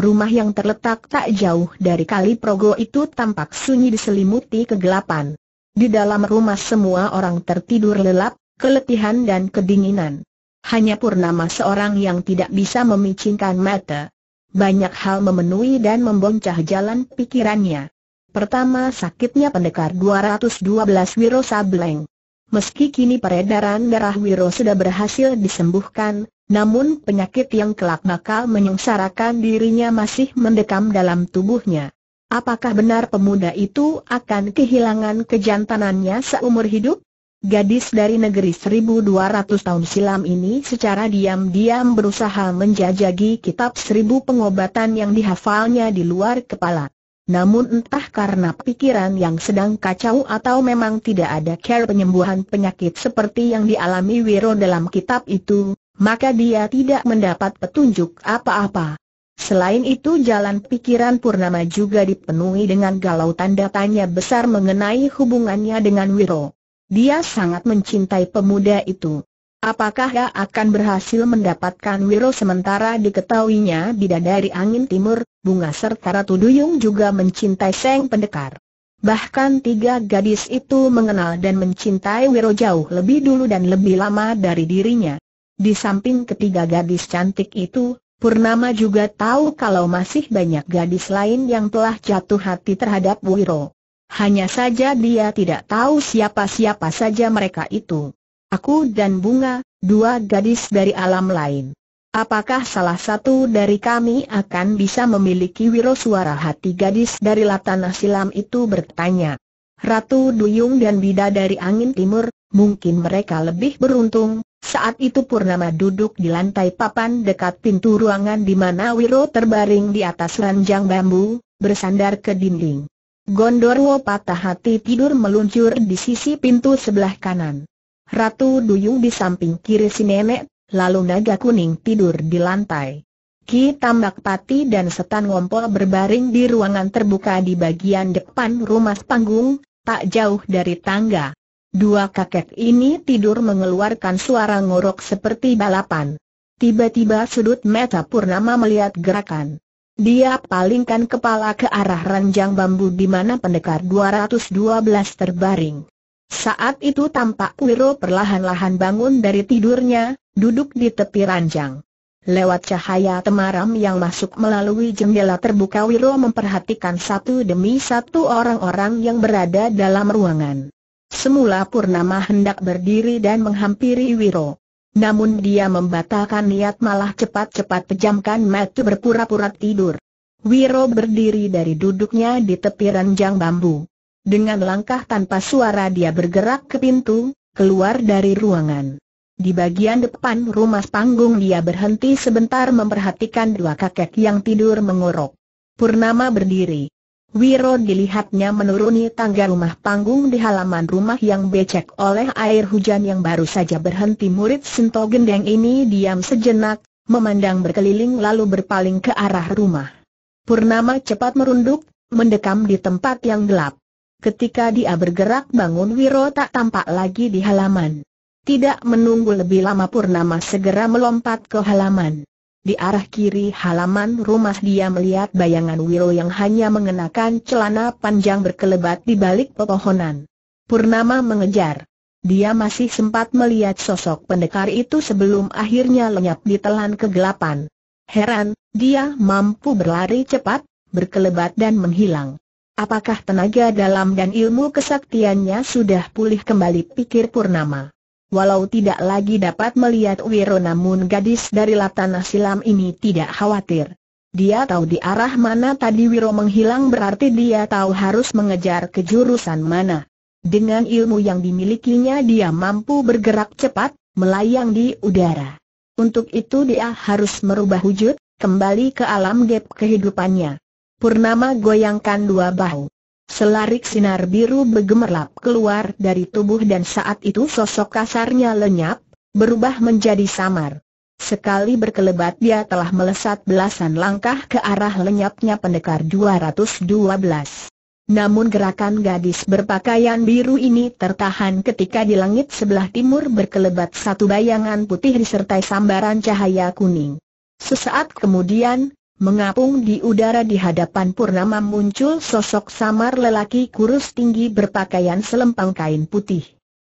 rumah yang terletak tak jauh dari kali Progo itu tampak sunyi diselimuti kegelapan. Di dalam rumah semua orang tertidur lelap, keletihan dan kedinginan. Hanya Purnama seorang yang tidak bisa memicingkan mata. Banyak hal memenuhi dan memboncah jalan pikirannya. Pertama sakitnya pendekar 212 Wiro Sableng. Meski kini peredaran darah Wiro sudah berhasil disembuhkan, namun penyakit yang kelak bakal menyengsarakan dirinya masih mendekam dalam tubuhnya. Apakah benar pemuda itu akan kehilangan kejantanannya seumur hidup? Gadis dari negeri 1200 tahun silam ini secara diam-diam berusaha menjajagi kitab seribu pengobatan yang dihafalnya di luar kepala. Namun entah karena pikiran yang sedang kacau atau memang tidak ada care penyembuhan penyakit seperti yang dialami Wiro dalam kitab itu, maka dia tidak mendapat petunjuk apa-apa. Selain itu jalan pikiran Purnama juga dipenuhi dengan galau tanda tanya besar mengenai hubungannya dengan Wiro. Dia sangat mencintai pemuda itu. Apakah ia akan berhasil mendapatkan Wiro sementara diketahuinya bidadari angin timur, bunga serta Ratu Duyung juga mencintai Seng Pendekar. Bahkan tiga gadis itu mengenal dan mencintai Wiro jauh lebih dulu dan lebih lama dari dirinya. Di samping ketiga gadis cantik itu, Purnama juga tahu kalau masih banyak gadis lain yang telah jatuh hati terhadap Wiro. Hanya saja dia tidak tahu siapa-siapa saja mereka itu. Aku dan Bunga, dua gadis dari alam lain. Apakah salah satu dari kami akan bisa memiliki wiro suara hati gadis dari latanah Silam itu bertanya. Ratu Duyung dan Bida dari Angin Timur, mungkin mereka lebih beruntung, saat itu Purnama duduk di lantai papan dekat pintu ruangan di mana Wiro terbaring di atas ranjang bambu, bersandar ke dinding. Gondorwo patah hati tidur meluncur di sisi pintu sebelah kanan. Ratu Duyung di samping kiri si nenek, lalu naga kuning tidur di lantai. Ki Tambak Pati dan Setan Ngompol berbaring di ruangan terbuka di bagian depan rumah panggung, tak jauh dari tangga. Dua kakek ini tidur mengeluarkan suara ngorok seperti balapan. Tiba-tiba sudut mata Purnama melihat gerakan. Dia palingkan kepala ke arah ranjang bambu di mana pendekar 212 terbaring. Saat itu tampak Wiro perlahan-lahan bangun dari tidurnya, duduk di tepi ranjang. Lewat cahaya temaram yang masuk melalui jendela terbuka Wiro memperhatikan satu demi satu orang-orang yang berada dalam ruangan. Semula Purnama hendak berdiri dan menghampiri Wiro. Namun dia membatalkan niat malah cepat-cepat pejamkan mata berpura-pura tidur. Wiro berdiri dari duduknya di tepi ranjang bambu. Dengan langkah tanpa suara dia bergerak ke pintu, keluar dari ruangan. Di bagian depan rumah panggung dia berhenti sebentar memperhatikan dua kakek yang tidur mengorok. Purnama berdiri. Wiro dilihatnya menuruni tangga rumah panggung di halaman rumah yang becek oleh air hujan yang baru saja berhenti murid Sinto Gendeng ini diam sejenak, memandang berkeliling lalu berpaling ke arah rumah. Purnama cepat merunduk, mendekam di tempat yang gelap. Ketika dia bergerak bangun Wiro tak tampak lagi di halaman. Tidak menunggu lebih lama Purnama segera melompat ke halaman. Di arah kiri halaman rumah dia melihat bayangan Wiro yang hanya mengenakan celana panjang berkelebat di balik pepohonan. Purnama mengejar. Dia masih sempat melihat sosok pendekar itu sebelum akhirnya lenyap di telan kegelapan. Heran, dia mampu berlari cepat, berkelebat dan menghilang. Apakah tenaga dalam dan ilmu kesaktiannya sudah pulih kembali pikir Purnama? Walau tidak lagi dapat melihat Wiro namun gadis dari Latana Silam ini tidak khawatir. Dia tahu di arah mana tadi Wiro menghilang berarti dia tahu harus mengejar ke jurusan mana. Dengan ilmu yang dimilikinya dia mampu bergerak cepat, melayang di udara. Untuk itu dia harus merubah wujud, kembali ke alam gap kehidupannya. Purnama goyangkan dua bahu. Selarik sinar biru bergemerlap keluar dari tubuh dan saat itu sosok kasarnya lenyap, berubah menjadi samar. Sekali berkelebat dia telah melesat belasan langkah ke arah lenyapnya pendekar 212. Namun gerakan gadis berpakaian biru ini tertahan ketika di langit sebelah timur berkelebat satu bayangan putih disertai sambaran cahaya kuning. Sesaat kemudian, Mengapung di udara di hadapan Purnama muncul sosok samar lelaki kurus tinggi berpakaian selempang kain putih.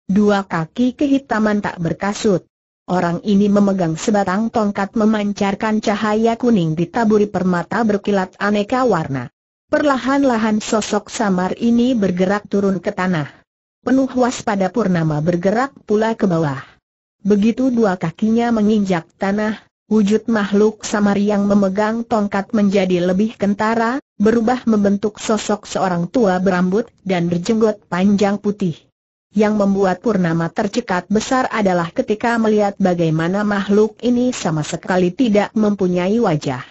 Dua kaki kehitaman tak berkasut. Orang ini memegang sebatang tongkat memancarkan cahaya kuning ditaburi permata berkilat aneka warna. Perlahan-lahan sosok samar ini bergerak turun ke tanah. Penuh waspada Purnama bergerak pula ke bawah. Begitu dua kakinya menginjak tanah, Wujud makhluk samar yang memegang tongkat menjadi lebih kentara, berubah membentuk sosok seorang tua berambut dan berjenggot panjang putih. Yang membuat Purnama tercekat besar adalah ketika melihat bagaimana makhluk ini sama sekali tidak mempunyai wajah.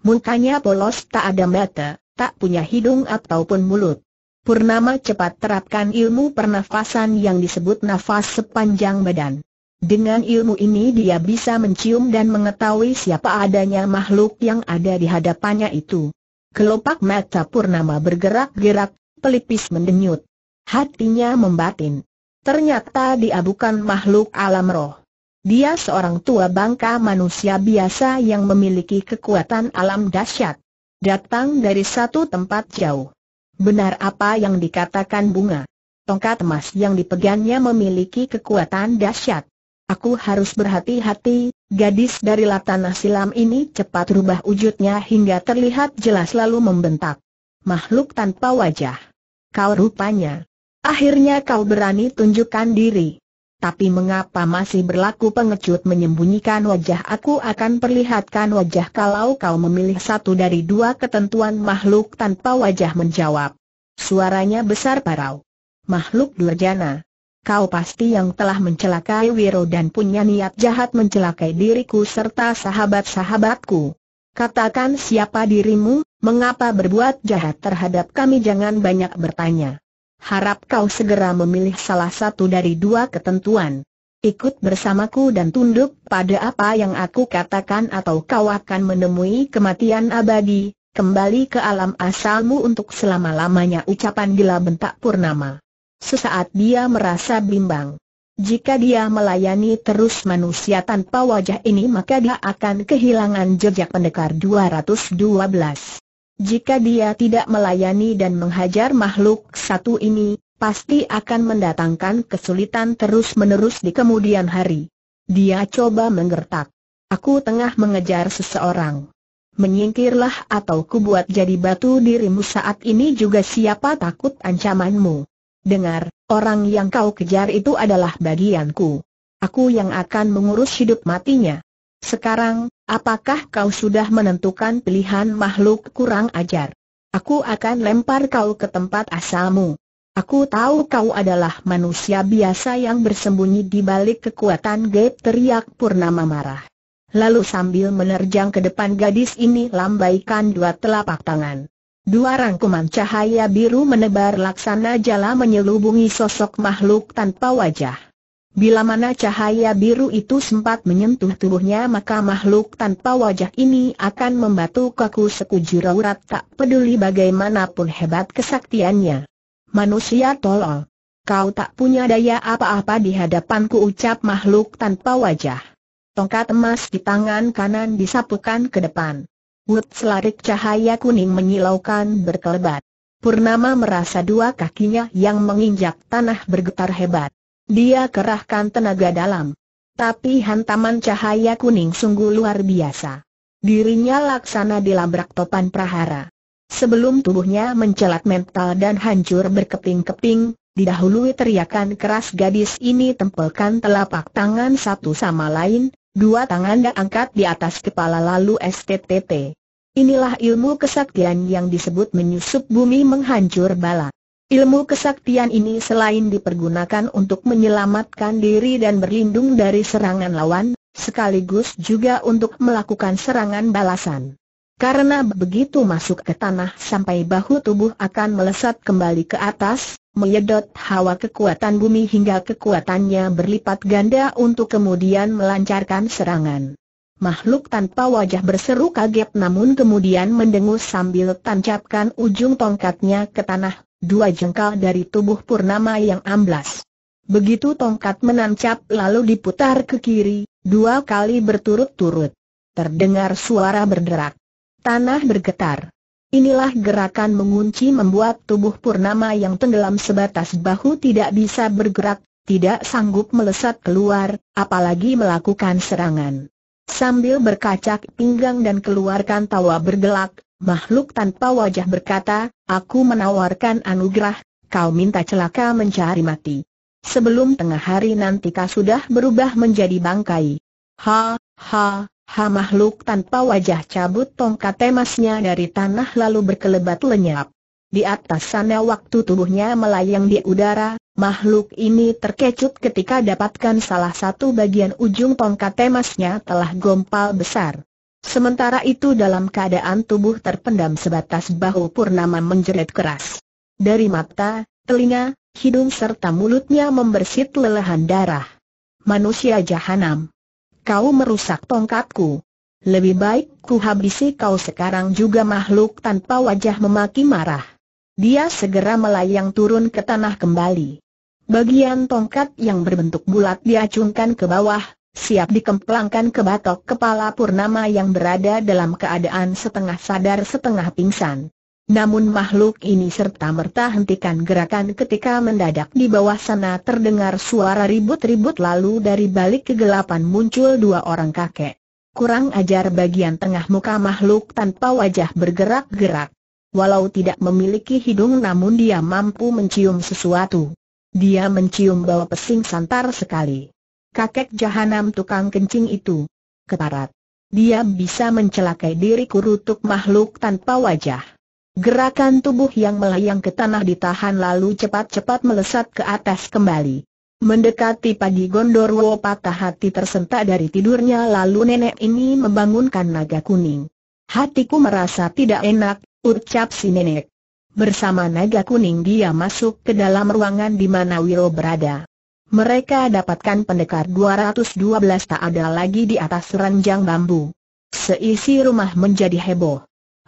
Mukanya polos tak ada mata, tak punya hidung ataupun mulut. Purnama cepat terapkan ilmu pernafasan yang disebut nafas sepanjang badan. Dengan ilmu ini dia bisa mencium dan mengetahui siapa adanya makhluk yang ada di hadapannya itu. Kelopak mata Purnama bergerak-gerak, pelipis mendenyut. Hatinya membatin. Ternyata dia bukan makhluk alam roh. Dia seorang tua bangka manusia biasa yang memiliki kekuatan alam dahsyat. Datang dari satu tempat jauh. Benar apa yang dikatakan bunga. Tongkat emas yang dipegangnya memiliki kekuatan dahsyat. Aku harus berhati-hati, gadis dari latanah silam ini cepat rubah wujudnya hingga terlihat jelas lalu membentak. Makhluk tanpa wajah. Kau rupanya. Akhirnya kau berani tunjukkan diri. Tapi mengapa masih berlaku pengecut menyembunyikan wajah aku akan perlihatkan wajah kalau kau memilih satu dari dua ketentuan makhluk tanpa wajah menjawab. Suaranya besar parau. Makhluk durjana kau pasti yang telah mencelakai Wiro dan punya niat jahat mencelakai diriku serta sahabat-sahabatku. Katakan siapa dirimu, mengapa berbuat jahat terhadap kami jangan banyak bertanya. Harap kau segera memilih salah satu dari dua ketentuan. Ikut bersamaku dan tunduk pada apa yang aku katakan atau kau akan menemui kematian abadi, kembali ke alam asalmu untuk selama-lamanya ucapan gila bentak purnama. Sesaat dia merasa bimbang. Jika dia melayani terus manusia tanpa wajah ini maka dia akan kehilangan jejak pendekar 212. Jika dia tidak melayani dan menghajar makhluk satu ini, pasti akan mendatangkan kesulitan terus-menerus di kemudian hari. Dia coba menggertak. Aku tengah mengejar seseorang. Menyingkirlah atau kubuat jadi batu dirimu saat ini juga siapa takut ancamanmu. Dengar, orang yang kau kejar itu adalah bagianku. Aku yang akan mengurus hidup matinya. Sekarang, apakah kau sudah menentukan pilihan makhluk kurang ajar? Aku akan lempar kau ke tempat asalmu. Aku tahu kau adalah manusia biasa yang bersembunyi di balik kekuatan gaib teriak Purnama marah. Lalu sambil menerjang ke depan gadis ini lambaikan dua telapak tangan. Dua rangkuman cahaya biru menebar laksana jala menyelubungi sosok makhluk tanpa wajah. Bila mana cahaya biru itu sempat menyentuh tubuhnya maka makhluk tanpa wajah ini akan membatu kaku sekujur urat tak peduli bagaimanapun hebat kesaktiannya. Manusia tolol. Kau tak punya daya apa-apa di hadapanku ucap makhluk tanpa wajah. Tongkat emas di tangan kanan disapukan ke depan. Wut selarik cahaya kuning menyilaukan berkelebat. Purnama merasa dua kakinya yang menginjak tanah bergetar hebat. Dia kerahkan tenaga dalam. Tapi hantaman cahaya kuning sungguh luar biasa. Dirinya laksana dilabrak topan prahara. Sebelum tubuhnya mencelat mental dan hancur berkeping-keping, Didahului teriakan keras gadis ini tempelkan telapak tangan satu sama lain, Dua tangan dia angkat di atas kepala lalu STTT. Inilah ilmu kesaktian yang disebut menyusup bumi menghancur bala. Ilmu kesaktian ini selain dipergunakan untuk menyelamatkan diri dan berlindung dari serangan lawan, sekaligus juga untuk melakukan serangan balasan. Karena begitu masuk ke tanah sampai bahu tubuh akan melesat kembali ke atas, menyedot hawa kekuatan bumi hingga kekuatannya berlipat ganda untuk kemudian melancarkan serangan. Makhluk tanpa wajah berseru kaget namun kemudian mendengus sambil tancapkan ujung tongkatnya ke tanah, dua jengkal dari tubuh Purnama yang amblas. Begitu tongkat menancap lalu diputar ke kiri, dua kali berturut-turut. Terdengar suara berderak. Tanah bergetar. Inilah gerakan mengunci membuat tubuh Purnama yang tenggelam sebatas bahu tidak bisa bergerak, tidak sanggup melesat keluar, apalagi melakukan serangan. Sambil berkacak pinggang dan keluarkan tawa bergelak, makhluk tanpa wajah berkata, aku menawarkan anugerah, kau minta celaka mencari mati. Sebelum tengah hari nanti kau sudah berubah menjadi bangkai. Ha, ha, Ha makhluk tanpa wajah cabut tongkat emasnya dari tanah lalu berkelebat lenyap. Di atas sana waktu tubuhnya melayang di udara, makhluk ini terkejut ketika dapatkan salah satu bagian ujung tongkat emasnya telah gompal besar. Sementara itu dalam keadaan tubuh terpendam sebatas bahu Purnama menjerit keras. Dari mata, telinga, hidung serta mulutnya membersit lelehan darah. Manusia jahanam kau merusak tongkatku. Lebih baik ku habisi kau sekarang juga makhluk tanpa wajah memaki marah. Dia segera melayang turun ke tanah kembali. Bagian tongkat yang berbentuk bulat diacungkan ke bawah, siap dikemplangkan ke batok kepala Purnama yang berada dalam keadaan setengah sadar setengah pingsan. Namun makhluk ini serta-merta hentikan gerakan ketika mendadak di bawah sana terdengar suara ribut-ribut lalu dari balik kegelapan muncul dua orang kakek. Kurang ajar bagian tengah muka makhluk tanpa wajah bergerak-gerak. Walau tidak memiliki hidung namun dia mampu mencium sesuatu. Dia mencium bau pesing santar sekali. Kakek jahanam tukang kencing itu. Ketarat. Dia bisa mencelakai diri kurutuk makhluk tanpa wajah. Gerakan tubuh yang melayang ke tanah ditahan lalu cepat-cepat melesat ke atas kembali. Mendekati pagi Gondorwo patah hati tersentak dari tidurnya lalu nenek ini membangunkan naga kuning. Hatiku merasa tidak enak, ucap si nenek. Bersama naga kuning dia masuk ke dalam ruangan di mana Wiro berada. Mereka dapatkan pendekar 212 tak ada lagi di atas ranjang bambu. Seisi rumah menjadi heboh.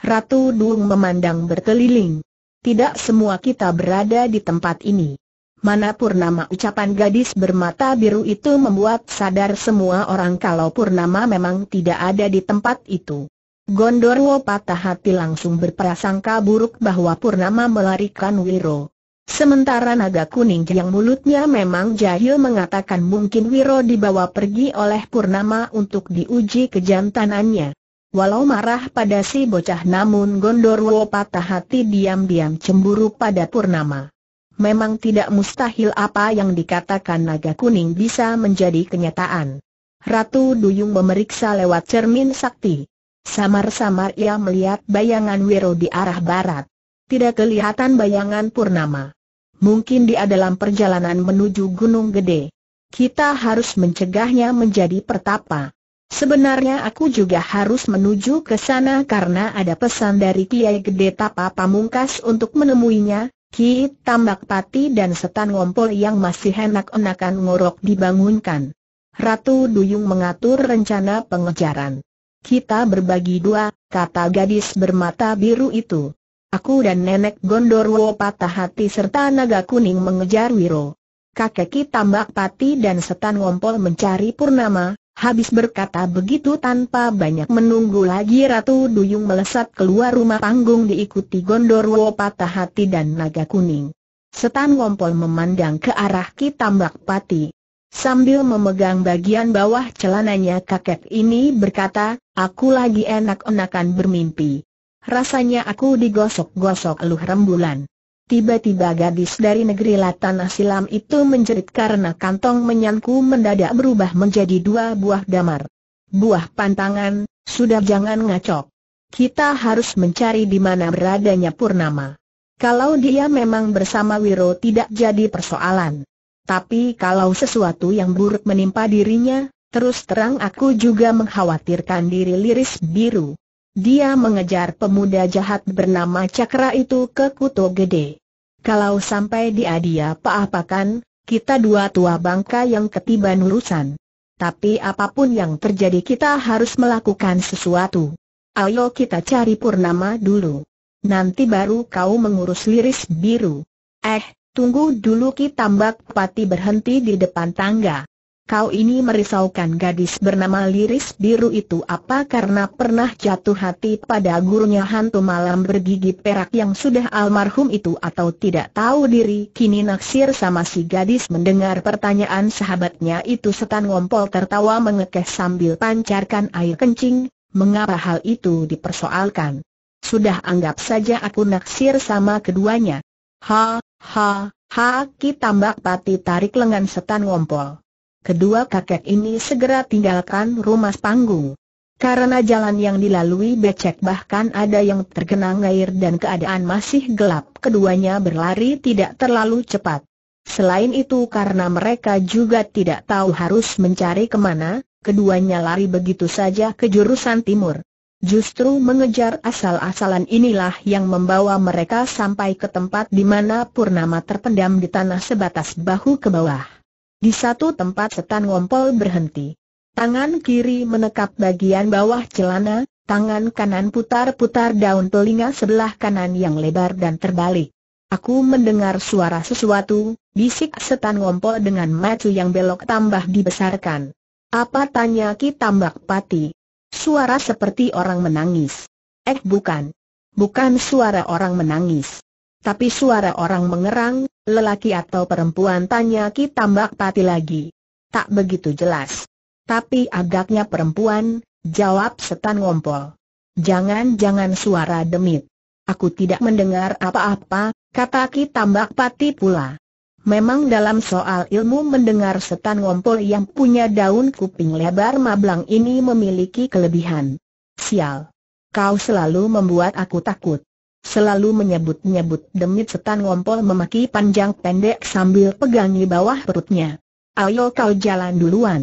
Ratu Duung memandang berkeliling. Tidak semua kita berada di tempat ini. Mana Purnama ucapan gadis bermata biru itu membuat sadar semua orang kalau Purnama memang tidak ada di tempat itu. Gondorwo patah hati langsung berprasangka buruk bahwa Purnama melarikan Wiro. Sementara naga kuning yang mulutnya memang jahil mengatakan mungkin Wiro dibawa pergi oleh Purnama untuk diuji kejantanannya. Walau marah pada si bocah namun Gondorwo patah hati diam-diam cemburu pada Purnama. Memang tidak mustahil apa yang dikatakan naga kuning bisa menjadi kenyataan. Ratu Duyung memeriksa lewat cermin sakti. Samar-samar ia melihat bayangan Wiro di arah barat. Tidak kelihatan bayangan Purnama. Mungkin dia dalam perjalanan menuju Gunung Gede. Kita harus mencegahnya menjadi pertapa. Sebenarnya aku juga harus menuju ke sana karena ada pesan dari Kiai Gede Tapa Pamungkas untuk menemuinya, Ki Tambak Pati dan Setan Ngompol yang masih enak-enakan ngorok dibangunkan. Ratu Duyung mengatur rencana pengejaran. Kita berbagi dua, kata gadis bermata biru itu. Aku dan nenek Gondorwo patah hati serta naga kuning mengejar Wiro. Kakek Ki Tambak Pati dan Setan Ngompol mencari Purnama, Habis berkata begitu tanpa banyak menunggu lagi Ratu Duyung melesat keluar rumah panggung diikuti Gondorwo patah hati dan naga kuning. Setan Wompol memandang ke arah Ki Tambak Pati. Sambil memegang bagian bawah celananya kakek ini berkata, aku lagi enak-enakan bermimpi. Rasanya aku digosok-gosok luh rembulan. Tiba-tiba gadis dari negeri Latan Silam itu menjerit karena kantong menyanku mendadak berubah menjadi dua buah damar. Buah pantangan, sudah jangan ngacok. Kita harus mencari di mana beradanya Purnama. Kalau dia memang bersama Wiro tidak jadi persoalan. Tapi kalau sesuatu yang buruk menimpa dirinya, terus terang aku juga mengkhawatirkan diri Liris Biru. Dia mengejar pemuda jahat bernama Cakra itu ke Kuto Gede. Kalau sampai dia dia apa-apakan, kita dua tua bangka yang ketiban urusan. Tapi apapun yang terjadi kita harus melakukan sesuatu. Ayo kita cari Purnama dulu. Nanti baru kau mengurus liris biru. Eh, tunggu dulu ki tambak pati berhenti di depan tangga kau ini merisaukan gadis bernama Liris Biru itu apa karena pernah jatuh hati pada gurunya hantu malam bergigi perak yang sudah almarhum itu atau tidak tahu diri kini naksir sama si gadis mendengar pertanyaan sahabatnya itu setan ngompol tertawa mengekeh sambil pancarkan air kencing, mengapa hal itu dipersoalkan. Sudah anggap saja aku naksir sama keduanya. Ha, ha, ha, ki tambak pati tarik lengan setan ngompol kedua kakek ini segera tinggalkan rumah panggung. Karena jalan yang dilalui becek bahkan ada yang tergenang air dan keadaan masih gelap, keduanya berlari tidak terlalu cepat. Selain itu karena mereka juga tidak tahu harus mencari kemana, keduanya lari begitu saja ke jurusan timur. Justru mengejar asal-asalan inilah yang membawa mereka sampai ke tempat di mana Purnama terpendam di tanah sebatas bahu ke bawah. Di satu tempat setan ngompol berhenti. Tangan kiri menekap bagian bawah celana, tangan kanan putar-putar daun telinga sebelah kanan yang lebar dan terbalik. Aku mendengar suara sesuatu, bisik setan ngompol dengan macu yang belok tambah dibesarkan. Apa tanya Ki Tambak Pati? Suara seperti orang menangis. Eh bukan. Bukan suara orang menangis. Tapi suara orang mengerang, lelaki atau perempuan tanya Ki Tambak Pati lagi. Tak begitu jelas. Tapi agaknya perempuan, jawab setan ngompol. Jangan-jangan suara demit. Aku tidak mendengar apa-apa, kata Ki Tambak Pati pula. Memang dalam soal ilmu mendengar setan ngompol yang punya daun kuping lebar mablang ini memiliki kelebihan. Sial. Kau selalu membuat aku takut selalu menyebut-nyebut demit setan ngompol memaki panjang pendek sambil pegangi bawah perutnya. Ayo kau jalan duluan.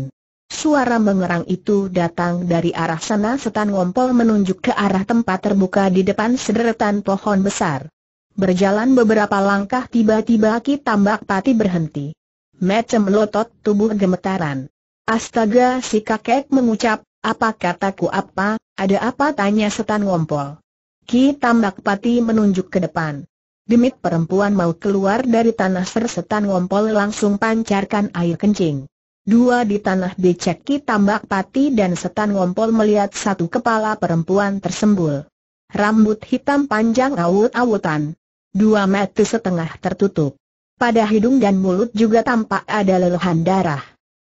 Suara mengerang itu datang dari arah sana setan ngompol menunjuk ke arah tempat terbuka di depan sederetan pohon besar. Berjalan beberapa langkah tiba-tiba Ki Tambak Pati berhenti. Macam melotot tubuh gemetaran. Astaga si kakek mengucap, apa kataku apa, ada apa tanya setan ngompol. Ki Tambak Pati menunjuk ke depan. Demit perempuan mau keluar dari tanah sersetan ngompol langsung pancarkan air kencing. Dua di tanah becek Ki Tambak Pati dan setan ngompol melihat satu kepala perempuan tersembul. Rambut hitam panjang awut-awutan. Dua mata setengah tertutup. Pada hidung dan mulut juga tampak ada lelehan darah.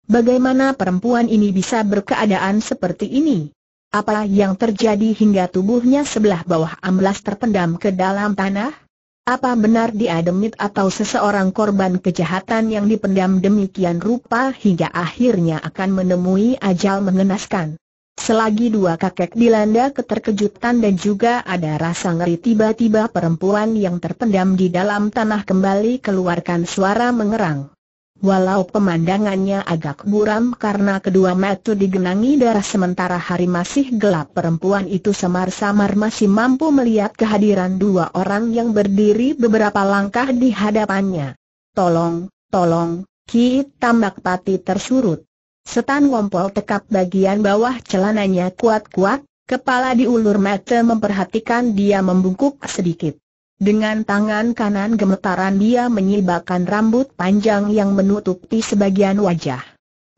Bagaimana perempuan ini bisa berkeadaan seperti ini? Apa yang terjadi hingga tubuhnya sebelah bawah amblas terpendam ke dalam tanah? Apa benar dia demit atau seseorang korban kejahatan yang dipendam demikian rupa hingga akhirnya akan menemui ajal mengenaskan? Selagi dua kakek dilanda keterkejutan dan juga ada rasa ngeri tiba-tiba perempuan yang terpendam di dalam tanah kembali keluarkan suara mengerang. Walau pemandangannya agak buram karena kedua mata digenangi darah sementara hari masih gelap perempuan itu samar-samar masih mampu melihat kehadiran dua orang yang berdiri beberapa langkah di hadapannya. Tolong, tolong, Ki Tambak Pati tersurut. Setan Wompol tekap bagian bawah celananya kuat-kuat, kepala diulur mata memperhatikan dia membungkuk sedikit. Dengan tangan kanan gemetaran dia menyibakkan rambut panjang yang menutupi sebagian wajah.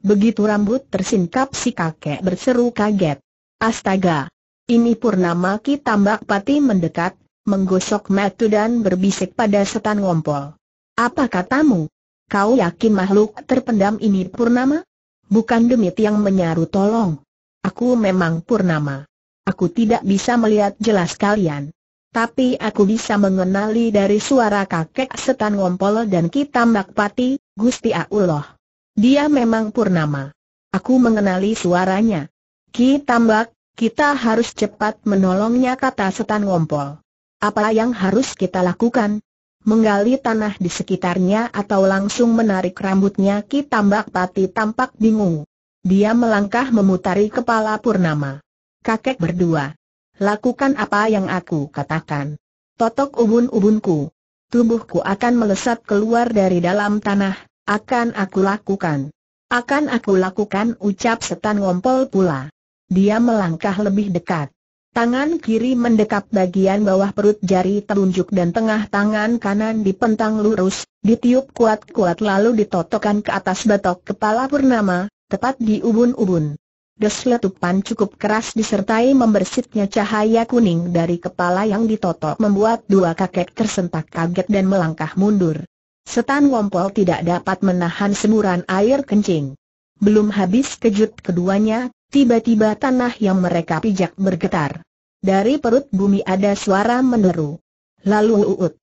Begitu rambut tersingkap si kakek berseru kaget. Astaga! Ini Purnama! tambak pati mendekat, menggosok metu dan berbisik pada setan ngompol. Apa katamu? Kau yakin makhluk terpendam ini Purnama? Bukan demit yang menyaru tolong. Aku memang Purnama. Aku tidak bisa melihat jelas kalian tapi aku bisa mengenali dari suara kakek setan ngompol dan kitambak pati, Gusti Allah. Dia memang purnama. Aku mengenali suaranya. Ki Tambak, kita harus cepat menolongnya kata setan ngompol. Apa yang harus kita lakukan? Menggali tanah di sekitarnya atau langsung menarik rambutnya Ki Tambak Pati tampak bingung. Dia melangkah memutari kepala Purnama. Kakek berdua Lakukan apa yang aku katakan. Totok ubun-ubunku. Tubuhku akan melesat keluar dari dalam tanah, akan aku lakukan. Akan aku lakukan ucap setan ngompol pula. Dia melangkah lebih dekat. Tangan kiri mendekap bagian bawah perut jari telunjuk dan tengah tangan kanan dipentang lurus, ditiup kuat-kuat lalu ditotokkan ke atas batok kepala Purnama, tepat di ubun-ubun letupan cukup keras disertai membersitnya cahaya kuning dari kepala yang ditotok membuat dua kakek tersentak kaget dan melangkah mundur. Setan Wompol tidak dapat menahan semburan air kencing. Belum habis kejut keduanya, tiba-tiba tanah yang mereka pijak bergetar. Dari perut bumi ada suara menderu. Lalu uut.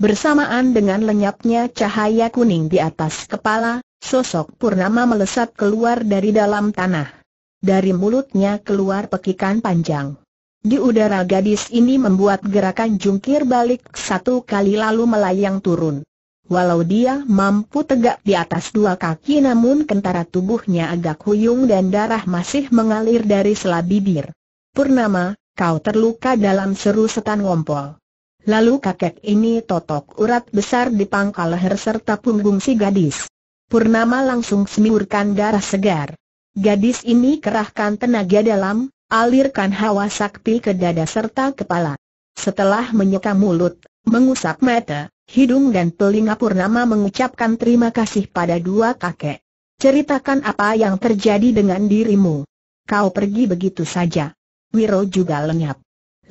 Bersamaan dengan lenyapnya cahaya kuning di atas kepala, sosok Purnama melesat keluar dari dalam tanah dari mulutnya keluar pekikan panjang. Di udara gadis ini membuat gerakan jungkir balik satu kali lalu melayang turun. Walau dia mampu tegak di atas dua kaki namun kentara tubuhnya agak huyung dan darah masih mengalir dari sela bibir. Purnama, kau terluka dalam seru setan ngompol. Lalu kakek ini totok urat besar di pangkal leher serta punggung si gadis. Purnama langsung semiurkan darah segar. Gadis ini kerahkan tenaga dalam, alirkan hawa sakti ke dada serta kepala. Setelah menyeka mulut, mengusap mata, hidung dan telinga Purnama mengucapkan terima kasih pada dua kakek. Ceritakan apa yang terjadi dengan dirimu. Kau pergi begitu saja. Wiro juga lenyap.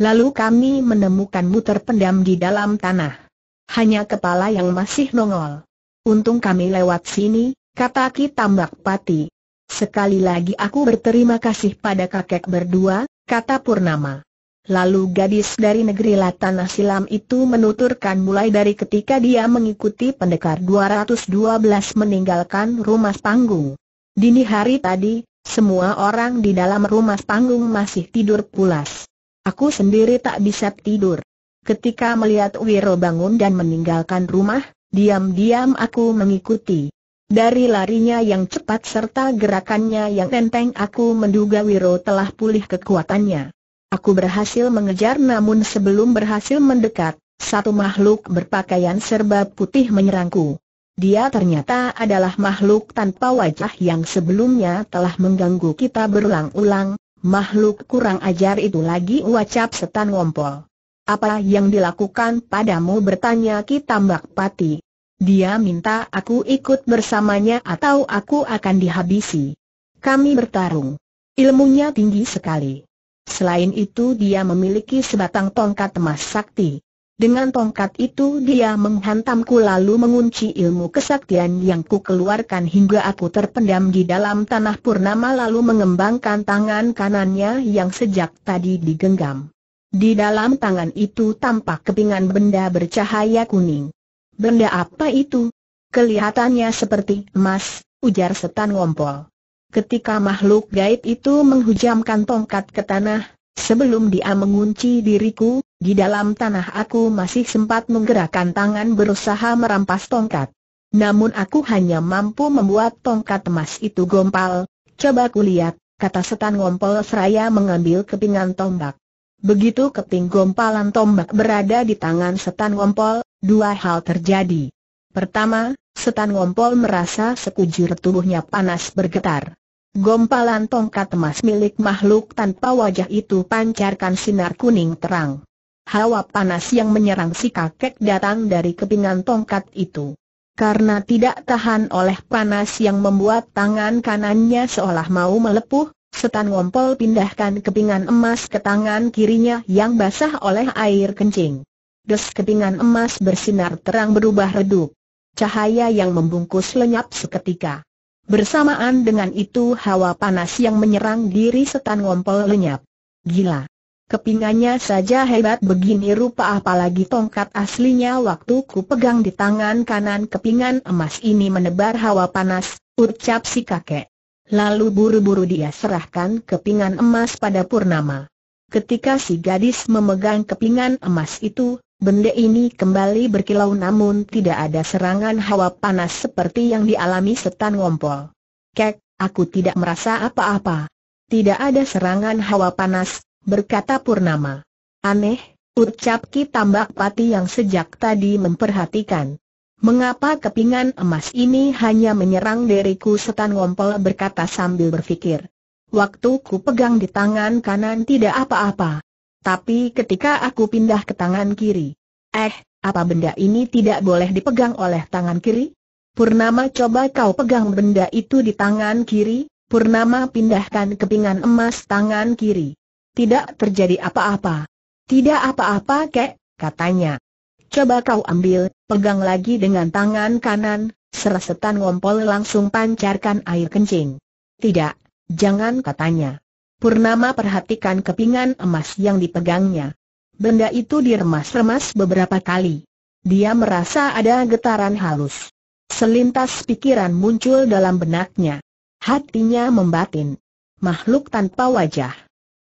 Lalu kami menemukanmu terpendam di dalam tanah. Hanya kepala yang masih nongol. Untung kami lewat sini, kata Ki Tambak Pati. Sekali lagi aku berterima kasih pada kakek berdua, kata Purnama. Lalu gadis dari negeri Latana Silam itu menuturkan mulai dari ketika dia mengikuti pendekar 212 meninggalkan rumah panggung. Dini hari tadi, semua orang di dalam rumah panggung masih tidur pulas. Aku sendiri tak bisa tidur. Ketika melihat Wiro bangun dan meninggalkan rumah, diam-diam aku mengikuti. Dari larinya yang cepat serta gerakannya yang enteng aku menduga Wiro telah pulih kekuatannya. Aku berhasil mengejar namun sebelum berhasil mendekat, satu makhluk berpakaian serba putih menyerangku. Dia ternyata adalah makhluk tanpa wajah yang sebelumnya telah mengganggu kita berulang-ulang, makhluk kurang ajar itu lagi ucap setan ngompol. Apa yang dilakukan padamu bertanya Ki Tambak Pati. Dia minta aku ikut bersamanya atau aku akan dihabisi. Kami bertarung. Ilmunya tinggi sekali. Selain itu dia memiliki sebatang tongkat emas sakti. Dengan tongkat itu dia menghantamku lalu mengunci ilmu kesaktian yang ku keluarkan hingga aku terpendam di dalam tanah purnama lalu mengembangkan tangan kanannya yang sejak tadi digenggam. Di dalam tangan itu tampak kepingan benda bercahaya kuning. Benda apa itu? Kelihatannya seperti emas, ujar setan ngompol. Ketika makhluk gaib itu menghujamkan tongkat ke tanah, sebelum dia mengunci diriku, di dalam tanah aku masih sempat menggerakkan tangan berusaha merampas tongkat. Namun aku hanya mampu membuat tongkat emas itu gompal. Coba kulihat, kata setan ngompol seraya mengambil kepingan tombak. Begitu keping gompalan tombak berada di tangan setan ngompol, dua hal terjadi. Pertama, setan ngompol merasa sekujur tubuhnya panas bergetar. Gompalan tongkat emas milik makhluk tanpa wajah itu pancarkan sinar kuning terang. Hawa panas yang menyerang si kakek datang dari kepingan tongkat itu. Karena tidak tahan oleh panas yang membuat tangan kanannya seolah mau melepuh, setan ngompol pindahkan kepingan emas ke tangan kirinya yang basah oleh air kencing des kepingan emas bersinar terang berubah redup. Cahaya yang membungkus lenyap seketika. Bersamaan dengan itu hawa panas yang menyerang diri setan ngompol lenyap. Gila. Kepingannya saja hebat begini rupa apalagi tongkat aslinya waktu ku pegang di tangan kanan kepingan emas ini menebar hawa panas, ucap si kakek. Lalu buru-buru dia serahkan kepingan emas pada Purnama. Ketika si gadis memegang kepingan emas itu, Benda ini kembali berkilau namun tidak ada serangan hawa panas seperti yang dialami setan ngompol. Kek, aku tidak merasa apa-apa. Tidak ada serangan hawa panas, berkata Purnama. Aneh, ucap Ki Tambak Pati yang sejak tadi memperhatikan. Mengapa kepingan emas ini hanya menyerang diriku setan ngompol berkata sambil berpikir. Waktu ku pegang di tangan kanan tidak apa-apa tapi ketika aku pindah ke tangan kiri. Eh, apa benda ini tidak boleh dipegang oleh tangan kiri? Purnama coba kau pegang benda itu di tangan kiri, Purnama pindahkan kepingan emas tangan kiri. Tidak terjadi apa-apa. Tidak apa-apa kek, katanya. Coba kau ambil, pegang lagi dengan tangan kanan, serasetan ngompol langsung pancarkan air kencing. Tidak, jangan katanya. Purnama perhatikan kepingan emas yang dipegangnya. Benda itu diremas-remas beberapa kali. Dia merasa ada getaran halus. Selintas pikiran muncul dalam benaknya. Hatinya membatin. Makhluk tanpa wajah.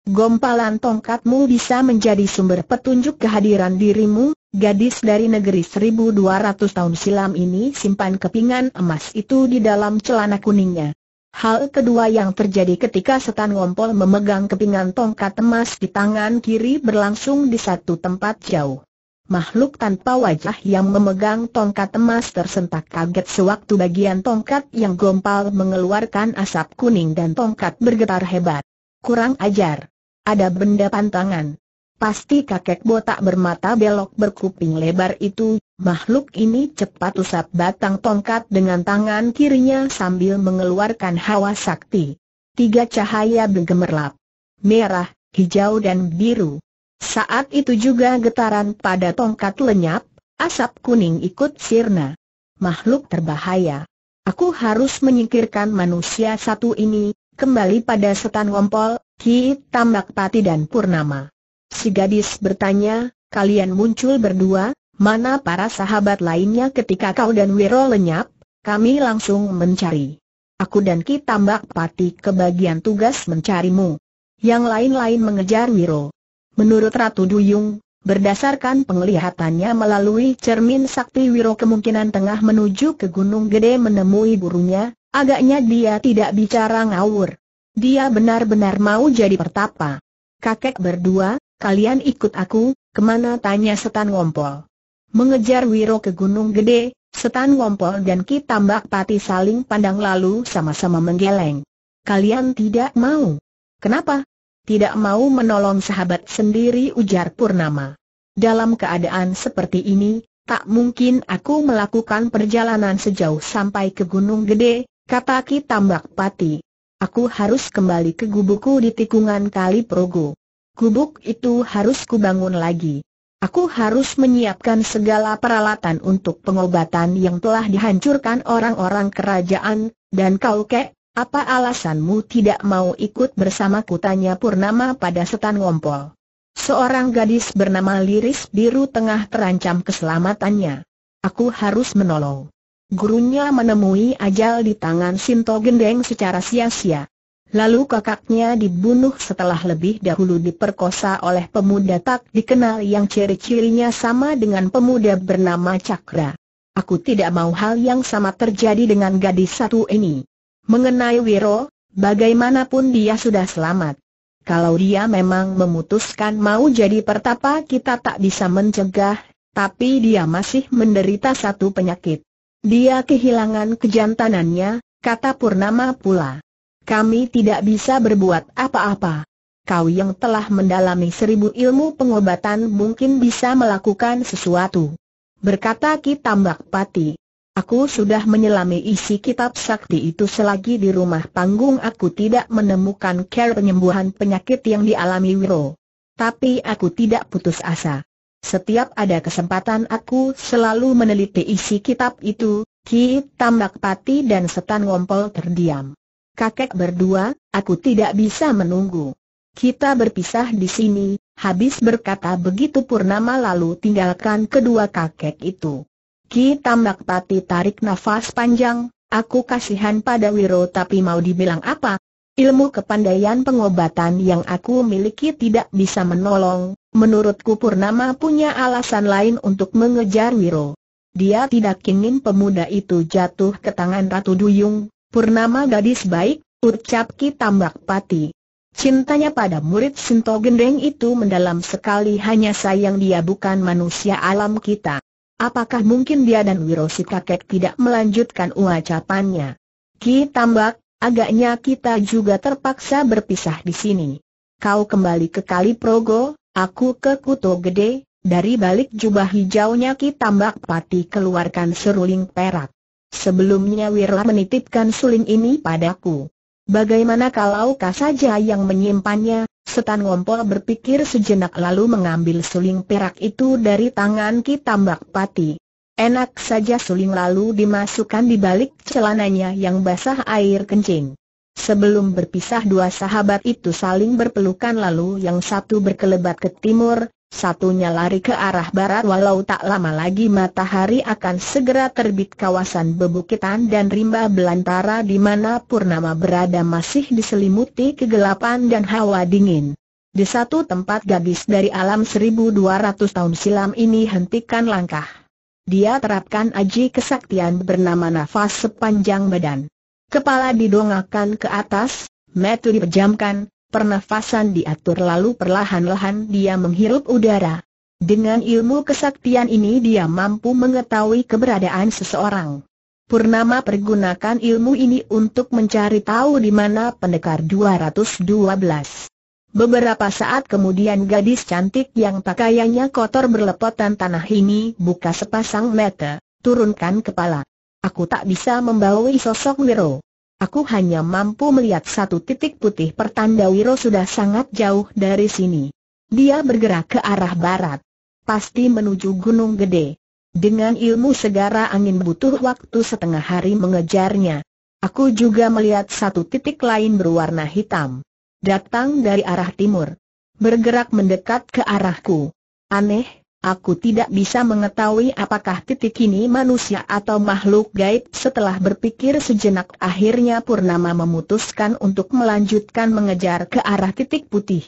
Gompalan tongkatmu bisa menjadi sumber petunjuk kehadiran dirimu, gadis dari negeri 1200 tahun silam ini simpan kepingan emas itu di dalam celana kuningnya. Hal kedua yang terjadi ketika setan ngompol memegang kepingan tongkat emas di tangan kiri berlangsung di satu tempat jauh. Makhluk tanpa wajah yang memegang tongkat emas tersentak kaget sewaktu bagian tongkat yang gompal mengeluarkan asap kuning dan tongkat bergetar hebat. Kurang ajar. Ada benda pantangan. Pasti kakek botak bermata belok berkuping lebar itu, makhluk ini cepat usap batang tongkat dengan tangan kirinya sambil mengeluarkan hawa sakti. Tiga cahaya bergemerlap. Merah, hijau dan biru. Saat itu juga getaran pada tongkat lenyap, asap kuning ikut sirna. Makhluk terbahaya. Aku harus menyingkirkan manusia satu ini, kembali pada setan wompol, Ki Tambak Pati dan Purnama. Si gadis bertanya, kalian muncul berdua, mana para sahabat lainnya ketika kau dan Wiro lenyap, kami langsung mencari. Aku dan Ki Tambak Pati kebagian tugas mencarimu. Yang lain-lain mengejar Wiro. Menurut Ratu Duyung, berdasarkan penglihatannya melalui cermin sakti Wiro kemungkinan tengah menuju ke Gunung Gede menemui burunya. agaknya dia tidak bicara ngawur. Dia benar-benar mau jadi pertapa. Kakek berdua, Kalian ikut aku, kemana tanya Setan Ngompol. Mengejar Wiro ke Gunung Gede, Setan Ngompol dan Ki Tambak Pati saling pandang lalu sama-sama menggeleng. Kalian tidak mau. Kenapa? Tidak mau menolong sahabat sendiri ujar Purnama. Dalam keadaan seperti ini, tak mungkin aku melakukan perjalanan sejauh sampai ke Gunung Gede, kata Ki Tambak Pati. Aku harus kembali ke gubuku di tikungan Kali Progo. Gubuk itu harus kubangun lagi. Aku harus menyiapkan segala peralatan untuk pengobatan yang telah dihancurkan orang-orang kerajaan, dan kau kek, apa alasanmu tidak mau ikut bersama kutanya Purnama pada setan ngompol. Seorang gadis bernama Liris Biru tengah terancam keselamatannya. Aku harus menolong. Gurunya menemui ajal di tangan Sinto Gendeng secara sia-sia. Lalu kakaknya dibunuh setelah lebih dahulu diperkosa oleh pemuda tak dikenal yang ciri-cirinya sama dengan pemuda bernama Cakra. Aku tidak mau hal yang sama terjadi dengan gadis satu ini. Mengenai Wiro, bagaimanapun dia sudah selamat. Kalau dia memang memutuskan mau jadi pertapa kita tak bisa mencegah, tapi dia masih menderita satu penyakit. Dia kehilangan kejantanannya, kata Purnama pula. Kami tidak bisa berbuat apa-apa. Kau yang telah mendalami seribu ilmu pengobatan mungkin bisa melakukan sesuatu. Berkata Ki Tambak Pati. Aku sudah menyelami isi kitab sakti itu selagi di rumah panggung aku tidak menemukan care penyembuhan penyakit yang dialami Wiro. Tapi aku tidak putus asa. Setiap ada kesempatan aku selalu meneliti isi kitab itu, Ki Tambak Pati dan Setan Ngompol terdiam kakek berdua, aku tidak bisa menunggu. Kita berpisah di sini, habis berkata begitu Purnama lalu tinggalkan kedua kakek itu. Ki Tambak Pati tarik nafas panjang, aku kasihan pada Wiro tapi mau dibilang apa? Ilmu kepandaian pengobatan yang aku miliki tidak bisa menolong, menurutku Purnama punya alasan lain untuk mengejar Wiro. Dia tidak ingin pemuda itu jatuh ke tangan Ratu Duyung, Purnama gadis baik, ucap Ki Tambak Pati. Cintanya pada murid Sinto Gendeng itu mendalam sekali hanya sayang dia bukan manusia alam kita. Apakah mungkin dia dan Wirosi kakek tidak melanjutkan ucapannya? Ki Tambak, agaknya kita juga terpaksa berpisah di sini. Kau kembali ke Kali Progo, aku ke Kuto Gede, dari balik jubah hijaunya Ki Tambak Pati keluarkan seruling perak. Sebelumnya Wirla menitipkan suling ini padaku. Bagaimana kalau kau saja yang menyimpannya? Setan Ngompol berpikir sejenak lalu mengambil suling perak itu dari tangan Kitambak Pati. Enak saja suling lalu dimasukkan di balik celananya yang basah air kencing. Sebelum berpisah dua sahabat itu saling berpelukan lalu yang satu berkelebat ke timur, satunya lari ke arah barat walau tak lama lagi matahari akan segera terbit kawasan bebukitan dan rimba belantara di mana Purnama berada masih diselimuti kegelapan dan hawa dingin. Di satu tempat gadis dari alam 1200 tahun silam ini hentikan langkah. Dia terapkan aji kesaktian bernama nafas sepanjang badan. Kepala didongakkan ke atas, metu dipejamkan, pernafasan diatur lalu perlahan-lahan dia menghirup udara. Dengan ilmu kesaktian ini dia mampu mengetahui keberadaan seseorang. Purnama pergunakan ilmu ini untuk mencari tahu di mana pendekar 212. Beberapa saat kemudian gadis cantik yang pakaiannya kotor berlepotan tanah ini buka sepasang mata, turunkan kepala. Aku tak bisa membawa sosok Wiro. Aku hanya mampu melihat satu titik putih pertanda Wiro sudah sangat jauh dari sini. Dia bergerak ke arah barat. Pasti menuju Gunung Gede. Dengan ilmu segara angin butuh waktu setengah hari mengejarnya. Aku juga melihat satu titik lain berwarna hitam. Datang dari arah timur. Bergerak mendekat ke arahku. Aneh, Aku tidak bisa mengetahui apakah titik ini manusia atau makhluk gaib setelah berpikir sejenak akhirnya Purnama memutuskan untuk melanjutkan mengejar ke arah titik putih.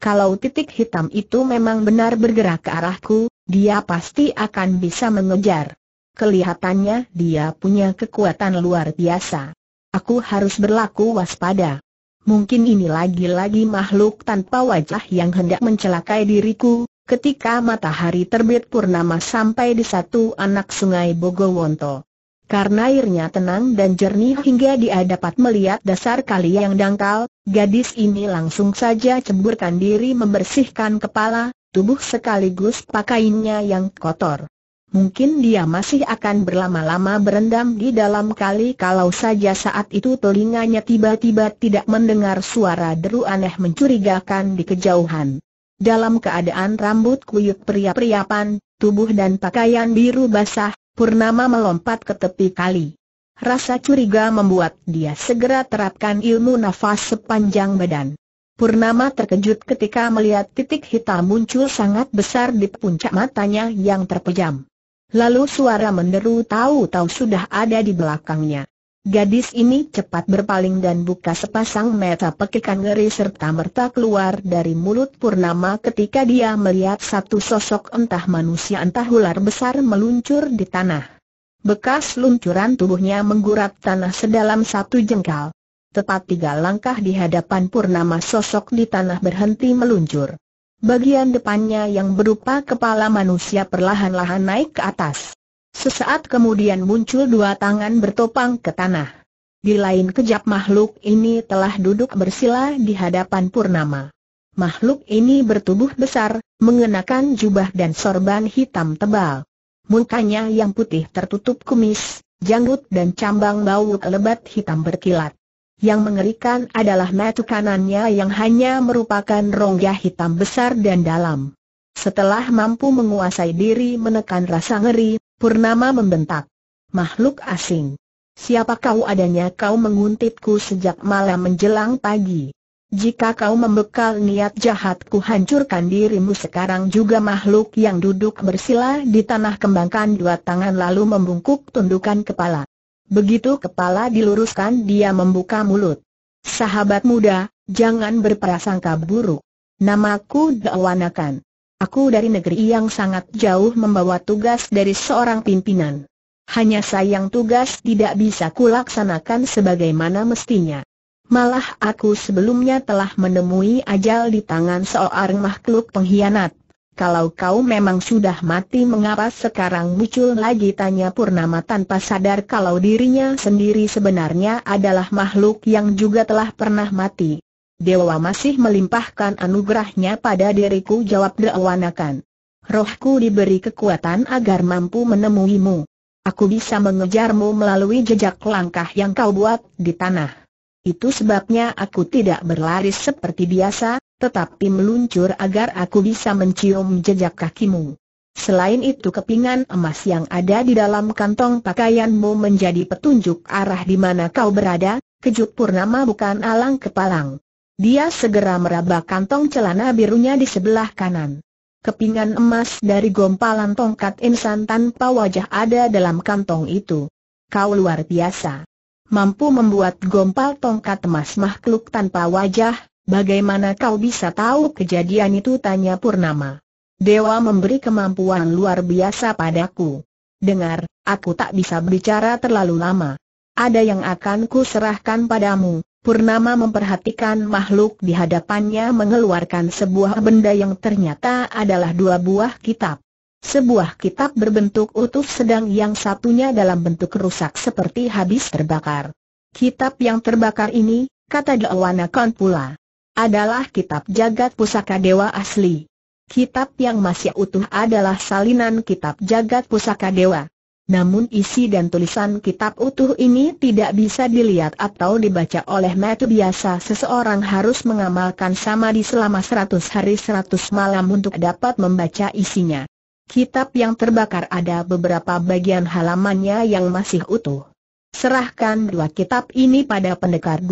Kalau titik hitam itu memang benar bergerak ke arahku, dia pasti akan bisa mengejar. Kelihatannya dia punya kekuatan luar biasa. Aku harus berlaku waspada. Mungkin ini lagi-lagi makhluk tanpa wajah yang hendak mencelakai diriku, ketika matahari terbit purnama sampai di satu anak sungai Bogowonto. Karena airnya tenang dan jernih hingga dia dapat melihat dasar kali yang dangkal, gadis ini langsung saja cemburkan diri membersihkan kepala, tubuh sekaligus pakainya yang kotor. Mungkin dia masih akan berlama-lama berendam di dalam kali kalau saja saat itu telinganya tiba-tiba tidak mendengar suara deru aneh mencurigakan di kejauhan dalam keadaan rambut kuyuk, pria-priapan, tubuh dan pakaian biru basah, Purnama melompat ke tepi kali. Rasa curiga membuat dia segera terapkan ilmu nafas sepanjang badan. Purnama terkejut ketika melihat titik hitam muncul sangat besar di puncak matanya yang terpejam. Lalu suara menderu tahu-tahu sudah ada di belakangnya. Gadis ini cepat berpaling dan buka sepasang mata pekikan ngeri serta merta keluar dari mulut Purnama ketika dia melihat satu sosok entah manusia entah ular besar meluncur di tanah. Bekas luncuran tubuhnya menggurat tanah sedalam satu jengkal. Tepat tiga langkah di hadapan Purnama sosok di tanah berhenti meluncur. Bagian depannya yang berupa kepala manusia perlahan-lahan naik ke atas. Sesaat kemudian muncul dua tangan bertopang ke tanah. Di lain kejap makhluk ini telah duduk bersila di hadapan Purnama. Makhluk ini bertubuh besar, mengenakan jubah dan sorban hitam tebal. Mukanya yang putih tertutup kumis, janggut dan cambang bau lebat hitam berkilat. Yang mengerikan adalah mata kanannya yang hanya merupakan rongga hitam besar dan dalam. Setelah mampu menguasai diri menekan rasa ngeri, Purnama membentak. Makhluk asing. Siapa kau adanya kau menguntitku sejak malam menjelang pagi. Jika kau membekal niat jahatku hancurkan dirimu sekarang juga makhluk yang duduk bersila di tanah kembangkan dua tangan lalu membungkuk tundukan kepala. Begitu kepala diluruskan dia membuka mulut. Sahabat muda, jangan berprasangka buruk. Namaku Dawanakan. Aku dari negeri yang sangat jauh membawa tugas dari seorang pimpinan. Hanya sayang tugas tidak bisa kulaksanakan sebagaimana mestinya. Malah aku sebelumnya telah menemui ajal di tangan seorang makhluk pengkhianat. Kalau kau memang sudah mati mengapa sekarang muncul lagi tanya Purnama tanpa sadar kalau dirinya sendiri sebenarnya adalah makhluk yang juga telah pernah mati. Dewa masih melimpahkan anugerahnya pada diriku jawab Dewanakan. Rohku diberi kekuatan agar mampu menemuimu. Aku bisa mengejarmu melalui jejak langkah yang kau buat di tanah. Itu sebabnya aku tidak berlari seperti biasa, tetapi meluncur agar aku bisa mencium jejak kakimu. Selain itu kepingan emas yang ada di dalam kantong pakaianmu menjadi petunjuk arah di mana kau berada, kejut purnama bukan alang kepalang. Dia segera meraba kantong celana birunya di sebelah kanan. Kepingan emas dari gompalan tongkat insan tanpa wajah ada dalam kantong itu. Kau luar biasa. Mampu membuat gompal tongkat emas makhluk tanpa wajah, bagaimana kau bisa tahu kejadian itu tanya Purnama. Dewa memberi kemampuan luar biasa padaku. Dengar, aku tak bisa bicara terlalu lama. Ada yang akan ku serahkan padamu, Purnama memperhatikan makhluk di hadapannya mengeluarkan sebuah benda yang ternyata adalah dua buah kitab. Sebuah kitab berbentuk utuh sedang yang satunya dalam bentuk rusak seperti habis terbakar. Kitab yang terbakar ini, kata Dawana pula, adalah kitab jagat pusaka dewa asli. Kitab yang masih utuh adalah salinan kitab jagat pusaka dewa. Namun isi dan tulisan kitab utuh ini tidak bisa dilihat atau dibaca oleh mata biasa Seseorang harus mengamalkan samadhi selama seratus hari seratus malam untuk dapat membaca isinya Kitab yang terbakar ada beberapa bagian halamannya yang masih utuh Serahkan dua kitab ini pada pendekar 212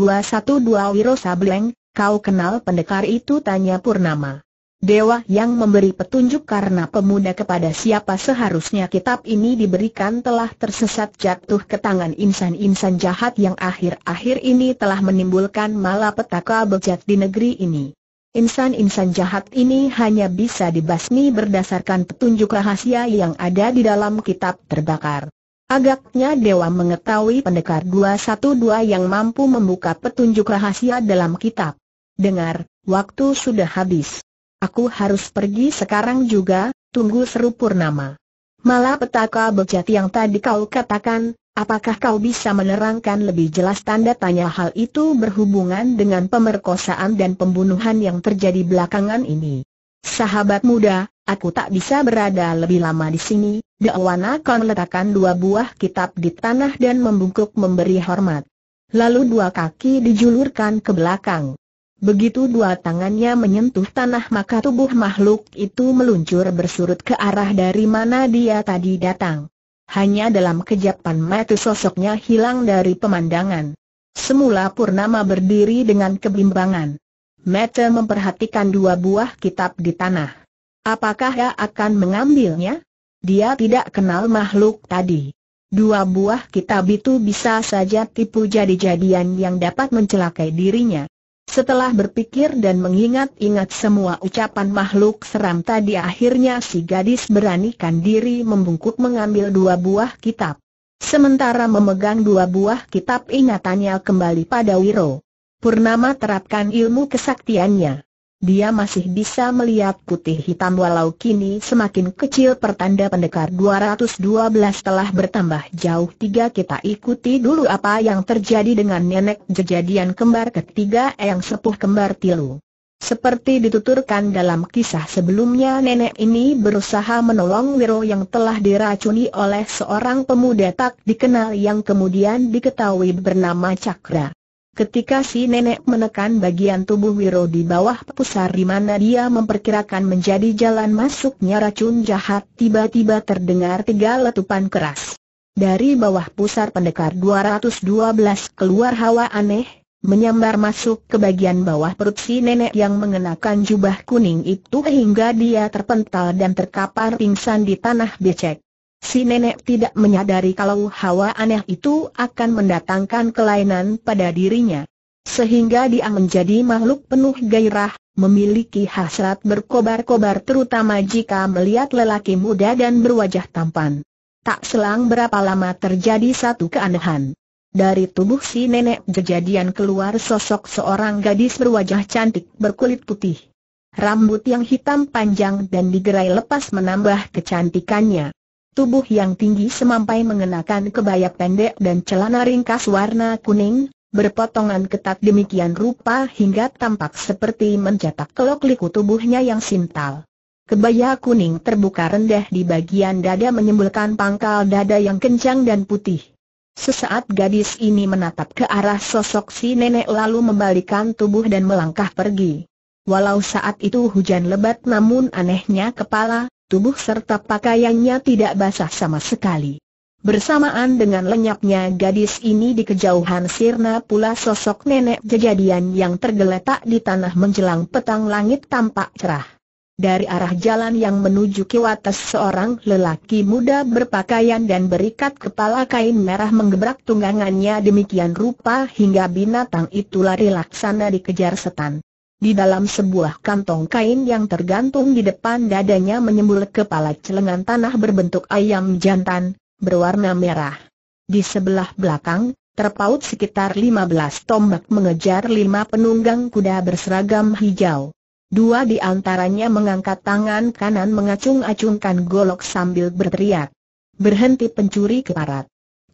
dua Sableng, kau kenal pendekar itu tanya Purnama Dewa yang memberi petunjuk karena pemuda kepada siapa seharusnya kitab ini diberikan telah tersesat jatuh ke tangan insan-insan jahat yang akhir-akhir ini telah menimbulkan malapetaka bejat di negeri ini. Insan-insan jahat ini hanya bisa dibasmi berdasarkan petunjuk rahasia yang ada di dalam kitab terbakar. Agaknya Dewa mengetahui pendekar 212 yang mampu membuka petunjuk rahasia dalam kitab. Dengar, waktu sudah habis. Aku harus pergi sekarang juga, tunggu seru purnama. petaka bejat yang tadi kau katakan, apakah kau bisa menerangkan lebih jelas tanda tanya hal itu berhubungan dengan pemerkosaan dan pembunuhan yang terjadi belakangan ini? Sahabat muda, aku tak bisa berada lebih lama di sini, Dewana kau letakkan dua buah kitab di tanah dan membungkuk memberi hormat. Lalu dua kaki dijulurkan ke belakang. Begitu dua tangannya menyentuh tanah maka tubuh makhluk itu meluncur bersurut ke arah dari mana dia tadi datang. Hanya dalam kejapan mata sosoknya hilang dari pemandangan. Semula Purnama berdiri dengan kebimbangan. Mata memperhatikan dua buah kitab di tanah. Apakah dia akan mengambilnya? Dia tidak kenal makhluk tadi. Dua buah kitab itu bisa saja tipu jadi-jadian yang dapat mencelakai dirinya. Setelah berpikir dan mengingat-ingat semua ucapan makhluk seram tadi akhirnya si gadis beranikan diri membungkuk mengambil dua buah kitab. Sementara memegang dua buah kitab ingatannya kembali pada Wiro. Purnama terapkan ilmu kesaktiannya dia masih bisa melihat putih hitam walau kini semakin kecil pertanda pendekar 212 telah bertambah jauh tiga kita ikuti dulu apa yang terjadi dengan nenek jejadian kembar ketiga yang sepuh kembar tilu. Seperti dituturkan dalam kisah sebelumnya nenek ini berusaha menolong Wiro yang telah diracuni oleh seorang pemuda tak dikenal yang kemudian diketahui bernama Cakra. Ketika si nenek menekan bagian tubuh Wiro di bawah pusar di mana dia memperkirakan menjadi jalan masuknya racun jahat, tiba-tiba terdengar tiga letupan keras. Dari bawah pusar pendekar 212 keluar hawa aneh, menyambar masuk ke bagian bawah perut si nenek yang mengenakan jubah kuning itu hingga dia terpental dan terkapar pingsan di tanah becek. Si nenek tidak menyadari kalau hawa aneh itu akan mendatangkan kelainan pada dirinya. Sehingga dia menjadi makhluk penuh gairah, memiliki hasrat berkobar-kobar terutama jika melihat lelaki muda dan berwajah tampan. Tak selang berapa lama terjadi satu keanehan. Dari tubuh si nenek kejadian keluar sosok seorang gadis berwajah cantik berkulit putih. Rambut yang hitam panjang dan digerai lepas menambah kecantikannya. Tubuh yang tinggi semampai mengenakan kebaya pendek dan celana ringkas warna kuning, berpotongan ketat demikian rupa hingga tampak seperti mencetak kelok liku tubuhnya yang sintal. Kebaya kuning terbuka rendah di bagian dada menyembulkan pangkal dada yang kencang dan putih. Sesaat gadis ini menatap ke arah sosok si nenek lalu membalikan tubuh dan melangkah pergi. Walau saat itu hujan lebat namun anehnya kepala, tubuh serta pakaiannya tidak basah sama sekali. Bersamaan dengan lenyapnya gadis ini di kejauhan sirna pula sosok nenek kejadian yang tergeletak di tanah menjelang petang langit tampak cerah. Dari arah jalan yang menuju ke atas seorang lelaki muda berpakaian dan berikat kepala kain merah menggebrak tunggangannya demikian rupa hingga binatang itu lari laksana dikejar setan. Di dalam sebuah kantong kain yang tergantung di depan dadanya menyembul kepala celengan tanah berbentuk ayam jantan, berwarna merah. Di sebelah belakang, terpaut sekitar lima belas tombak mengejar lima penunggang kuda berseragam hijau. Dua di antaranya mengangkat tangan kanan mengacung-acungkan golok sambil berteriak. Berhenti pencuri keparat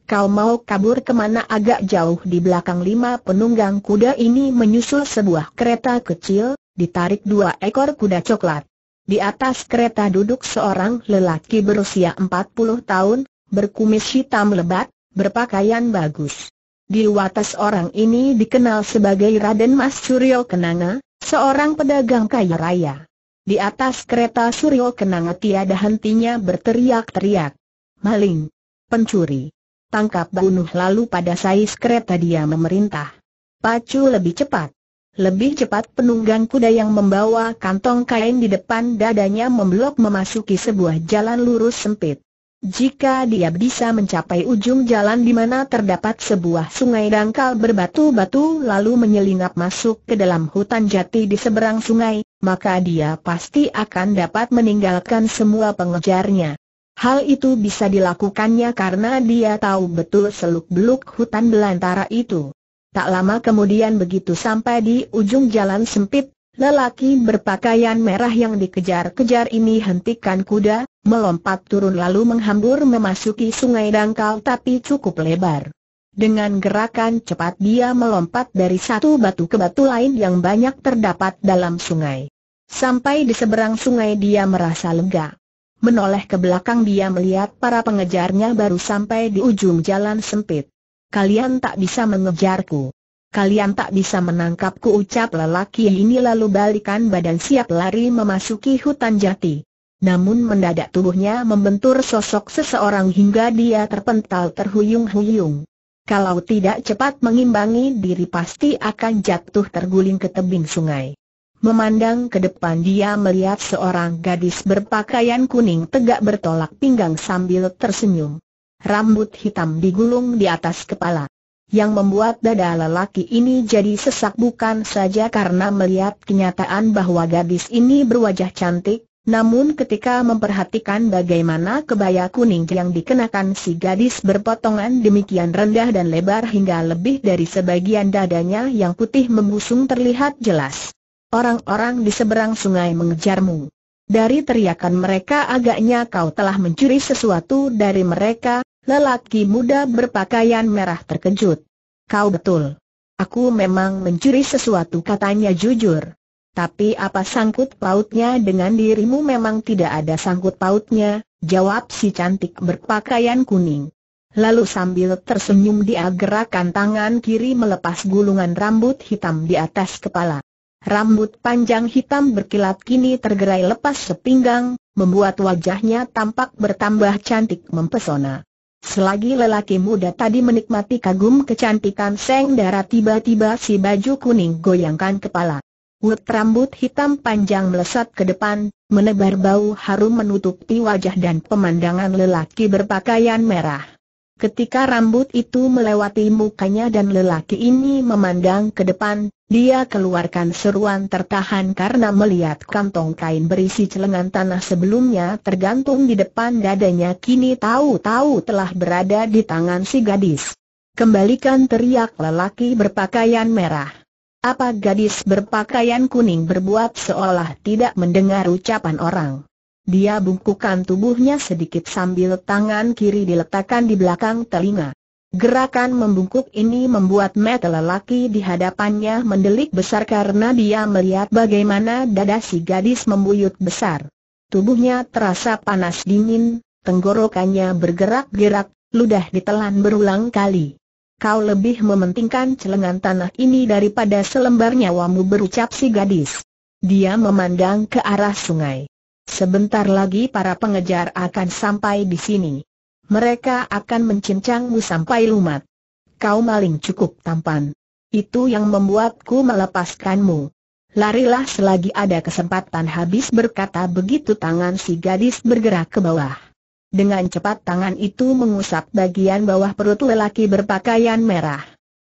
kau mau kabur kemana agak jauh di belakang lima penunggang kuda ini menyusul sebuah kereta kecil, ditarik dua ekor kuda coklat. Di atas kereta duduk seorang lelaki berusia empat puluh tahun, berkumis hitam lebat, berpakaian bagus. Di atas orang ini dikenal sebagai Raden Mas Suryo Kenanga, seorang pedagang kaya raya. Di atas kereta Suryo Kenanga tiada hentinya berteriak-teriak. Maling! Pencuri! tangkap bunuh lalu pada sais kereta dia memerintah. Pacu lebih cepat. Lebih cepat penunggang kuda yang membawa kantong kain di depan dadanya memblok memasuki sebuah jalan lurus sempit. Jika dia bisa mencapai ujung jalan di mana terdapat sebuah sungai dangkal berbatu-batu lalu menyelinap masuk ke dalam hutan jati di seberang sungai, maka dia pasti akan dapat meninggalkan semua pengejarnya. Hal itu bisa dilakukannya karena dia tahu betul seluk-beluk hutan belantara itu. Tak lama kemudian begitu sampai di ujung jalan sempit, lelaki berpakaian merah yang dikejar-kejar ini hentikan kuda, melompat turun lalu menghambur memasuki sungai dangkal tapi cukup lebar. Dengan gerakan cepat dia melompat dari satu batu ke batu lain yang banyak terdapat dalam sungai. Sampai di seberang sungai dia merasa lega. Menoleh ke belakang dia melihat para pengejarnya baru sampai di ujung jalan sempit. Kalian tak bisa mengejarku. Kalian tak bisa menangkapku ucap lelaki ini lalu balikan badan siap lari memasuki hutan jati. Namun mendadak tubuhnya membentur sosok seseorang hingga dia terpental terhuyung-huyung. Kalau tidak cepat mengimbangi diri pasti akan jatuh terguling ke tebing sungai. Memandang ke depan dia melihat seorang gadis berpakaian kuning tegak bertolak pinggang sambil tersenyum. Rambut hitam digulung di atas kepala. Yang membuat dada lelaki ini jadi sesak bukan saja karena melihat kenyataan bahwa gadis ini berwajah cantik, namun ketika memperhatikan bagaimana kebaya kuning yang dikenakan si gadis berpotongan demikian rendah dan lebar hingga lebih dari sebagian dadanya yang putih membusung terlihat jelas. Orang-orang di seberang sungai mengejarmu. Dari teriakan mereka agaknya kau telah mencuri sesuatu dari mereka, lelaki muda berpakaian merah terkejut. Kau betul. Aku memang mencuri sesuatu katanya jujur. Tapi apa sangkut pautnya dengan dirimu memang tidak ada sangkut pautnya, jawab si cantik berpakaian kuning. Lalu sambil tersenyum dia gerakan tangan kiri melepas gulungan rambut hitam di atas kepala. Rambut panjang hitam berkilat kini tergerai lepas sepinggang, membuat wajahnya tampak bertambah cantik mempesona. Selagi lelaki muda tadi menikmati kagum kecantikan Seng Dara tiba-tiba si baju kuning goyangkan kepala. Wut rambut hitam panjang melesat ke depan, menebar bau harum menutupi wajah dan pemandangan lelaki berpakaian merah. Ketika rambut itu melewati mukanya dan lelaki ini memandang ke depan, dia keluarkan seruan tertahan karena melihat kantong kain berisi celengan tanah sebelumnya tergantung di depan dadanya kini tahu-tahu telah berada di tangan si gadis. Kembalikan teriak lelaki berpakaian merah. Apa gadis berpakaian kuning berbuat seolah tidak mendengar ucapan orang. Dia bungkukan tubuhnya sedikit sambil tangan kiri diletakkan di belakang telinga. Gerakan membungkuk ini membuat mata lelaki di hadapannya mendelik besar karena dia melihat bagaimana dada si gadis membuyut besar. Tubuhnya terasa panas dingin, tenggorokannya bergerak-gerak, ludah ditelan berulang kali. Kau lebih mementingkan celengan tanah ini daripada selembar nyawamu berucap si gadis. Dia memandang ke arah sungai. Sebentar lagi para pengejar akan sampai di sini mereka akan mencincangmu sampai lumat. Kau maling cukup tampan. Itu yang membuatku melepaskanmu. Larilah selagi ada kesempatan habis berkata begitu tangan si gadis bergerak ke bawah. Dengan cepat tangan itu mengusap bagian bawah perut lelaki berpakaian merah.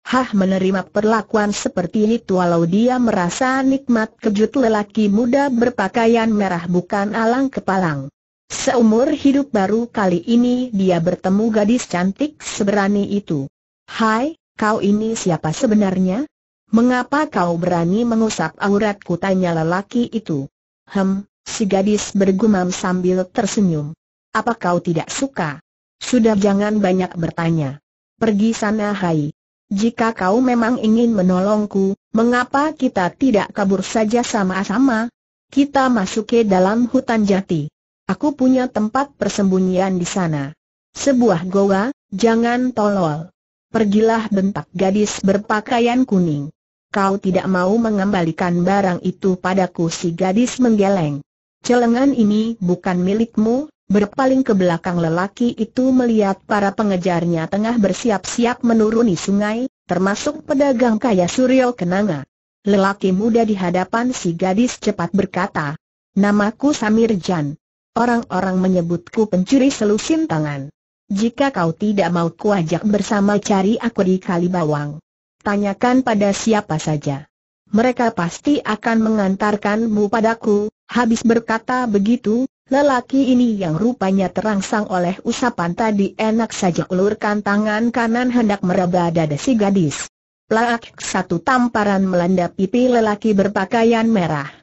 Hah menerima perlakuan seperti itu walau dia merasa nikmat kejut lelaki muda berpakaian merah bukan alang kepalang. Seumur hidup baru kali ini dia bertemu gadis cantik seberani itu. Hai, kau ini siapa sebenarnya? Mengapa kau berani mengusap auratku? Tanya lelaki itu. Hem, si gadis bergumam sambil tersenyum. Apa kau tidak suka? Sudah jangan banyak bertanya. Pergi sana hai. Jika kau memang ingin menolongku, mengapa kita tidak kabur saja sama-sama? Kita masuk ke dalam hutan jati. Aku punya tempat persembunyian di sana. Sebuah goa, jangan tolol. Pergilah bentak gadis berpakaian kuning. Kau tidak mau mengembalikan barang itu padaku si gadis menggeleng. Celengan ini bukan milikmu, Berpaling ke belakang lelaki itu melihat para pengejarnya tengah bersiap-siap menuruni sungai, termasuk pedagang kaya Suryo Kenanga. Lelaki muda di hadapan si gadis cepat berkata, Namaku Samir Jan. Orang-orang menyebutku pencuri selusin tangan. Jika kau tidak mau kuajak bersama cari aku di Kalibawang. Tanyakan pada siapa saja. Mereka pasti akan mengantarkanmu padaku, habis berkata begitu, lelaki ini yang rupanya terangsang oleh usapan tadi enak saja ulurkan tangan kanan hendak meraba dada si gadis. Plak satu tamparan melanda pipi lelaki berpakaian merah.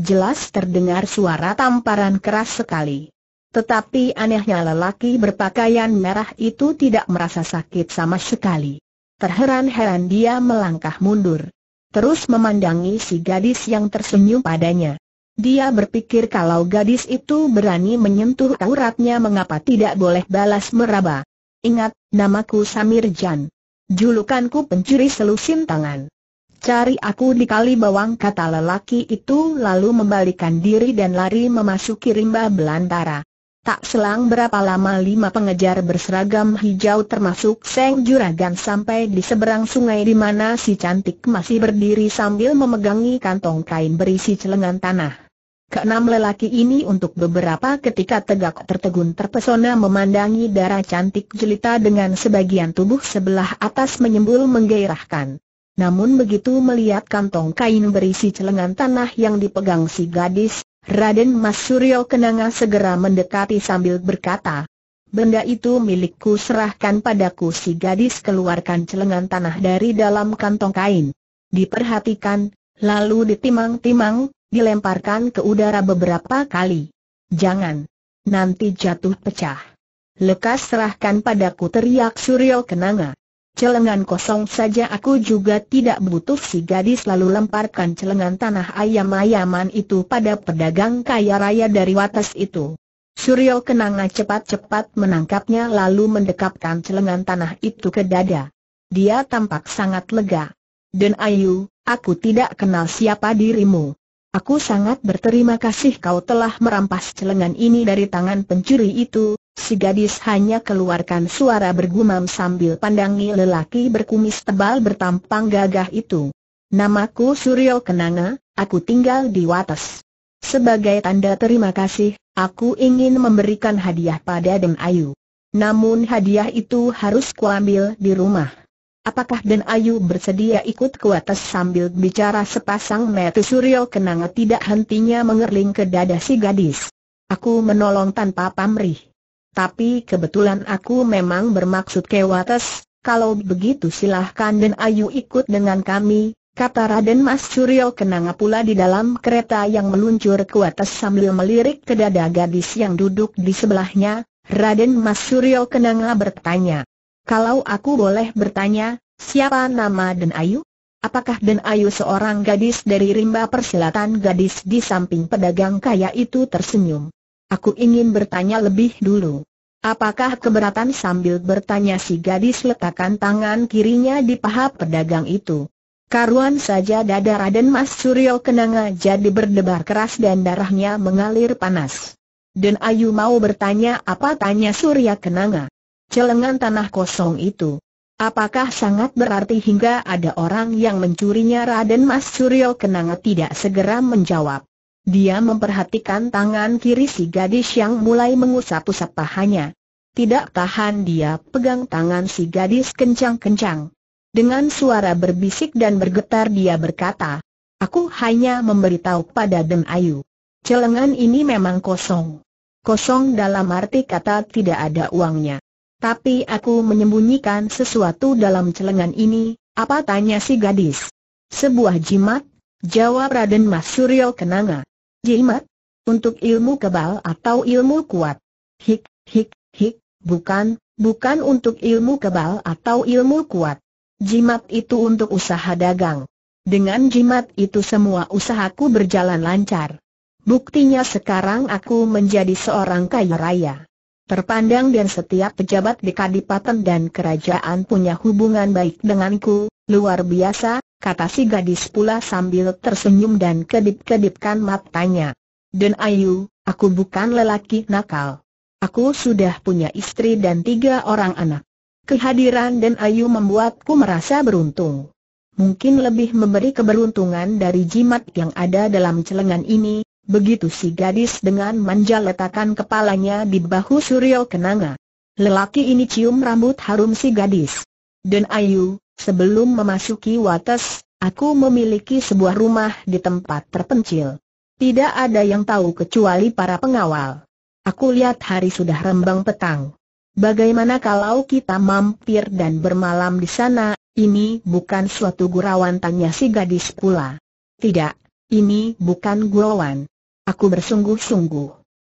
Jelas terdengar suara tamparan keras sekali. Tetapi anehnya lelaki berpakaian merah itu tidak merasa sakit sama sekali. Terheran-heran dia melangkah mundur. Terus memandangi si gadis yang tersenyum padanya. Dia berpikir kalau gadis itu berani menyentuh auratnya mengapa tidak boleh balas meraba. Ingat, namaku Samir Jan. Julukanku pencuri selusin tangan. Cari aku di kali bawang kata lelaki itu lalu membalikan diri dan lari memasuki rimba belantara. Tak selang berapa lama lima pengejar berseragam hijau termasuk Seng Juragan sampai di seberang sungai di mana si cantik masih berdiri sambil memegangi kantong kain berisi celengan tanah. Keenam lelaki ini untuk beberapa ketika tegak tertegun terpesona memandangi darah cantik jelita dengan sebagian tubuh sebelah atas menyembul menggairahkan. Namun begitu melihat kantong kain berisi celengan tanah yang dipegang si gadis, Raden Mas Suryo Kenanga segera mendekati sambil berkata, Benda itu milikku serahkan padaku si gadis keluarkan celengan tanah dari dalam kantong kain. Diperhatikan, lalu ditimang-timang, dilemparkan ke udara beberapa kali. Jangan. Nanti jatuh pecah. Lekas serahkan padaku teriak Suryo Kenanga. Celengan kosong saja aku juga tidak butuh si gadis lalu lemparkan celengan tanah ayam-ayaman itu pada pedagang kaya raya dari watas itu. Suryo Kenanga cepat-cepat menangkapnya lalu mendekapkan celengan tanah itu ke dada. Dia tampak sangat lega. Dan Ayu, aku tidak kenal siapa dirimu. Aku sangat berterima kasih kau telah merampas celengan ini dari tangan pencuri itu, Si gadis hanya keluarkan suara bergumam sambil pandangi lelaki berkumis tebal bertampang gagah itu. Namaku Suryo Kenanga, aku tinggal di Wates. Sebagai tanda terima kasih, aku ingin memberikan hadiah pada Den Ayu. Namun hadiah itu harus kuambil di rumah. Apakah Den Ayu bersedia ikut ke atas sambil bicara sepasang mata Suryo Kenanga tidak hentinya mengerling ke dada si gadis. Aku menolong tanpa pamrih tapi kebetulan aku memang bermaksud ke atas. kalau begitu silahkan dan ayu ikut dengan kami, kata Raden Mas Suryo Kenanga pula di dalam kereta yang meluncur ke atas sambil melirik ke dada gadis yang duduk di sebelahnya, Raden Mas Suryo Kenanga bertanya, kalau aku boleh bertanya, siapa nama dan Ayu? Apakah Den Ayu seorang gadis dari rimba persilatan gadis di samping pedagang kaya itu tersenyum? Aku ingin bertanya lebih dulu. Apakah keberatan sambil bertanya si gadis letakkan tangan kirinya di paha pedagang itu? Karuan saja dada Raden Mas Suryo Kenanga jadi berdebar keras dan darahnya mengalir panas. Dan Ayu mau bertanya apa tanya Surya Kenanga. Celengan tanah kosong itu. Apakah sangat berarti hingga ada orang yang mencurinya Raden Mas Suryo Kenanga tidak segera menjawab. Dia memperhatikan tangan kiri si gadis yang mulai mengusap-usap pahanya. Tidak tahan dia pegang tangan si gadis kencang-kencang. Dengan suara berbisik dan bergetar dia berkata, Aku hanya memberitahu pada Dem Ayu. Celengan ini memang kosong. Kosong dalam arti kata tidak ada uangnya. Tapi aku menyembunyikan sesuatu dalam celengan ini, apa tanya si gadis. Sebuah jimat, jawab Raden Mas Suryo Kenanga. Jimat? Untuk ilmu kebal atau ilmu kuat? Hik, hik, hik, bukan, bukan untuk ilmu kebal atau ilmu kuat. Jimat itu untuk usaha dagang. Dengan jimat itu semua usahaku berjalan lancar. Buktinya sekarang aku menjadi seorang kaya raya. Terpandang dan setiap pejabat di kadipaten dan kerajaan punya hubungan baik denganku, Luar biasa, kata si gadis pula sambil tersenyum dan kedip-kedipkan matanya. Den Ayu, aku bukan lelaki nakal. Aku sudah punya istri dan tiga orang anak. Kehadiran Den Ayu membuatku merasa beruntung. Mungkin lebih memberi keberuntungan dari jimat yang ada dalam celengan ini, begitu si gadis dengan manja letakkan kepalanya di bahu Suryo Kenanga. Lelaki ini cium rambut harum si gadis. Den Ayu, Sebelum memasuki Wates, aku memiliki sebuah rumah di tempat terpencil. Tidak ada yang tahu kecuali para pengawal. Aku lihat hari sudah rembang petang. Bagaimana kalau kita mampir dan bermalam di sana? Ini bukan suatu gurauan tanya si gadis pula. Tidak, ini bukan gurauan. Aku bersungguh-sungguh.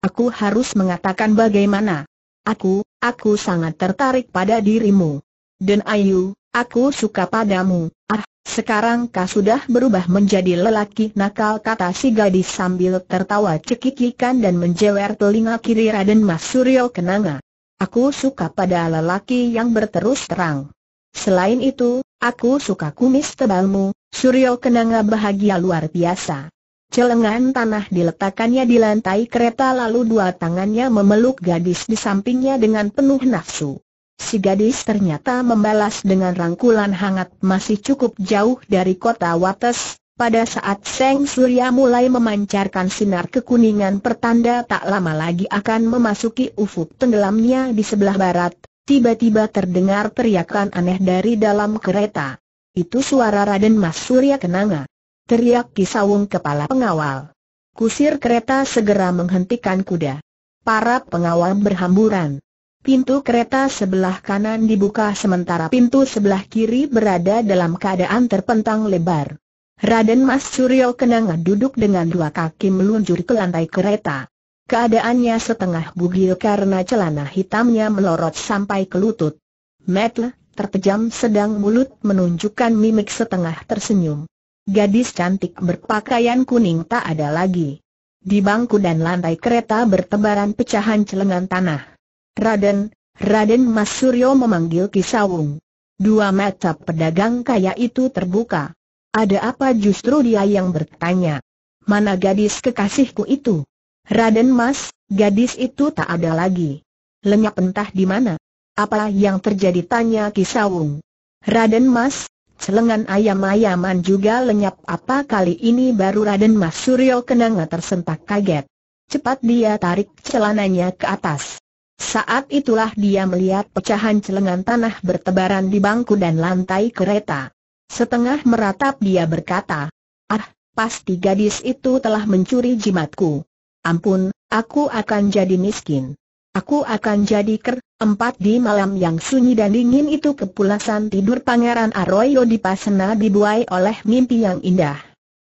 Aku harus mengatakan bagaimana. Aku, aku sangat tertarik pada dirimu. Dan Ayu, Aku suka padamu. Ah, sekarang kau sudah berubah menjadi lelaki nakal kata si gadis sambil tertawa cekikikan dan menjewer telinga kiri Raden Mas Suryo Kenanga. Aku suka pada lelaki yang berterus terang. Selain itu, aku suka kumis tebalmu, Suryo Kenanga bahagia luar biasa. Celengan tanah diletakkannya di lantai kereta lalu dua tangannya memeluk gadis di sampingnya dengan penuh nafsu. Si gadis ternyata membalas dengan rangkulan hangat masih cukup jauh dari kota Wates, pada saat Seng Surya mulai memancarkan sinar kekuningan pertanda tak lama lagi akan memasuki ufuk tenggelamnya di sebelah barat, tiba-tiba terdengar teriakan aneh dari dalam kereta. Itu suara Raden Mas Surya Kenanga. Teriak Kisawung kepala pengawal. Kusir kereta segera menghentikan kuda. Para pengawal berhamburan. Pintu kereta sebelah kanan dibuka sementara pintu sebelah kiri berada dalam keadaan terpentang lebar. Raden Mas Suryo Kenanga duduk dengan dua kaki meluncur ke lantai kereta. Keadaannya setengah bugil karena celana hitamnya melorot sampai ke lutut. Metle, terpejam sedang mulut menunjukkan mimik setengah tersenyum. Gadis cantik berpakaian kuning tak ada lagi. Di bangku dan lantai kereta bertebaran pecahan celengan tanah. Raden, Raden Mas Suryo memanggil Kisawung. Dua mata pedagang kaya itu terbuka. Ada apa justru dia yang bertanya? Mana gadis kekasihku itu? Raden Mas, gadis itu tak ada lagi. Lenyap entah di mana. Apa yang terjadi tanya Kisawung. Raden Mas, celengan ayam-ayaman juga lenyap apa kali ini baru Raden Mas Suryo Kenanga tersentak kaget. Cepat dia tarik celananya ke atas. Saat itulah dia melihat pecahan celengan tanah bertebaran di bangku dan lantai kereta. Setengah meratap dia berkata, Ah, pasti gadis itu telah mencuri jimatku. Ampun, aku akan jadi miskin. Aku akan jadi ker, empat di malam yang sunyi dan dingin itu kepulasan tidur Pangeran Arroyo di Pasena dibuai oleh mimpi yang indah.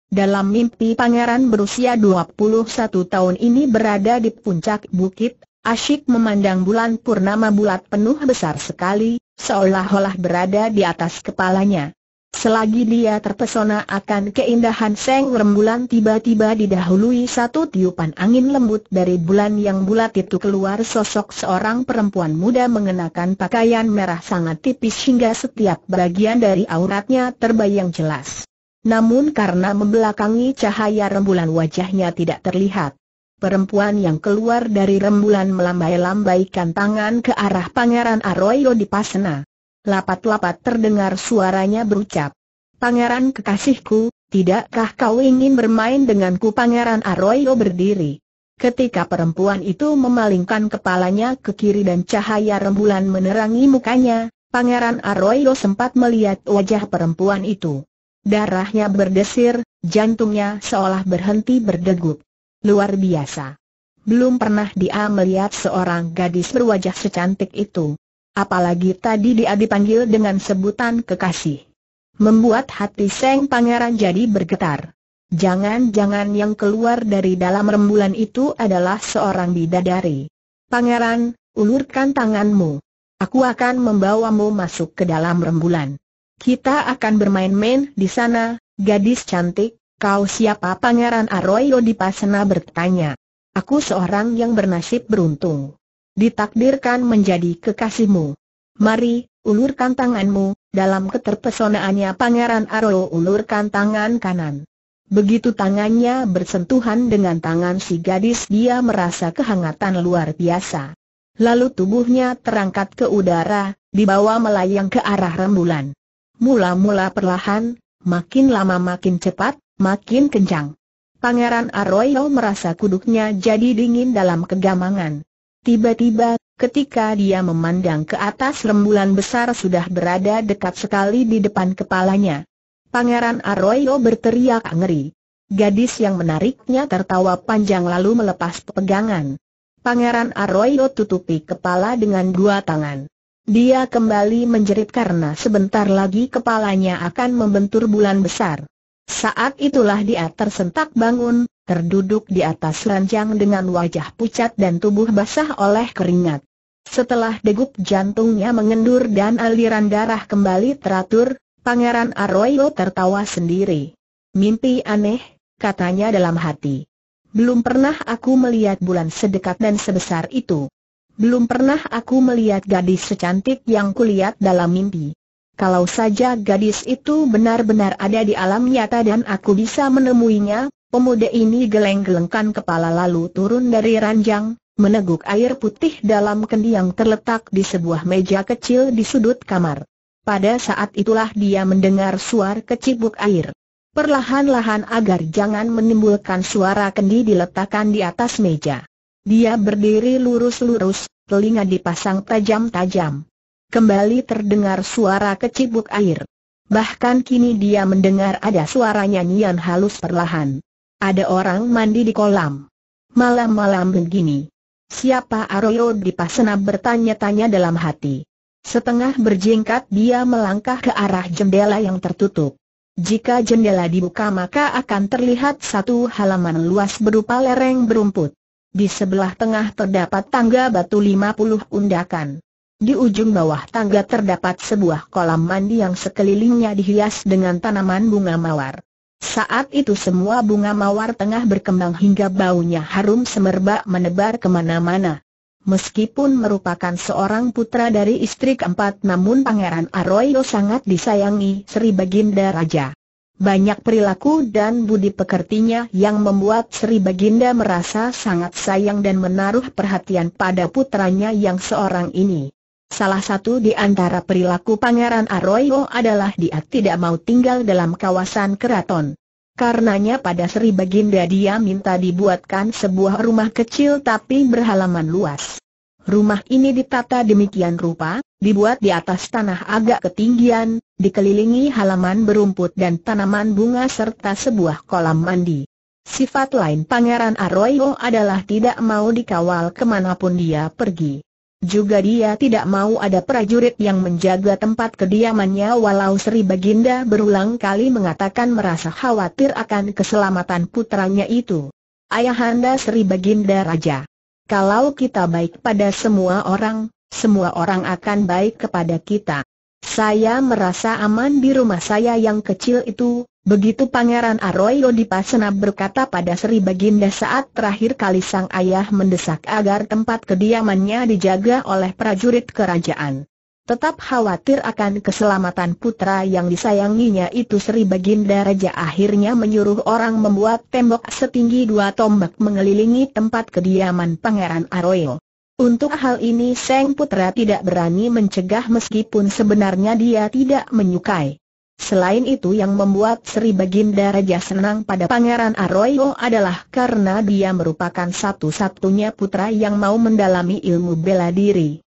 Dalam mimpi Pangeran berusia 21 tahun ini berada di puncak bukit Asyik memandang bulan purnama bulat penuh besar sekali, seolah-olah berada di atas kepalanya. Selagi dia terpesona akan keindahan seng rembulan tiba-tiba didahului satu tiupan angin lembut dari bulan yang bulat itu keluar sosok seorang perempuan muda mengenakan pakaian merah sangat tipis hingga setiap bagian dari auratnya terbayang jelas. Namun karena membelakangi cahaya rembulan wajahnya tidak terlihat. Perempuan yang keluar dari rembulan melambai-lambaikan tangan ke arah Pangeran Arroyo di Pasena. Lapat-lapat terdengar suaranya berucap, Pangeran kekasihku, tidakkah kau ingin bermain denganku Pangeran Arroyo berdiri? Ketika perempuan itu memalingkan kepalanya ke kiri dan cahaya rembulan menerangi mukanya, Pangeran Arroyo sempat melihat wajah perempuan itu. Darahnya berdesir, jantungnya seolah berhenti berdegup. Luar biasa. Belum pernah dia melihat seorang gadis berwajah secantik itu. Apalagi tadi dia dipanggil dengan sebutan kekasih. Membuat hati Seng Pangeran jadi bergetar. Jangan-jangan yang keluar dari dalam rembulan itu adalah seorang bidadari. Pangeran, ulurkan tanganmu. Aku akan membawamu masuk ke dalam rembulan. Kita akan bermain-main di sana, gadis cantik, Kau siapa Pangeran Arroyo di Pasena bertanya. Aku seorang yang bernasib beruntung. Ditakdirkan menjadi kekasihmu. Mari, ulurkan tanganmu, dalam keterpesonaannya Pangeran Arroyo ulurkan tangan kanan. Begitu tangannya bersentuhan dengan tangan si gadis dia merasa kehangatan luar biasa. Lalu tubuhnya terangkat ke udara, dibawa melayang ke arah rembulan. Mula-mula perlahan, makin lama makin cepat, makin kencang. Pangeran Arroyo merasa kuduknya jadi dingin dalam kegamangan. Tiba-tiba, ketika dia memandang ke atas rembulan besar sudah berada dekat sekali di depan kepalanya. Pangeran Arroyo berteriak ngeri. Gadis yang menariknya tertawa panjang lalu melepas pegangan. Pangeran Arroyo tutupi kepala dengan dua tangan. Dia kembali menjerit karena sebentar lagi kepalanya akan membentur bulan besar. Saat itulah dia tersentak bangun, terduduk di atas ranjang dengan wajah pucat dan tubuh basah oleh keringat. Setelah degup jantungnya mengendur dan aliran darah kembali teratur, Pangeran Arroyo tertawa sendiri. Mimpi aneh, katanya dalam hati. Belum pernah aku melihat bulan sedekat dan sebesar itu. Belum pernah aku melihat gadis secantik yang kulihat dalam mimpi. Kalau saja gadis itu benar-benar ada di alam nyata dan aku bisa menemuinya, pemuda ini geleng-gelengkan kepala lalu turun dari ranjang, meneguk air putih dalam kendi yang terletak di sebuah meja kecil di sudut kamar. Pada saat itulah dia mendengar suara kecibuk air. Perlahan-lahan agar jangan menimbulkan suara kendi diletakkan di atas meja. Dia berdiri lurus-lurus, telinga dipasang tajam-tajam kembali terdengar suara kecibuk air. Bahkan kini dia mendengar ada suara nyanyian halus perlahan. Ada orang mandi di kolam. Malam-malam begini. Siapa Aroyo di Pasena bertanya-tanya dalam hati. Setengah berjingkat dia melangkah ke arah jendela yang tertutup. Jika jendela dibuka maka akan terlihat satu halaman luas berupa lereng berumput. Di sebelah tengah terdapat tangga batu 50 undakan. Di ujung bawah tangga terdapat sebuah kolam mandi yang sekelilingnya dihias dengan tanaman bunga mawar. Saat itu semua bunga mawar tengah berkembang hingga baunya harum semerbak menebar kemana-mana. Meskipun merupakan seorang putra dari istri keempat namun Pangeran Arroyo sangat disayangi Sri Baginda Raja. Banyak perilaku dan budi pekertinya yang membuat Sri Baginda merasa sangat sayang dan menaruh perhatian pada putranya yang seorang ini. Salah satu di antara perilaku Pangeran Arroyo adalah dia tidak mau tinggal dalam kawasan keraton. Karenanya pada Sri Baginda dia minta dibuatkan sebuah rumah kecil tapi berhalaman luas. Rumah ini ditata demikian rupa, dibuat di atas tanah agak ketinggian, dikelilingi halaman berumput dan tanaman bunga serta sebuah kolam mandi. Sifat lain Pangeran Arroyo adalah tidak mau dikawal kemanapun dia pergi. Juga dia tidak mau ada prajurit yang menjaga tempat kediamannya walau Sri Baginda berulang kali mengatakan merasa khawatir akan keselamatan putranya itu. Ayahanda Sri Baginda Raja. Kalau kita baik pada semua orang, semua orang akan baik kepada kita. Saya merasa aman di rumah saya yang kecil itu, Begitu Pangeran Arroyo di Pasena berkata pada Sri Baginda saat terakhir kali sang ayah mendesak agar tempat kediamannya dijaga oleh prajurit kerajaan. Tetap khawatir akan keselamatan putra yang disayanginya itu Sri Baginda Raja akhirnya menyuruh orang membuat tembok setinggi dua tombak mengelilingi tempat kediaman Pangeran Arroyo. Untuk hal ini Seng Putra tidak berani mencegah meskipun sebenarnya dia tidak menyukai. Selain itu yang membuat Sri Baginda Raja senang pada Pangeran Arroyo adalah karena dia merupakan satu-satunya putra yang mau mendalami ilmu bela diri.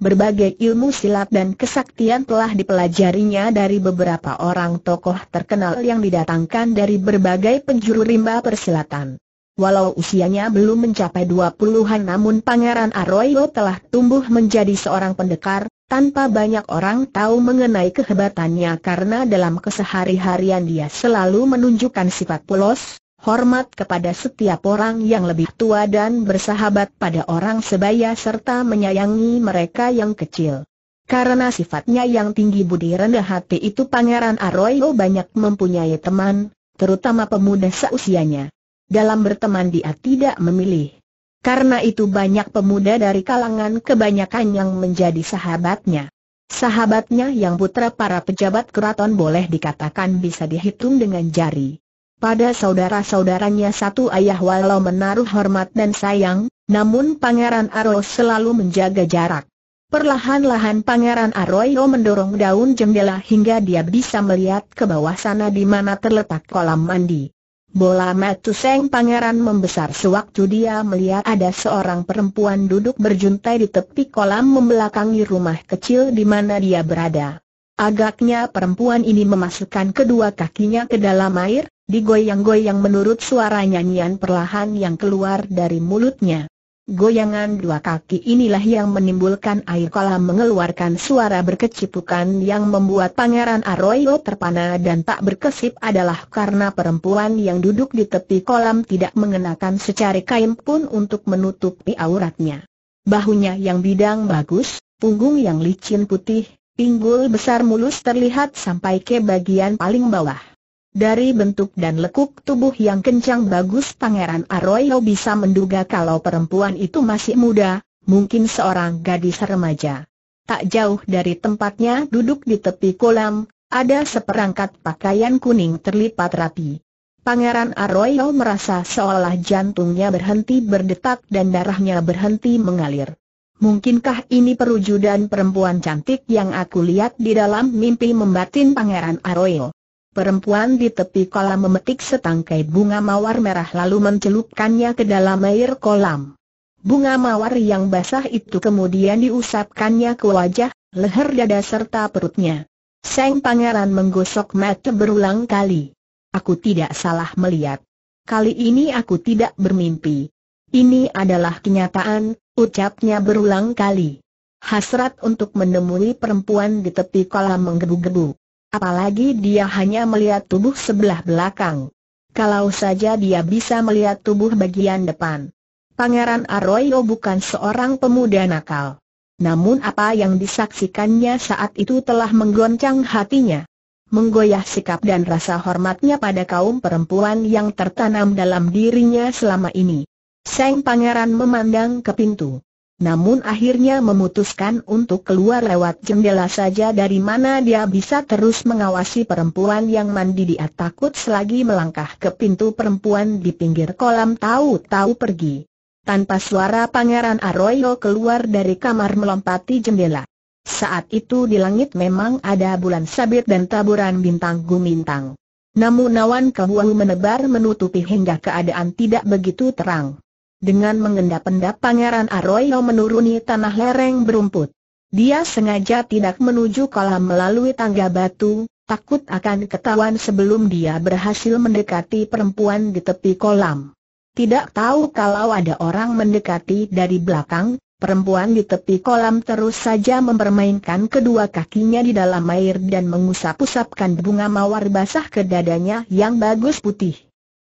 Berbagai ilmu silat dan kesaktian telah dipelajarinya dari beberapa orang tokoh terkenal yang didatangkan dari berbagai penjuru rimba persilatan. Walau usianya belum mencapai dua puluhan namun Pangeran Arroyo telah tumbuh menjadi seorang pendekar, tanpa banyak orang tahu mengenai kehebatannya karena dalam kesehari-harian dia selalu menunjukkan sifat polos, hormat kepada setiap orang yang lebih tua dan bersahabat pada orang sebaya serta menyayangi mereka yang kecil. Karena sifatnya yang tinggi budi rendah hati itu Pangeran Arroyo banyak mempunyai teman, terutama pemuda seusianya dalam berteman dia tidak memilih. Karena itu banyak pemuda dari kalangan kebanyakan yang menjadi sahabatnya. Sahabatnya yang putra para pejabat keraton boleh dikatakan bisa dihitung dengan jari. Pada saudara-saudaranya satu ayah walau menaruh hormat dan sayang, namun Pangeran Aroy selalu menjaga jarak. Perlahan-lahan Pangeran Aroyo mendorong daun jendela hingga dia bisa melihat ke bawah sana di mana terletak kolam mandi. Bola matu Seng Pangeran membesar sewaktu dia melihat ada seorang perempuan duduk berjuntai di tepi kolam membelakangi rumah kecil di mana dia berada. Agaknya perempuan ini memasukkan kedua kakinya ke dalam air, digoyang-goyang menurut suara nyanyian perlahan yang keluar dari mulutnya. Goyangan dua kaki inilah yang menimbulkan air kolam mengeluarkan suara berkecipukan yang membuat Pangeran Arroyo terpana dan tak berkesip adalah karena perempuan yang duduk di tepi kolam tidak mengenakan secari kain pun untuk menutupi auratnya. Bahunya yang bidang bagus, punggung yang licin putih, pinggul besar mulus terlihat sampai ke bagian paling bawah. Dari bentuk dan lekuk tubuh yang kencang bagus Pangeran Arroyo bisa menduga kalau perempuan itu masih muda, mungkin seorang gadis remaja. Tak jauh dari tempatnya duduk di tepi kolam, ada seperangkat pakaian kuning terlipat rapi. Pangeran Arroyo merasa seolah jantungnya berhenti berdetak dan darahnya berhenti mengalir. Mungkinkah ini perwujudan perempuan cantik yang aku lihat di dalam mimpi membatin Pangeran Arroyo? Perempuan di tepi kolam memetik setangkai bunga mawar merah lalu mencelupkannya ke dalam air kolam. Bunga mawar yang basah itu kemudian diusapkannya ke wajah, leher dada serta perutnya. Seng pangeran menggosok mata berulang kali. Aku tidak salah melihat. Kali ini aku tidak bermimpi. Ini adalah kenyataan, ucapnya berulang kali. Hasrat untuk menemui perempuan di tepi kolam menggebu-gebu apalagi dia hanya melihat tubuh sebelah belakang. Kalau saja dia bisa melihat tubuh bagian depan. Pangeran Arroyo bukan seorang pemuda nakal. Namun apa yang disaksikannya saat itu telah menggoncang hatinya. Menggoyah sikap dan rasa hormatnya pada kaum perempuan yang tertanam dalam dirinya selama ini. Seng pangeran memandang ke pintu namun akhirnya memutuskan untuk keluar lewat jendela saja dari mana dia bisa terus mengawasi perempuan yang mandi dia takut selagi melangkah ke pintu perempuan di pinggir kolam tahu-tahu pergi. Tanpa suara Pangeran Arroyo keluar dari kamar melompati jendela. Saat itu di langit memang ada bulan sabit dan taburan bintang gumintang. Namun awan kehuahu menebar menutupi hingga keadaan tidak begitu terang dengan mengendap-endap Pangeran Arroyo menuruni tanah lereng berumput. Dia sengaja tidak menuju kolam melalui tangga batu, takut akan ketahuan sebelum dia berhasil mendekati perempuan di tepi kolam. Tidak tahu kalau ada orang mendekati dari belakang, perempuan di tepi kolam terus saja mempermainkan kedua kakinya di dalam air dan mengusap-usapkan bunga mawar basah ke dadanya yang bagus putih.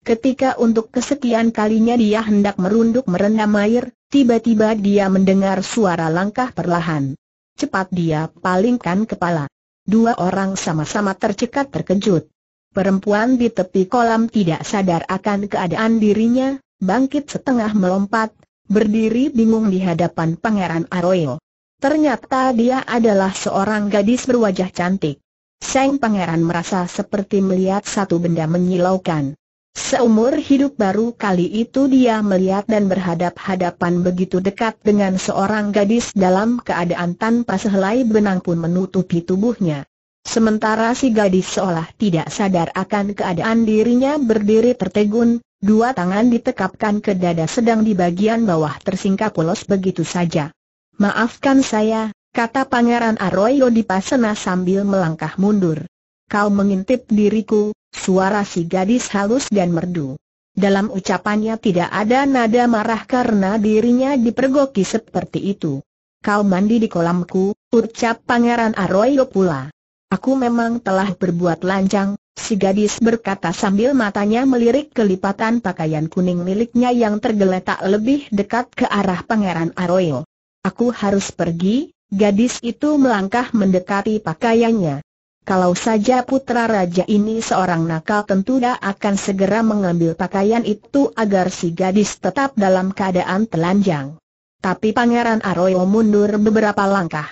Ketika untuk kesekian kalinya dia hendak merunduk merendam air, tiba-tiba dia mendengar suara langkah perlahan. Cepat dia palingkan kepala. Dua orang sama-sama tercekat terkejut. Perempuan di tepi kolam tidak sadar akan keadaan dirinya, bangkit setengah melompat, berdiri bingung di hadapan Pangeran Arroyo. Ternyata dia adalah seorang gadis berwajah cantik. Sang pangeran merasa seperti melihat satu benda menyilaukan. Seumur hidup baru kali itu dia melihat dan berhadap-hadapan begitu dekat dengan seorang gadis dalam keadaan tanpa sehelai benang pun menutupi tubuhnya. Sementara si gadis seolah tidak sadar akan keadaan dirinya berdiri tertegun, dua tangan ditekapkan ke dada sedang di bagian bawah tersingkap polos begitu saja. Maafkan saya, kata Pangeran Arroyo di Pasena sambil melangkah mundur kau mengintip diriku, suara si gadis halus dan merdu. Dalam ucapannya tidak ada nada marah karena dirinya dipergoki seperti itu. Kau mandi di kolamku, ucap Pangeran Arroyo pula. Aku memang telah berbuat lancang, si gadis berkata sambil matanya melirik kelipatan pakaian kuning miliknya yang tergeletak lebih dekat ke arah Pangeran Arroyo. Aku harus pergi, gadis itu melangkah mendekati pakaiannya. Kalau saja putra raja ini seorang nakal tentu dia akan segera mengambil pakaian itu agar si gadis tetap dalam keadaan telanjang. Tapi Pangeran Aroyo mundur beberapa langkah.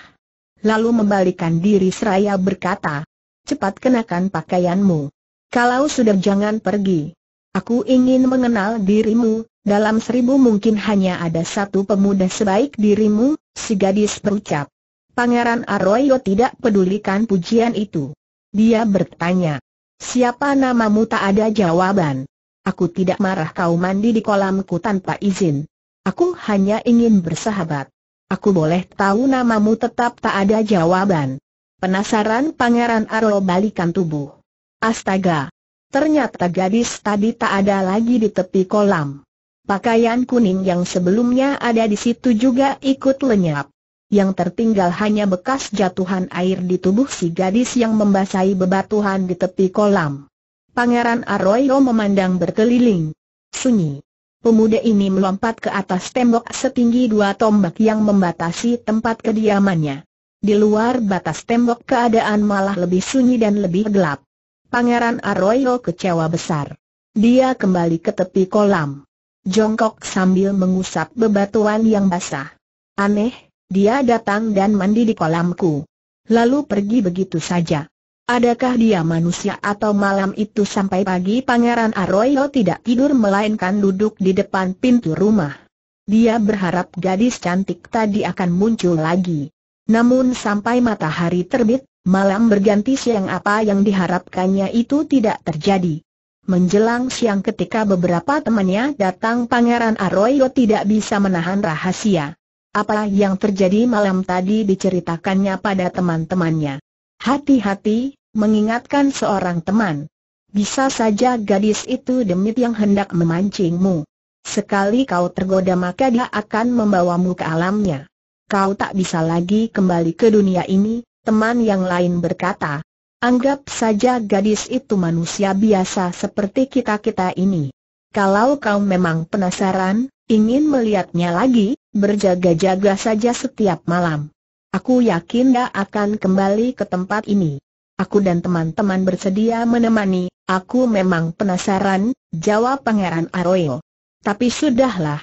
Lalu membalikan diri seraya berkata, cepat kenakan pakaianmu. Kalau sudah jangan pergi. Aku ingin mengenal dirimu, dalam seribu mungkin hanya ada satu pemuda sebaik dirimu, si gadis berucap. Pangeran Arroyo tidak pedulikan pujian itu. Dia bertanya, siapa namamu tak ada jawaban. Aku tidak marah kau mandi di kolamku tanpa izin. Aku hanya ingin bersahabat. Aku boleh tahu namamu tetap tak ada jawaban. Penasaran Pangeran Arroyo balikan tubuh. Astaga! Ternyata gadis tadi tak ada lagi di tepi kolam. Pakaian kuning yang sebelumnya ada di situ juga ikut lenyap yang tertinggal hanya bekas jatuhan air di tubuh si gadis yang membasahi bebatuan di tepi kolam. Pangeran Arroyo memandang berkeliling. Sunyi. Pemuda ini melompat ke atas tembok setinggi dua tombak yang membatasi tempat kediamannya. Di luar batas tembok keadaan malah lebih sunyi dan lebih gelap. Pangeran Arroyo kecewa besar. Dia kembali ke tepi kolam. Jongkok sambil mengusap bebatuan yang basah. Aneh, dia datang dan mandi di kolamku. Lalu pergi begitu saja. Adakah dia manusia atau malam itu sampai pagi Pangeran Arroyo tidak tidur melainkan duduk di depan pintu rumah. Dia berharap gadis cantik tadi akan muncul lagi. Namun sampai matahari terbit, malam berganti siang apa yang diharapkannya itu tidak terjadi. Menjelang siang ketika beberapa temannya datang Pangeran Arroyo tidak bisa menahan rahasia. Apa yang terjadi malam tadi diceritakannya pada teman-temannya. Hati-hati, mengingatkan seorang teman. Bisa saja gadis itu demit yang hendak memancingmu. Sekali kau tergoda maka dia akan membawamu ke alamnya. Kau tak bisa lagi kembali ke dunia ini, teman yang lain berkata. Anggap saja gadis itu manusia biasa seperti kita-kita ini. Kalau kau memang penasaran, Ingin melihatnya lagi, berjaga-jaga saja setiap malam. Aku yakin dia akan kembali ke tempat ini. Aku dan teman-teman bersedia menemani, aku memang penasaran, jawab Pangeran Arroyo. Tapi sudahlah.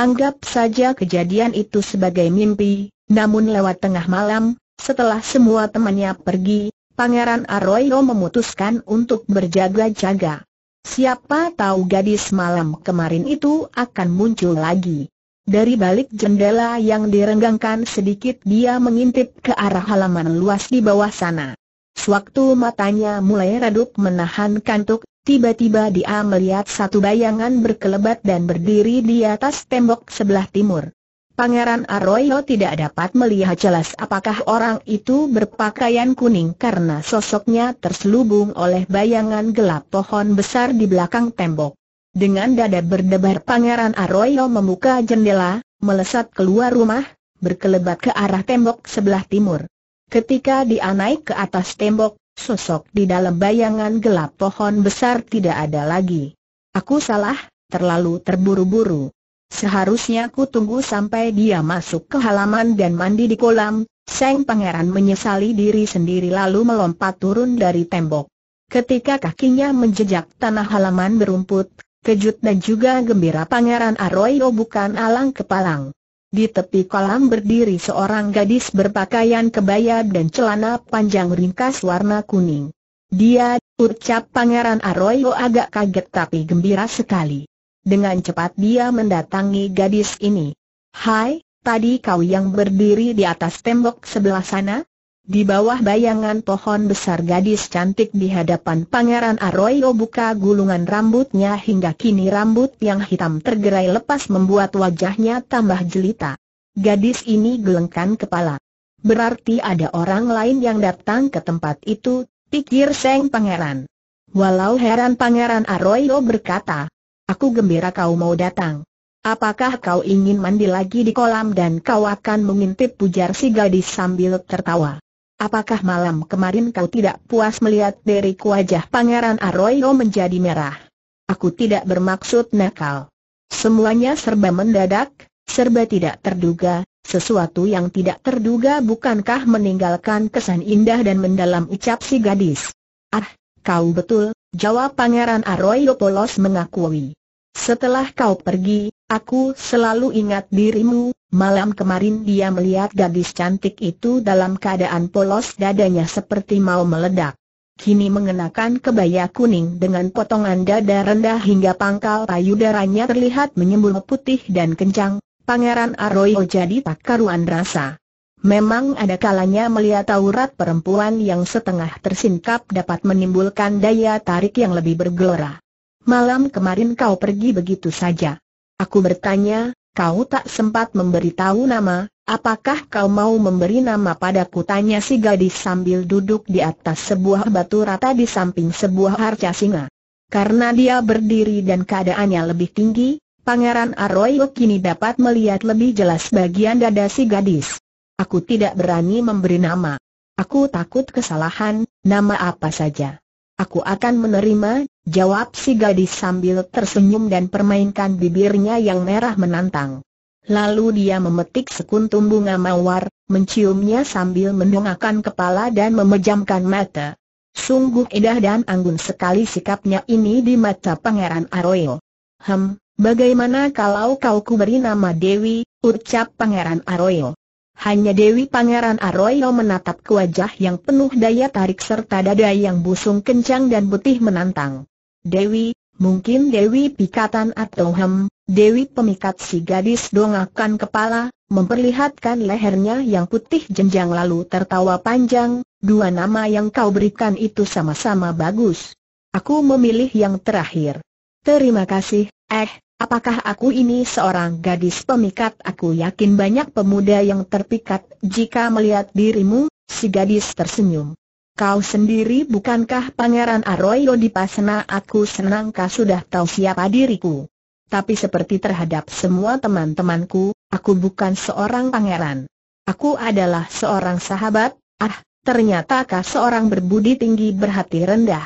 Anggap saja kejadian itu sebagai mimpi, namun lewat tengah malam, setelah semua temannya pergi, Pangeran Arroyo memutuskan untuk berjaga-jaga. Siapa tahu gadis malam kemarin itu akan muncul lagi. Dari balik jendela yang direnggangkan sedikit dia mengintip ke arah halaman luas di bawah sana. Sewaktu matanya mulai redup menahan kantuk, tiba-tiba dia melihat satu bayangan berkelebat dan berdiri di atas tembok sebelah timur. Pangeran Arroyo tidak dapat melihat jelas apakah orang itu berpakaian kuning karena sosoknya terselubung oleh bayangan gelap pohon besar di belakang tembok. Dengan dada berdebar Pangeran Arroyo membuka jendela, melesat keluar rumah, berkelebat ke arah tembok sebelah timur. Ketika dia naik ke atas tembok, sosok di dalam bayangan gelap pohon besar tidak ada lagi. Aku salah, terlalu terburu-buru. Seharusnya ku tunggu sampai dia masuk ke halaman dan mandi di kolam. Seng pangeran menyesali diri sendiri lalu melompat turun dari tembok. Ketika kakinya menjejak tanah halaman berumput, kejut dan juga gembira pangeran Arroyo bukan alang kepalang. Di tepi kolam berdiri seorang gadis berpakaian kebaya dan celana panjang ringkas warna kuning. Dia, ucap pangeran Arroyo agak kaget tapi gembira sekali. Dengan cepat dia mendatangi gadis ini. Hai, tadi kau yang berdiri di atas tembok sebelah sana? Di bawah bayangan pohon besar gadis cantik di hadapan Pangeran Arroyo buka gulungan rambutnya hingga kini rambut yang hitam tergerai lepas membuat wajahnya tambah jelita. Gadis ini gelengkan kepala. Berarti ada orang lain yang datang ke tempat itu, pikir Seng Pangeran. Walau heran Pangeran Arroyo berkata, Aku gembira kau mau datang. Apakah kau ingin mandi lagi di kolam dan kau akan mengintip pujar si gadis sambil tertawa? Apakah malam kemarin kau tidak puas melihat dari wajah Pangeran Arroyo menjadi merah? Aku tidak bermaksud nakal. Semuanya serba mendadak, serba tidak terduga, sesuatu yang tidak terduga bukankah meninggalkan kesan indah dan mendalam ucap si gadis. Ah, kau betul, Jawab Pangeran Arroyo Polos mengakui. Setelah kau pergi, aku selalu ingat dirimu, malam kemarin dia melihat gadis cantik itu dalam keadaan polos dadanya seperti mau meledak. Kini mengenakan kebaya kuning dengan potongan dada rendah hingga pangkal payudaranya terlihat menyembul putih dan kencang, Pangeran Arroyo jadi tak karuan rasa. Memang ada kalanya melihat aurat perempuan yang setengah tersingkap dapat menimbulkan daya tarik yang lebih bergelora. Malam kemarin kau pergi begitu saja. Aku bertanya, kau tak sempat memberi tahu nama, apakah kau mau memberi nama padaku? Tanya si gadis sambil duduk di atas sebuah batu rata di samping sebuah harca singa. Karena dia berdiri dan keadaannya lebih tinggi, Pangeran Arroyo kini dapat melihat lebih jelas bagian dada si gadis. Aku tidak berani memberi nama. Aku takut kesalahan, nama apa saja. Aku akan menerima, jawab si gadis sambil tersenyum dan permainkan bibirnya yang merah menantang. Lalu dia memetik sekuntum bunga mawar, menciumnya sambil mendongakkan kepala dan memejamkan mata. Sungguh indah dan anggun sekali sikapnya ini di mata Pangeran Arroyo. Hem, bagaimana kalau kau kuberi nama Dewi, ucap Pangeran Arroyo. Hanya Dewi Pangeran Arroyo menatap ke wajah yang penuh daya tarik serta dada yang busung kencang dan putih menantang. Dewi, mungkin Dewi Pikatan atau Hem, Dewi Pemikat si gadis dongakan kepala, memperlihatkan lehernya yang putih jenjang lalu tertawa panjang, dua nama yang kau berikan itu sama-sama bagus. Aku memilih yang terakhir. Terima kasih, eh, Apakah aku ini seorang gadis pemikat? Aku yakin banyak pemuda yang terpikat jika melihat dirimu, si gadis tersenyum. Kau sendiri bukankah Pangeran Arroyo di Pasena? Aku senang kau sudah tahu siapa diriku. Tapi seperti terhadap semua teman-temanku, aku bukan seorang pangeran. Aku adalah seorang sahabat, ah, ternyata kau seorang berbudi tinggi berhati rendah.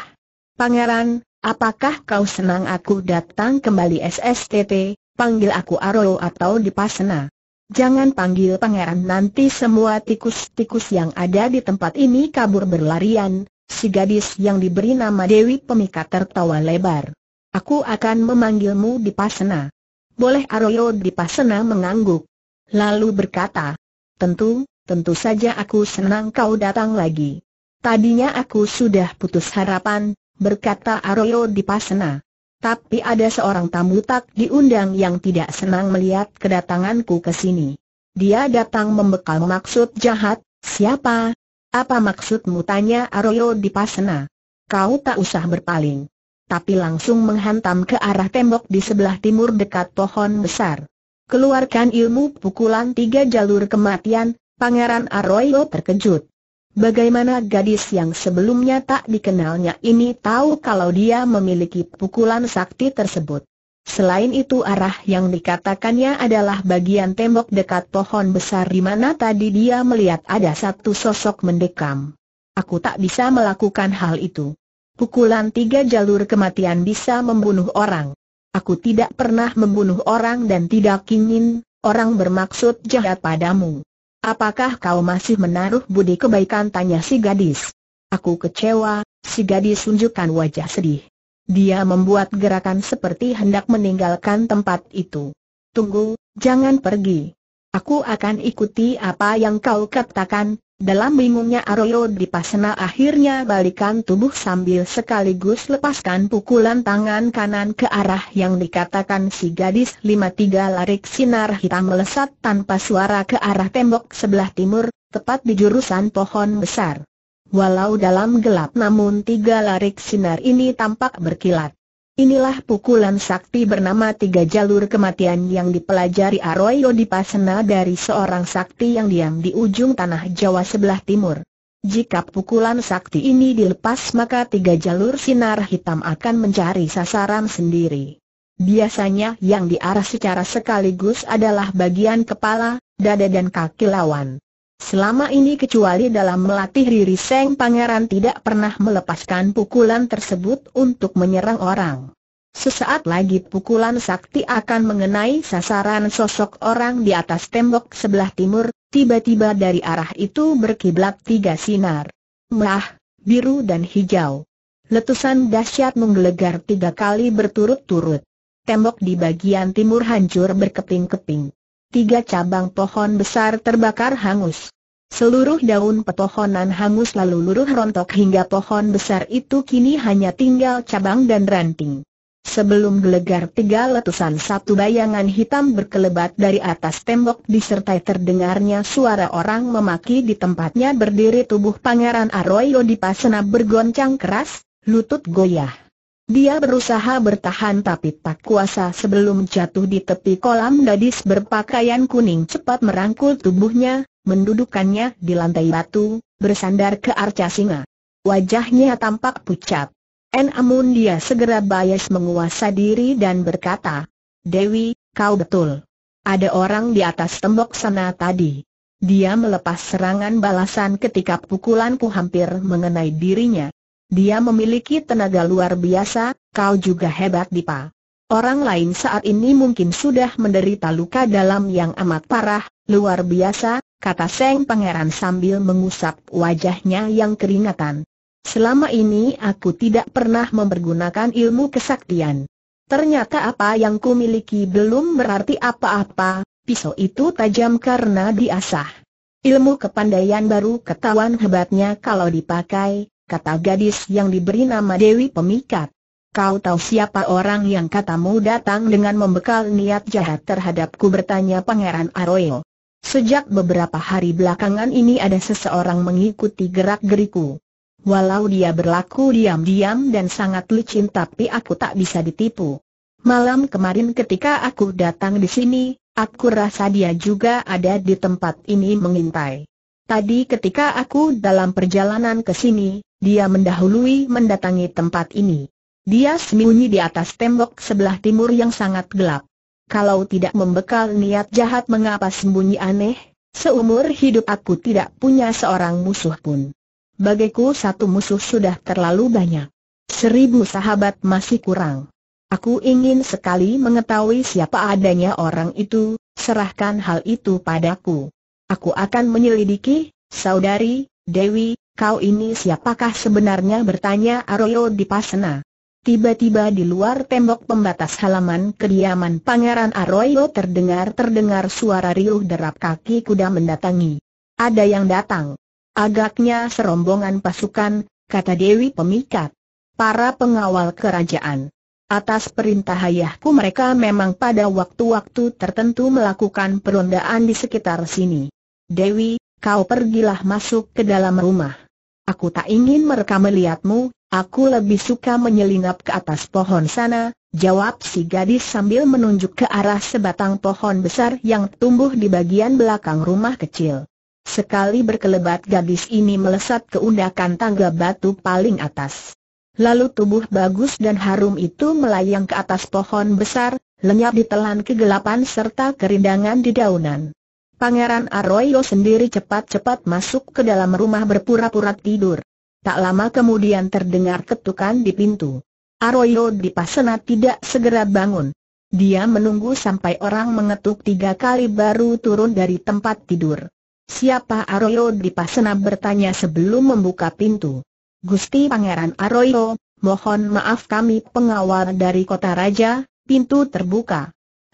Pangeran, Apakah kau senang aku datang kembali SSTT, panggil aku Aro atau Dipasena? Jangan panggil pangeran nanti semua tikus-tikus yang ada di tempat ini kabur berlarian, si gadis yang diberi nama Dewi Pemikat tertawa lebar. Aku akan memanggilmu Dipasena. Boleh Aroyo Dipasena mengangguk. Lalu berkata, tentu, tentu saja aku senang kau datang lagi. Tadinya aku sudah putus harapan, berkata Arroyo di Pasena. Tapi ada seorang tamu tak diundang yang tidak senang melihat kedatanganku ke sini. Dia datang membekal maksud jahat, siapa? Apa maksudmu tanya Arroyo di Pasena? Kau tak usah berpaling. Tapi langsung menghantam ke arah tembok di sebelah timur dekat pohon besar. Keluarkan ilmu pukulan tiga jalur kematian, Pangeran Arroyo terkejut. Bagaimana gadis yang sebelumnya tak dikenalnya ini tahu kalau dia memiliki pukulan sakti tersebut? Selain itu arah yang dikatakannya adalah bagian tembok dekat pohon besar di mana tadi dia melihat ada satu sosok mendekam. Aku tak bisa melakukan hal itu. Pukulan tiga jalur kematian bisa membunuh orang. Aku tidak pernah membunuh orang dan tidak ingin orang bermaksud jahat padamu. Apakah kau masih menaruh budi kebaikan tanya si gadis? Aku kecewa, si gadis tunjukkan wajah sedih. Dia membuat gerakan seperti hendak meninggalkan tempat itu. Tunggu, jangan pergi. Aku akan ikuti apa yang kau katakan, dalam bingungnya Aroyo Dipasena akhirnya balikan tubuh sambil sekaligus lepaskan pukulan tangan kanan ke arah yang dikatakan si gadis 53 larik sinar hitam melesat tanpa suara ke arah tembok sebelah timur, tepat di jurusan pohon besar. Walau dalam gelap namun tiga larik sinar ini tampak berkilat. Inilah pukulan sakti bernama Tiga Jalur Kematian yang dipelajari Arroyo di Pasena dari seorang sakti yang diam di ujung tanah Jawa sebelah timur. Jika pukulan sakti ini dilepas maka tiga jalur sinar hitam akan mencari sasaran sendiri. Biasanya yang diarah secara sekaligus adalah bagian kepala, dada dan kaki lawan. Selama ini kecuali dalam melatih diri Seng Pangeran tidak pernah melepaskan pukulan tersebut untuk menyerang orang. Sesaat lagi pukulan sakti akan mengenai sasaran sosok orang di atas tembok sebelah timur, tiba-tiba dari arah itu berkiblat tiga sinar. Merah, biru dan hijau. Letusan dahsyat menggelegar tiga kali berturut-turut. Tembok di bagian timur hancur berkeping-keping tiga cabang pohon besar terbakar hangus. Seluruh daun pepohonan hangus lalu luruh rontok hingga pohon besar itu kini hanya tinggal cabang dan ranting. Sebelum gelegar tiga letusan satu bayangan hitam berkelebat dari atas tembok disertai terdengarnya suara orang memaki di tempatnya berdiri tubuh Pangeran Arroyo di pasena bergoncang keras, lutut goyah. Dia berusaha bertahan tapi tak kuasa sebelum jatuh di tepi kolam gadis berpakaian kuning cepat merangkul tubuhnya, mendudukannya di lantai batu, bersandar ke arca singa. Wajahnya tampak pucat. Namun dia segera bias menguasai diri dan berkata, Dewi, kau betul. Ada orang di atas tembok sana tadi. Dia melepas serangan balasan ketika pukulanku hampir mengenai dirinya. Dia memiliki tenaga luar biasa, kau juga hebat Dipa. Orang lain saat ini mungkin sudah menderita luka dalam yang amat parah, luar biasa, kata Seng Pangeran sambil mengusap wajahnya yang keringatan. Selama ini aku tidak pernah mempergunakan ilmu kesaktian. Ternyata apa yang ku miliki belum berarti apa-apa, pisau itu tajam karena diasah. Ilmu kepandaian baru ketahuan hebatnya kalau dipakai, kata gadis yang diberi nama Dewi Pemikat. Kau tahu siapa orang yang katamu datang dengan membekal niat jahat terhadapku bertanya Pangeran Aroyo. Sejak beberapa hari belakangan ini ada seseorang mengikuti gerak-geriku. Walau dia berlaku diam-diam dan sangat licin tapi aku tak bisa ditipu. Malam kemarin ketika aku datang di sini, aku rasa dia juga ada di tempat ini mengintai. Tadi ketika aku dalam perjalanan ke sini, dia mendahului mendatangi tempat ini. Dia sembunyi di atas tembok sebelah timur yang sangat gelap. Kalau tidak membekal niat jahat mengapa sembunyi aneh, seumur hidup aku tidak punya seorang musuh pun. Bagiku satu musuh sudah terlalu banyak. Seribu sahabat masih kurang. Aku ingin sekali mengetahui siapa adanya orang itu, serahkan hal itu padaku. Aku akan menyelidiki, saudari, Dewi, Kau ini siapakah sebenarnya bertanya Arroyo di Pasena. Tiba-tiba di luar tembok pembatas halaman kediaman Pangeran Arroyo terdengar-terdengar suara riuh derap kaki kuda mendatangi. Ada yang datang. Agaknya serombongan pasukan, kata Dewi Pemikat. Para pengawal kerajaan. Atas perintah ayahku mereka memang pada waktu-waktu tertentu melakukan perondaan di sekitar sini. Dewi, kau pergilah masuk ke dalam rumah. Aku tak ingin mereka melihatmu, aku lebih suka menyelinap ke atas pohon sana, jawab si gadis sambil menunjuk ke arah sebatang pohon besar yang tumbuh di bagian belakang rumah kecil. Sekali berkelebat gadis ini melesat ke undakan tangga batu paling atas. Lalu tubuh bagus dan harum itu melayang ke atas pohon besar, lenyap ditelan kegelapan serta kerindangan di daunan. Pangeran Arroyo sendiri cepat-cepat masuk ke dalam rumah berpura-pura tidur. Tak lama kemudian terdengar ketukan di pintu. Arroyo dipasena tidak segera bangun. Dia menunggu sampai orang mengetuk tiga kali baru turun dari tempat tidur. Siapa Arroyo dipasena bertanya sebelum membuka pintu. Gusti Pangeran Arroyo, mohon maaf kami pengawal dari kota raja, pintu terbuka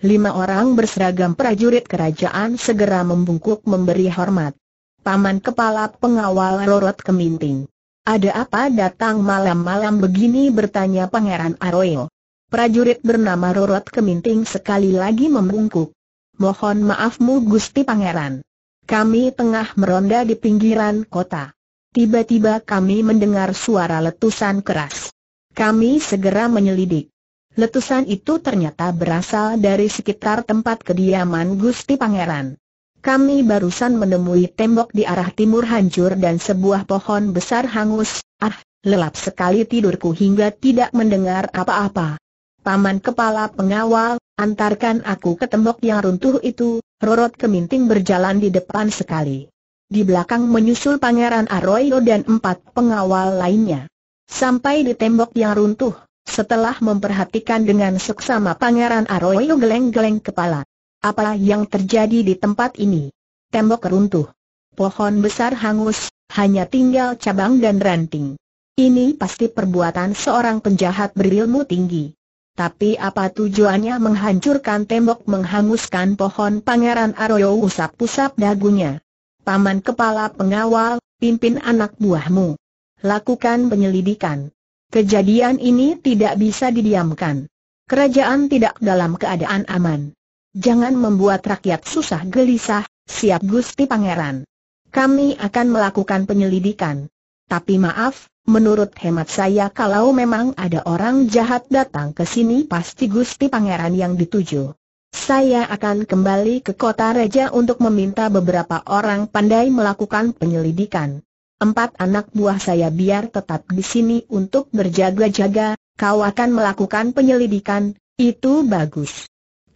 lima orang berseragam prajurit kerajaan segera membungkuk memberi hormat. Paman Kepala Pengawal Rorot Keminting. Ada apa datang malam-malam begini bertanya Pangeran Aroyo. Prajurit bernama Rorot Keminting sekali lagi membungkuk. Mohon maafmu Gusti Pangeran. Kami tengah meronda di pinggiran kota. Tiba-tiba kami mendengar suara letusan keras. Kami segera menyelidik. Letusan itu ternyata berasal dari sekitar tempat kediaman Gusti Pangeran. Kami barusan menemui tembok di arah timur hancur dan sebuah pohon besar hangus. Ah, lelap sekali tidurku hingga tidak mendengar apa-apa. Paman kepala pengawal, antarkan aku ke tembok yang runtuh itu, Rorot Keminting berjalan di depan sekali. Di belakang menyusul Pangeran Arroyo dan empat pengawal lainnya. Sampai di tembok yang runtuh, setelah memperhatikan dengan seksama Pangeran Aroyo geleng-geleng kepala. Apa yang terjadi di tempat ini? Tembok runtuh. Pohon besar hangus, hanya tinggal cabang dan ranting. Ini pasti perbuatan seorang penjahat berilmu tinggi. Tapi apa tujuannya menghancurkan tembok menghanguskan pohon Pangeran Aroyo usap-usap dagunya? Paman kepala pengawal, pimpin anak buahmu. Lakukan penyelidikan. Kejadian ini tidak bisa didiamkan. Kerajaan tidak dalam keadaan aman. Jangan membuat rakyat susah gelisah, siap Gusti Pangeran. Kami akan melakukan penyelidikan. Tapi maaf, menurut hemat saya kalau memang ada orang jahat datang ke sini pasti Gusti Pangeran yang dituju. Saya akan kembali ke kota raja untuk meminta beberapa orang pandai melakukan penyelidikan empat anak buah saya biar tetap di sini untuk berjaga-jaga, kau akan melakukan penyelidikan, itu bagus.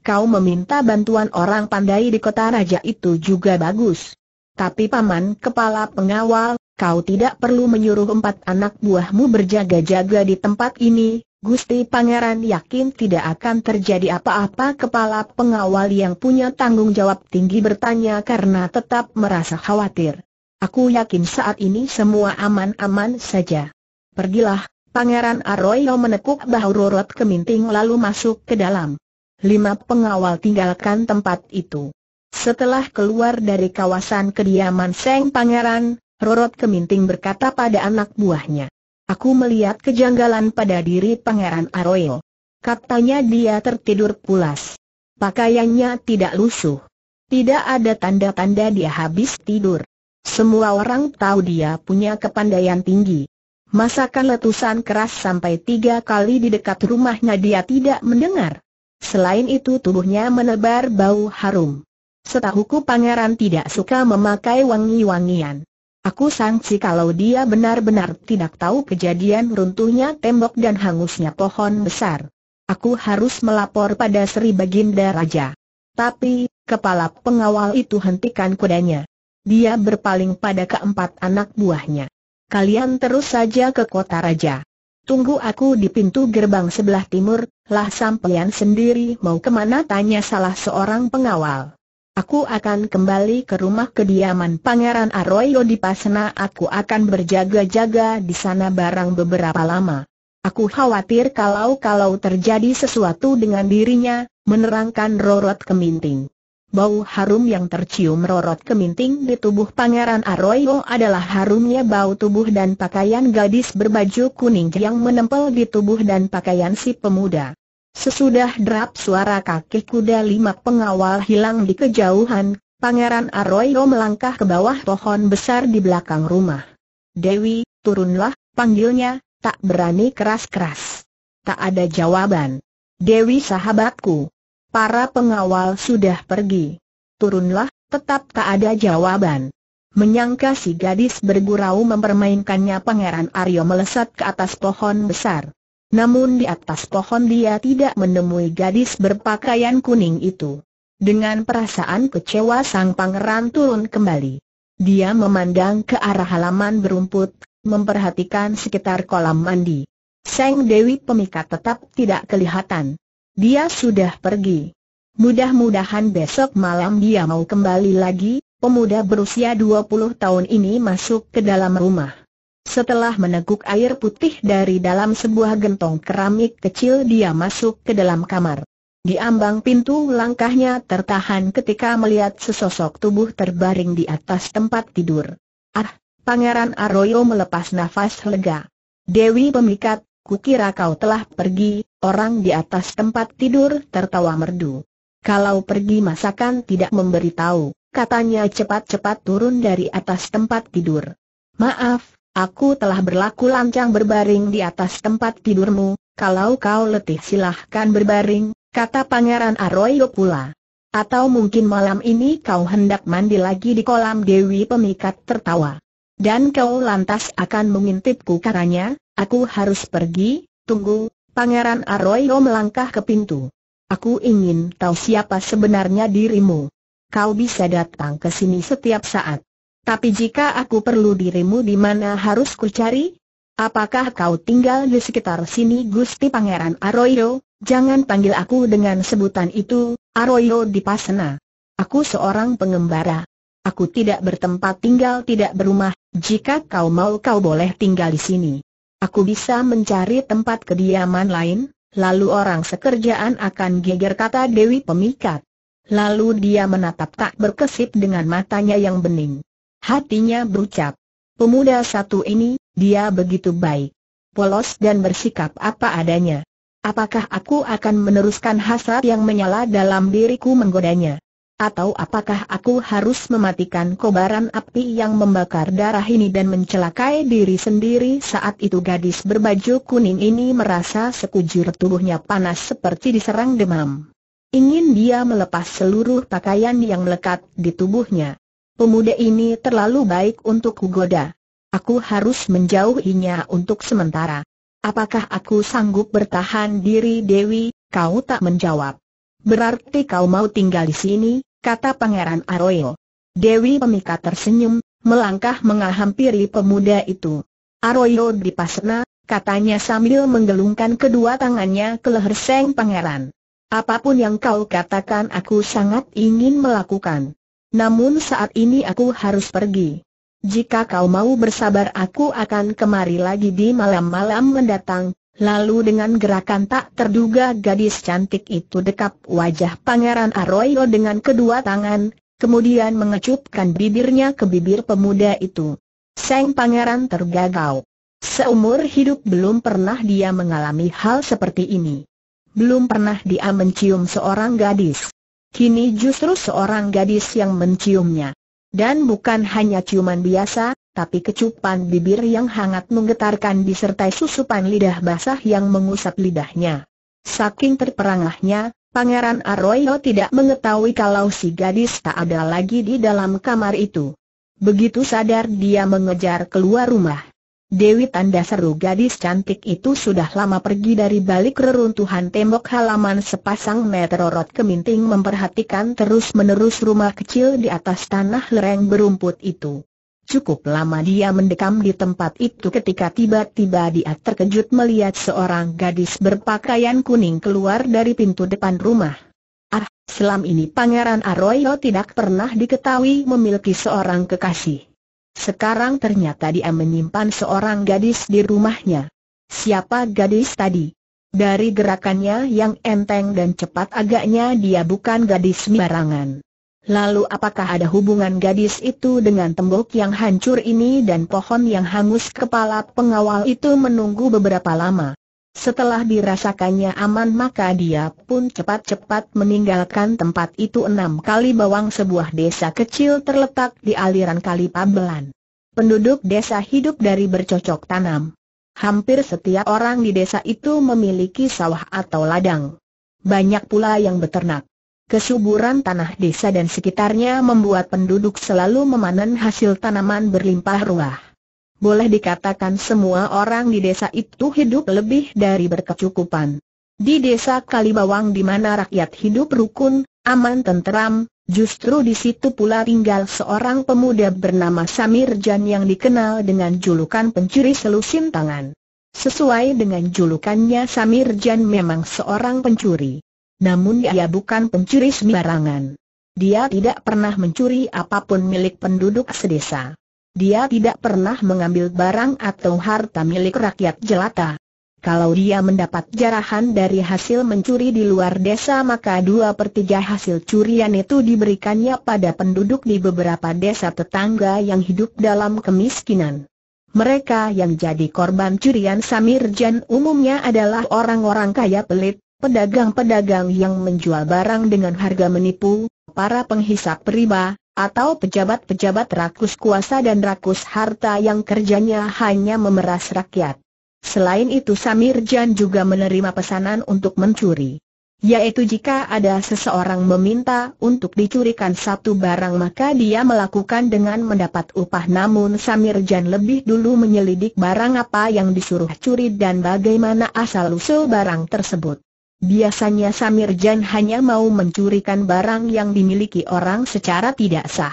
Kau meminta bantuan orang pandai di kota raja itu juga bagus. Tapi paman kepala pengawal, kau tidak perlu menyuruh empat anak buahmu berjaga-jaga di tempat ini, Gusti Pangeran yakin tidak akan terjadi apa-apa kepala pengawal yang punya tanggung jawab tinggi bertanya karena tetap merasa khawatir. Aku yakin saat ini semua aman-aman saja. Pergilah, Pangeran Arroyo menekuk bahu Rorot Keminting lalu masuk ke dalam. Lima pengawal tinggalkan tempat itu. Setelah keluar dari kawasan kediaman Seng Pangeran, Rorot Keminting berkata pada anak buahnya. Aku melihat kejanggalan pada diri Pangeran Arroyo. Katanya dia tertidur pulas. Pakaiannya tidak lusuh. Tidak ada tanda-tanda dia habis tidur. Semua orang tahu dia punya kepandaian tinggi. Masakan letusan keras sampai tiga kali di dekat rumahnya dia tidak mendengar. Selain itu tubuhnya menebar bau harum. Setahuku pangeran tidak suka memakai wangi-wangian. Aku sangsi kalau dia benar-benar tidak tahu kejadian runtuhnya tembok dan hangusnya pohon besar. Aku harus melapor pada Sri Baginda Raja. Tapi, kepala pengawal itu hentikan kudanya dia berpaling pada keempat anak buahnya. Kalian terus saja ke kota raja. Tunggu aku di pintu gerbang sebelah timur, lah sampeyan sendiri mau kemana tanya salah seorang pengawal. Aku akan kembali ke rumah kediaman Pangeran Arroyo di Pasena aku akan berjaga-jaga di sana barang beberapa lama. Aku khawatir kalau-kalau terjadi sesuatu dengan dirinya, menerangkan Rorot Keminting. Bau harum yang tercium rorot keminting di tubuh Pangeran Arroyo adalah harumnya bau tubuh dan pakaian gadis berbaju kuning yang menempel di tubuh dan pakaian si pemuda. Sesudah derap suara kaki kuda lima pengawal hilang di kejauhan, Pangeran Arroyo melangkah ke bawah pohon besar di belakang rumah. Dewi, turunlah, panggilnya, tak berani keras-keras. Tak ada jawaban. Dewi sahabatku, para pengawal sudah pergi. Turunlah, tetap tak ada jawaban. Menyangka si gadis bergurau mempermainkannya Pangeran Aryo melesat ke atas pohon besar. Namun di atas pohon dia tidak menemui gadis berpakaian kuning itu. Dengan perasaan kecewa sang pangeran turun kembali. Dia memandang ke arah halaman berumput, memperhatikan sekitar kolam mandi. Seng Dewi Pemikat tetap tidak kelihatan. Dia sudah pergi. Mudah-mudahan besok malam dia mau kembali lagi, pemuda berusia 20 tahun ini masuk ke dalam rumah. Setelah meneguk air putih dari dalam sebuah gentong keramik kecil dia masuk ke dalam kamar. Di ambang pintu langkahnya tertahan ketika melihat sesosok tubuh terbaring di atas tempat tidur. Ah, Pangeran Arroyo melepas nafas lega. Dewi pemikat, kukira kau telah pergi, Orang di atas tempat tidur tertawa merdu. Kalau pergi masakan tidak memberitahu, katanya cepat-cepat turun dari atas tempat tidur. Maaf, aku telah berlaku lancang berbaring di atas tempat tidurmu, kalau kau letih silahkan berbaring, kata Pangeran Arroyo pula. Atau mungkin malam ini kau hendak mandi lagi di kolam Dewi Pemikat tertawa. Dan kau lantas akan mengintipku karanya, aku harus pergi, tunggu, Pangeran Arroyo melangkah ke pintu. Aku ingin tahu siapa sebenarnya dirimu. Kau bisa datang ke sini setiap saat. Tapi jika aku perlu dirimu di mana harus kucari? Apakah kau tinggal di sekitar sini Gusti Pangeran Arroyo? Jangan panggil aku dengan sebutan itu, Arroyo di Pasena. Aku seorang pengembara. Aku tidak bertempat tinggal tidak berumah, jika kau mau kau boleh tinggal di sini. Aku bisa mencari tempat kediaman lain, lalu orang sekerjaan akan geger kata Dewi Pemikat. Lalu dia menatap tak berkesip dengan matanya yang bening. Hatinya berucap, pemuda satu ini, dia begitu baik, polos dan bersikap apa adanya. Apakah aku akan meneruskan hasrat yang menyala dalam diriku menggodanya? Atau apakah aku harus mematikan kobaran api yang membakar darah ini dan mencelakai diri sendiri saat itu gadis berbaju kuning ini merasa sekujur tubuhnya panas seperti diserang demam. Ingin dia melepas seluruh pakaian yang melekat di tubuhnya. Pemuda ini terlalu baik untuk kugoda. Aku harus menjauhinya untuk sementara. Apakah aku sanggup bertahan diri Dewi? Kau tak menjawab. Berarti kau mau tinggal di sini? kata Pangeran Arroyo. Dewi Pemika tersenyum, melangkah menghampiri pemuda itu. Arroyo dipasna, katanya sambil menggelungkan kedua tangannya ke leher Seng Pangeran. Apapun yang kau katakan aku sangat ingin melakukan. Namun saat ini aku harus pergi. Jika kau mau bersabar aku akan kemari lagi di malam-malam mendatang, Lalu dengan gerakan tak terduga gadis cantik itu dekap wajah Pangeran Arroyo dengan kedua tangan, kemudian mengecupkan bibirnya ke bibir pemuda itu. Sang Pangeran tergagau. Seumur hidup belum pernah dia mengalami hal seperti ini. Belum pernah dia mencium seorang gadis. Kini justru seorang gadis yang menciumnya. Dan bukan hanya ciuman biasa, tapi kecupan bibir yang hangat menggetarkan disertai susupan lidah basah yang mengusap lidahnya. Saking terperangahnya, Pangeran Arroyo tidak mengetahui kalau si gadis tak ada lagi di dalam kamar itu. Begitu sadar dia mengejar keluar rumah. Dewi tanda seru gadis cantik itu sudah lama pergi dari balik reruntuhan tembok halaman sepasang meterorot keminting memperhatikan terus-menerus rumah kecil di atas tanah lereng berumput itu. Cukup lama dia mendekam di tempat itu ketika tiba-tiba dia terkejut melihat seorang gadis berpakaian kuning keluar dari pintu depan rumah. Ah, selam ini Pangeran Arroyo tidak pernah diketahui memiliki seorang kekasih. Sekarang ternyata dia menyimpan seorang gadis di rumahnya. Siapa gadis tadi? Dari gerakannya yang enteng dan cepat agaknya dia bukan gadis sembarangan. Lalu apakah ada hubungan gadis itu dengan tembok yang hancur ini dan pohon yang hangus kepala pengawal itu menunggu beberapa lama. Setelah dirasakannya aman maka dia pun cepat-cepat meninggalkan tempat itu enam kali bawang sebuah desa kecil terletak di aliran kali Pabelan. Penduduk desa hidup dari bercocok tanam. Hampir setiap orang di desa itu memiliki sawah atau ladang. Banyak pula yang beternak. Kesuburan tanah desa dan sekitarnya membuat penduduk selalu memanen hasil tanaman berlimpah ruah. Boleh dikatakan semua orang di desa itu hidup lebih dari berkecukupan. Di desa Kalibawang di mana rakyat hidup rukun, aman tenteram, justru di situ pula tinggal seorang pemuda bernama Samir Jan yang dikenal dengan julukan pencuri selusin tangan. Sesuai dengan julukannya Samir Jan memang seorang pencuri namun dia bukan pencuri sembarangan. Dia tidak pernah mencuri apapun milik penduduk sedesa. Dia tidak pernah mengambil barang atau harta milik rakyat jelata. Kalau dia mendapat jarahan dari hasil mencuri di luar desa maka dua per tiga hasil curian itu diberikannya pada penduduk di beberapa desa tetangga yang hidup dalam kemiskinan. Mereka yang jadi korban curian Samirjan umumnya adalah orang-orang kaya pelit, pedagang-pedagang yang menjual barang dengan harga menipu, para penghisap riba, atau pejabat-pejabat rakus kuasa dan rakus harta yang kerjanya hanya memeras rakyat. Selain itu Samir Jan juga menerima pesanan untuk mencuri yaitu jika ada seseorang meminta untuk dicurikan satu barang maka dia melakukan dengan mendapat upah namun Samir Jan lebih dulu menyelidik barang apa yang disuruh curi dan bagaimana asal-usul barang tersebut. Biasanya Samirjan hanya mau mencurikan barang yang dimiliki orang secara tidak sah.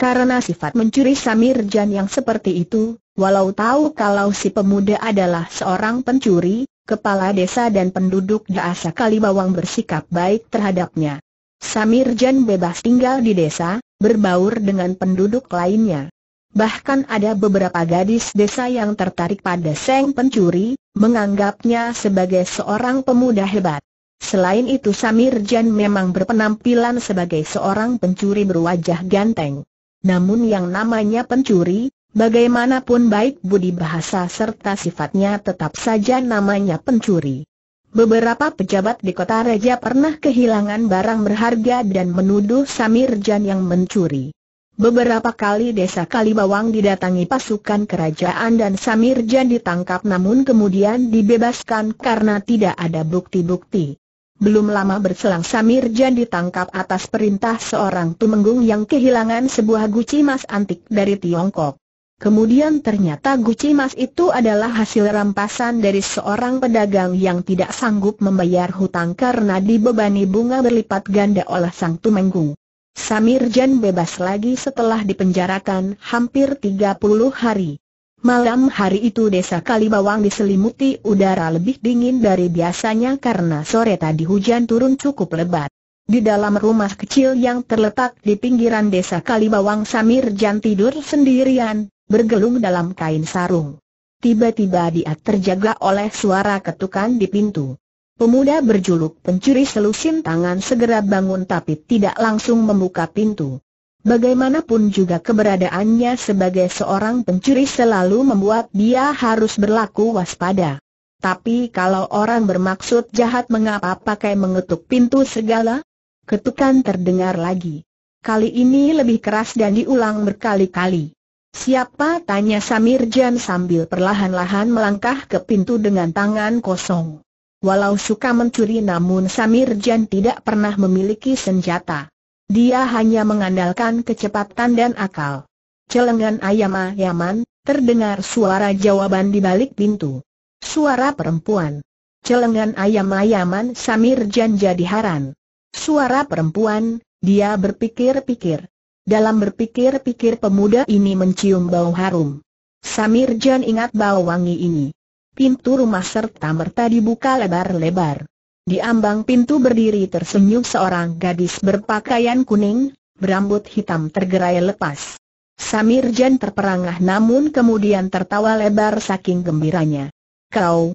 Karena sifat mencuri Samirjan yang seperti itu, walau tahu kalau si pemuda adalah seorang pencuri, kepala desa dan penduduk Daasa Kalibawang bersikap baik terhadapnya. Samirjan bebas tinggal di desa, berbaur dengan penduduk lainnya. Bahkan ada beberapa gadis desa yang tertarik pada Seng Pencuri, menganggapnya sebagai seorang pemuda hebat. Selain itu Samir Jan memang berpenampilan sebagai seorang pencuri berwajah ganteng. Namun yang namanya pencuri, bagaimanapun baik budi bahasa serta sifatnya tetap saja namanya pencuri. Beberapa pejabat di kota Raja pernah kehilangan barang berharga dan menuduh Samir Jan yang mencuri. Beberapa kali desa Kalibawang didatangi pasukan kerajaan dan Samirjan ditangkap namun kemudian dibebaskan karena tidak ada bukti-bukti. Belum lama berselang Samirjan ditangkap atas perintah seorang tumenggung yang kehilangan sebuah guci emas antik dari Tiongkok. Kemudian ternyata guci emas itu adalah hasil rampasan dari seorang pedagang yang tidak sanggup membayar hutang karena dibebani bunga berlipat ganda oleh sang tumenggung. Samirjan bebas lagi setelah dipenjarakan hampir 30 hari. Malam hari itu desa Kalibawang diselimuti udara lebih dingin dari biasanya karena sore tadi hujan turun cukup lebat. Di dalam rumah kecil yang terletak di pinggiran desa Kalibawang Samirjan tidur sendirian, bergelung dalam kain sarung. Tiba-tiba dia terjaga oleh suara ketukan di pintu. Pemuda berjuluk pencuri selusin tangan segera bangun tapi tidak langsung membuka pintu. Bagaimanapun juga keberadaannya sebagai seorang pencuri selalu membuat dia harus berlaku waspada. Tapi kalau orang bermaksud jahat mengapa pakai mengetuk pintu segala? Ketukan terdengar lagi. Kali ini lebih keras dan diulang berkali-kali. Siapa tanya Samirjan sambil perlahan-lahan melangkah ke pintu dengan tangan kosong. Walau suka mencuri namun Samir Jan tidak pernah memiliki senjata. Dia hanya mengandalkan kecepatan dan akal. Celengan ayam-ayaman, terdengar suara jawaban di balik pintu. Suara perempuan. Celengan ayam-ayaman Samir Jan jadi haran. Suara perempuan, dia berpikir-pikir. Dalam berpikir-pikir pemuda ini mencium bau harum. Samir Jan ingat bau wangi ini. Pintu rumah serta merta dibuka lebar-lebar. Di ambang pintu berdiri tersenyum seorang gadis berpakaian kuning, berambut hitam tergerai lepas. Samirjan terperangah namun kemudian tertawa lebar saking gembiranya. Kau,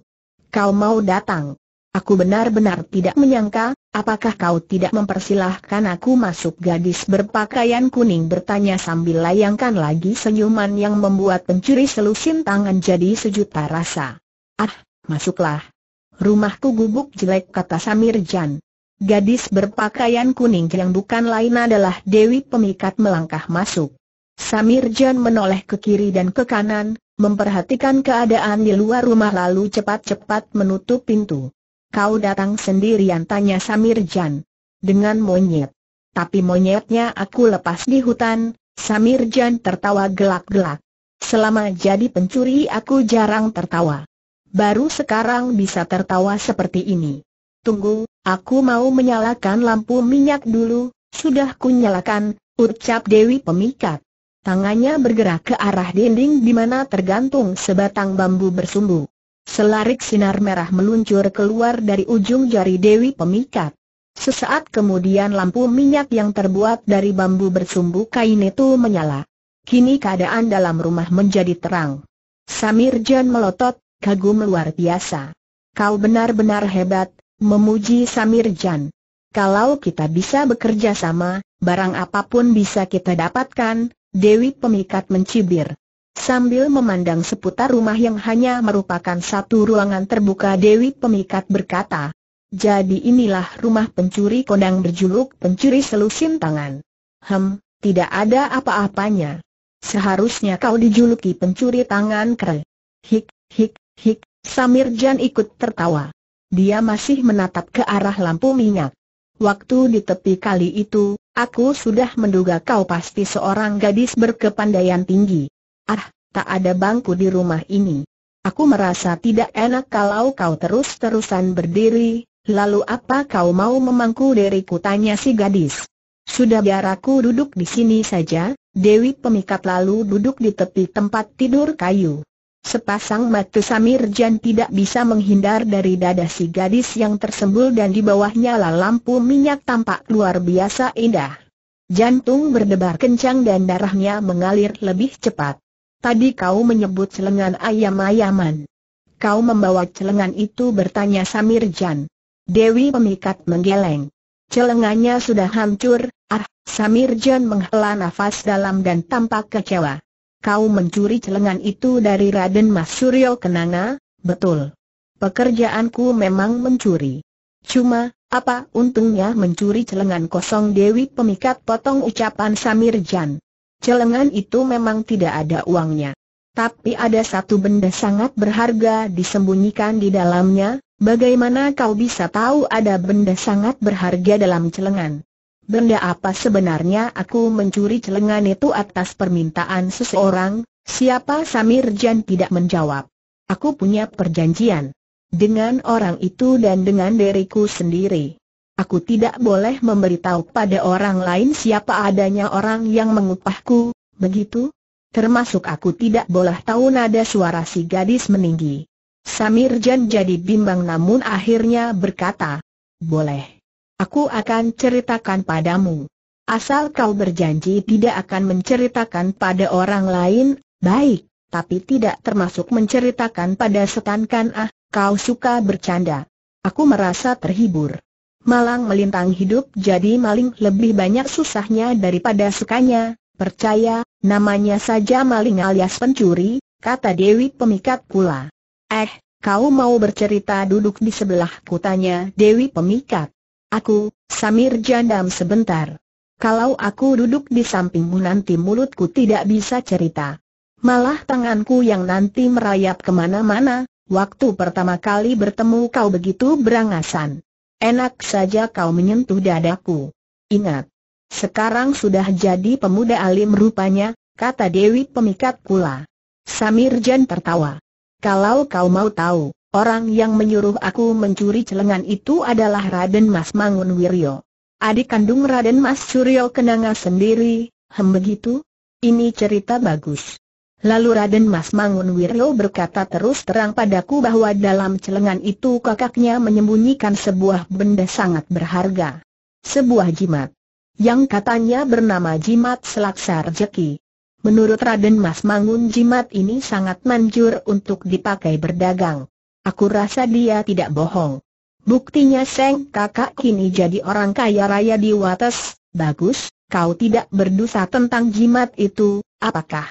kau mau datang. Aku benar-benar tidak menyangka, apakah kau tidak mempersilahkan aku masuk gadis berpakaian kuning bertanya sambil layangkan lagi senyuman yang membuat pencuri selusin tangan jadi sejuta rasa. Ah, masuklah. Rumahku gubuk jelek kata Samir Jan. Gadis berpakaian kuning yang bukan lain adalah Dewi Pemikat melangkah masuk. Samir Jan menoleh ke kiri dan ke kanan, memperhatikan keadaan di luar rumah lalu cepat-cepat menutup pintu. Kau datang sendirian tanya Samir Jan. Dengan monyet. Tapi monyetnya aku lepas di hutan, Samir Jan tertawa gelak-gelak. Selama jadi pencuri aku jarang tertawa baru sekarang bisa tertawa seperti ini. Tunggu, aku mau menyalakan lampu minyak dulu, sudah kunyalakan, ucap Dewi pemikat. Tangannya bergerak ke arah dinding di mana tergantung sebatang bambu bersumbu. Selarik sinar merah meluncur keluar dari ujung jari Dewi pemikat. Sesaat kemudian lampu minyak yang terbuat dari bambu bersumbu kain itu menyala. Kini keadaan dalam rumah menjadi terang. Samirjan melotot, kagum luar biasa. Kau benar-benar hebat, memuji Samir Jan. Kalau kita bisa bekerja sama, barang apapun bisa kita dapatkan, Dewi Pemikat mencibir. Sambil memandang seputar rumah yang hanya merupakan satu ruangan terbuka Dewi Pemikat berkata, Jadi inilah rumah pencuri kondang berjuluk pencuri selusin tangan. Hem, tidak ada apa-apanya. Seharusnya kau dijuluki pencuri tangan kere. Hik, hik, Hik, Samir Jan ikut tertawa. Dia masih menatap ke arah lampu minyak. Waktu di tepi kali itu, aku sudah menduga kau pasti seorang gadis berkepandaian tinggi. Ah, tak ada bangku di rumah ini. Aku merasa tidak enak kalau kau terus-terusan berdiri, lalu apa kau mau memangku diriku tanya si gadis. Sudah biar aku duduk di sini saja, Dewi pemikat lalu duduk di tepi tempat tidur kayu. Sepasang mata Samir Jan tidak bisa menghindar dari dada si gadis yang tersembul dan di bawahnya lah lampu minyak tampak luar biasa indah. Jantung berdebar kencang dan darahnya mengalir lebih cepat. Tadi kau menyebut celengan ayam-ayaman. Kau membawa celengan itu bertanya Samir Jan. Dewi pemikat menggeleng. Celengannya sudah hancur, ah, Samir Jan menghela nafas dalam dan tampak kecewa. Kau mencuri celengan itu dari Raden Mas Suryo Kenanga, betul. Pekerjaanku memang mencuri. Cuma, apa untungnya mencuri celengan kosong Dewi Pemikat potong ucapan Samir Jan. Celengan itu memang tidak ada uangnya. Tapi ada satu benda sangat berharga disembunyikan di dalamnya, bagaimana kau bisa tahu ada benda sangat berharga dalam celengan? benda apa sebenarnya aku mencuri celengan itu atas permintaan seseorang, siapa Samir Jan tidak menjawab. Aku punya perjanjian dengan orang itu dan dengan diriku sendiri. Aku tidak boleh memberitahu pada orang lain siapa adanya orang yang mengupahku, begitu? Termasuk aku tidak boleh tahu nada suara si gadis meninggi. Samir Jan jadi bimbang namun akhirnya berkata, boleh. Aku akan ceritakan padamu. Asal kau berjanji tidak akan menceritakan pada orang lain, baik, tapi tidak termasuk menceritakan pada setan kan ah, kau suka bercanda. Aku merasa terhibur. Malang melintang hidup jadi maling lebih banyak susahnya daripada sukanya, percaya, namanya saja maling alias pencuri, kata Dewi Pemikat pula. Eh, kau mau bercerita duduk di sebelah tanya Dewi Pemikat. Aku, Samir jandam sebentar. Kalau aku duduk di sampingmu nanti mulutku tidak bisa cerita. Malah tanganku yang nanti merayap kemana-mana, waktu pertama kali bertemu kau begitu berangasan. Enak saja kau menyentuh dadaku. Ingat, sekarang sudah jadi pemuda alim rupanya, kata Dewi pemikat pula. Samir Jan tertawa. Kalau kau mau tahu, Orang yang menyuruh aku mencuri celengan itu adalah Raden Mas Mangun Wiryo. Adik kandung Raden Mas Suryo Kenanga sendiri, hem begitu? Ini cerita bagus. Lalu Raden Mas Mangun Wiryo berkata terus terang padaku bahwa dalam celengan itu kakaknya menyembunyikan sebuah benda sangat berharga. Sebuah jimat. Yang katanya bernama jimat selaksa rejeki. Menurut Raden Mas Mangun jimat ini sangat manjur untuk dipakai berdagang. Aku rasa dia tidak bohong. Buktinya Seng kakak kini jadi orang kaya raya di Wates, bagus, kau tidak berdosa tentang jimat itu, apakah?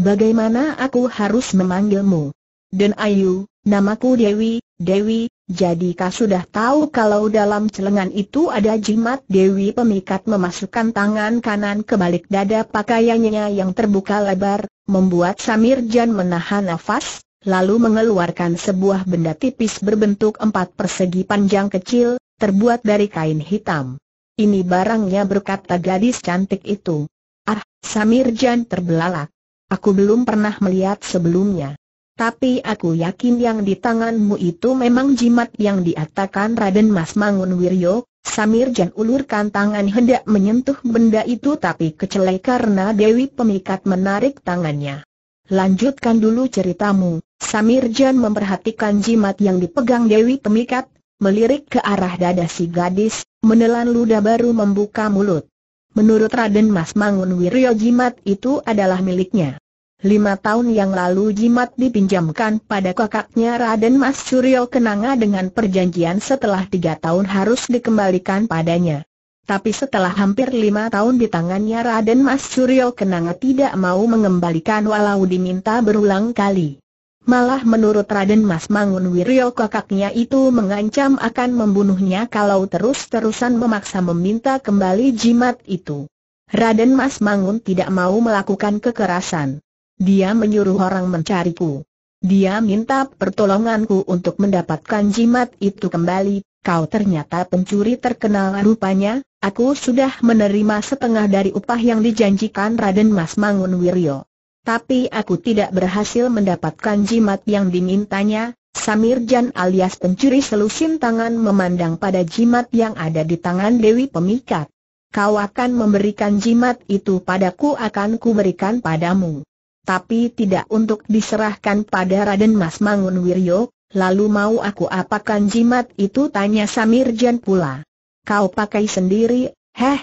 Bagaimana aku harus memanggilmu? Den Ayu, namaku Dewi, Dewi, jadi kau sudah tahu kalau dalam celengan itu ada jimat Dewi pemikat memasukkan tangan kanan ke balik dada pakaiannya yang terbuka lebar, membuat Samir Jan menahan nafas, lalu mengeluarkan sebuah benda tipis berbentuk empat persegi panjang kecil, terbuat dari kain hitam. Ini barangnya berkata gadis cantik itu. Ah, Samirjan terbelalak. Aku belum pernah melihat sebelumnya. Tapi aku yakin yang di tanganmu itu memang jimat yang diatakan Raden Mas Mangun Wiryo, Samirjan ulurkan tangan hendak menyentuh benda itu tapi kecelai karena Dewi Pemikat menarik tangannya. Lanjutkan dulu ceritamu. Samirjan memperhatikan jimat yang dipegang Dewi Pemikat, melirik ke arah dada si gadis, menelan ludah baru membuka mulut. Menurut Raden Mas Mangun Wiryo jimat itu adalah miliknya. Lima tahun yang lalu jimat dipinjamkan pada kakaknya Raden Mas Suryo Kenanga dengan perjanjian setelah tiga tahun harus dikembalikan padanya. Tapi setelah hampir lima tahun di tangannya Raden Mas Suryo Kenanga tidak mau mengembalikan walau diminta berulang kali. Malah menurut Raden Mas Mangun Wiryo kakaknya itu mengancam akan membunuhnya kalau terus-terusan memaksa meminta kembali jimat itu. Raden Mas Mangun tidak mau melakukan kekerasan. Dia menyuruh orang mencariku. Dia minta pertolonganku untuk mendapatkan jimat itu kembali, Kau ternyata pencuri terkenal rupanya, Aku sudah menerima setengah dari upah yang dijanjikan Raden Mas Mangun Wiryo. Tapi aku tidak berhasil mendapatkan jimat yang dimintanya, Samirjan alias pencuri selusin tangan memandang pada jimat yang ada di tangan Dewi Pemikat. Kau akan memberikan jimat itu padaku akan kuberikan padamu. Tapi tidak untuk diserahkan pada Raden Mas Mangun Wiryo, lalu mau aku apakan jimat itu tanya Samirjan pula. Kau pakai sendiri, heh?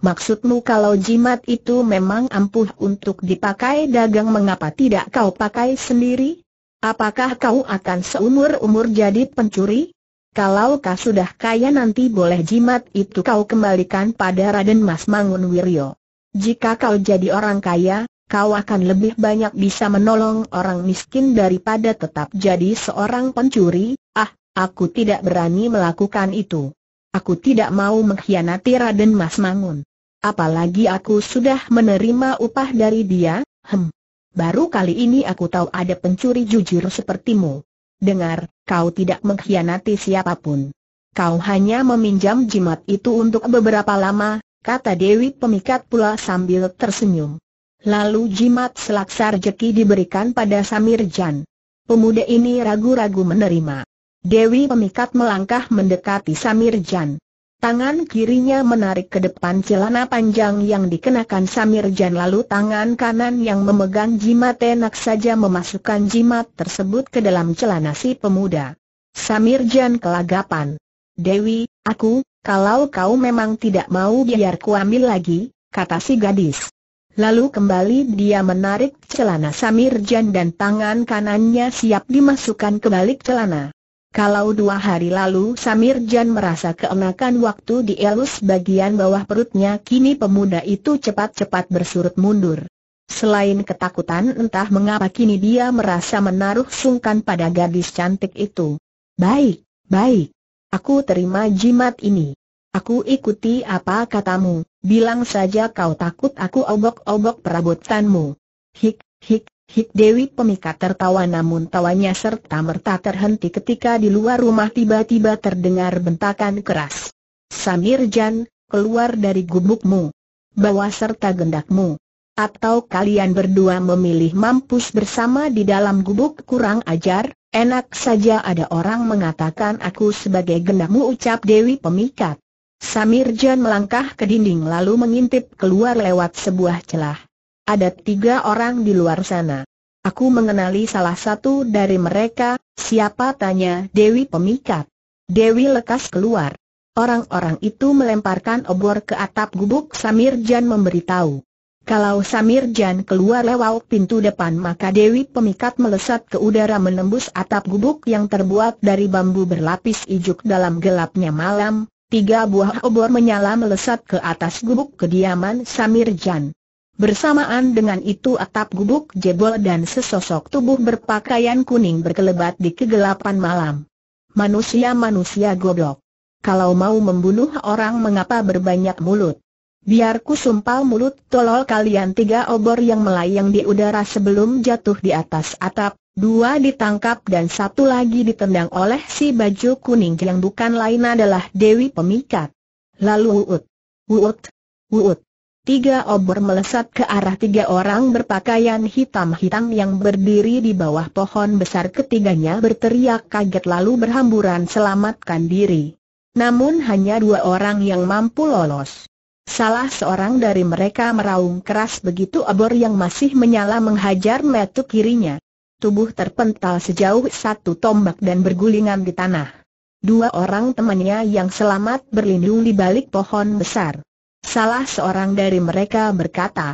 Maksudmu kalau jimat itu memang ampuh untuk dipakai dagang mengapa tidak kau pakai sendiri? Apakah kau akan seumur-umur jadi pencuri? Kalau kau sudah kaya nanti boleh jimat itu kau kembalikan pada Raden Mas Mangun Wiryo. Jika kau jadi orang kaya, kau akan lebih banyak bisa menolong orang miskin daripada tetap jadi seorang pencuri, ah, aku tidak berani melakukan itu. Aku tidak mau mengkhianati Raden Mas Mangun. Apalagi aku sudah menerima upah dari dia, hem. Baru kali ini aku tahu ada pencuri jujur sepertimu. Dengar, kau tidak mengkhianati siapapun. Kau hanya meminjam jimat itu untuk beberapa lama, kata Dewi Pemikat pula sambil tersenyum. Lalu jimat selaksa rejeki diberikan pada Samir Jan. Pemuda ini ragu-ragu menerima. Dewi Pemikat melangkah mendekati Samir Jan. Tangan kirinya menarik ke depan celana panjang yang dikenakan Samir Jan lalu tangan kanan yang memegang jimat enak saja memasukkan jimat tersebut ke dalam celana si pemuda. Samir Jan kelagapan. Dewi, aku, kalau kau memang tidak mau biar ku ambil lagi, kata si gadis. Lalu kembali dia menarik celana Samir Jan dan tangan kanannya siap dimasukkan ke balik celana. Kalau dua hari lalu Samir Jan merasa keenakan waktu di elus bagian bawah perutnya kini pemuda itu cepat-cepat bersurut mundur. Selain ketakutan entah mengapa kini dia merasa menaruh sungkan pada gadis cantik itu. Baik, baik. Aku terima jimat ini. Aku ikuti apa katamu, bilang saja kau takut aku obok-obok perabotanmu. Hik, hik, Hik Dewi pemikat tertawa namun tawanya serta-merta terhenti ketika di luar rumah tiba-tiba terdengar bentakan keras. Samir Jan, keluar dari gubukmu. Bawa serta gendakmu. Atau kalian berdua memilih mampus bersama di dalam gubuk kurang ajar, enak saja ada orang mengatakan aku sebagai gendakmu ucap Dewi pemikat. Samir Jan melangkah ke dinding lalu mengintip keluar lewat sebuah celah. Ada tiga orang di luar sana. Aku mengenali salah satu dari mereka, siapa tanya Dewi Pemikat. Dewi lekas keluar. Orang-orang itu melemparkan obor ke atap gubuk Samir Jan memberitahu. Kalau Samir Jan keluar lewat pintu depan maka Dewi Pemikat melesat ke udara menembus atap gubuk yang terbuat dari bambu berlapis ijuk dalam gelapnya malam. Tiga buah obor menyala melesat ke atas gubuk kediaman Samir Jan. Bersamaan dengan itu atap gubuk jebol dan sesosok tubuh berpakaian kuning berkelebat di kegelapan malam. Manusia-manusia goblok. Kalau mau membunuh orang mengapa berbanyak mulut? Biarku ku sumpal mulut tolol kalian tiga obor yang melayang di udara sebelum jatuh di atas atap, dua ditangkap dan satu lagi ditendang oleh si baju kuning yang bukan lain adalah Dewi Pemikat. Lalu Uut. Uut. Uut tiga obor melesat ke arah tiga orang berpakaian hitam-hitam yang berdiri di bawah pohon besar ketiganya berteriak kaget lalu berhamburan selamatkan diri. Namun hanya dua orang yang mampu lolos. Salah seorang dari mereka meraung keras begitu obor yang masih menyala menghajar metu kirinya. Tubuh terpental sejauh satu tombak dan bergulingan di tanah. Dua orang temannya yang selamat berlindung di balik pohon besar. Salah seorang dari mereka berkata,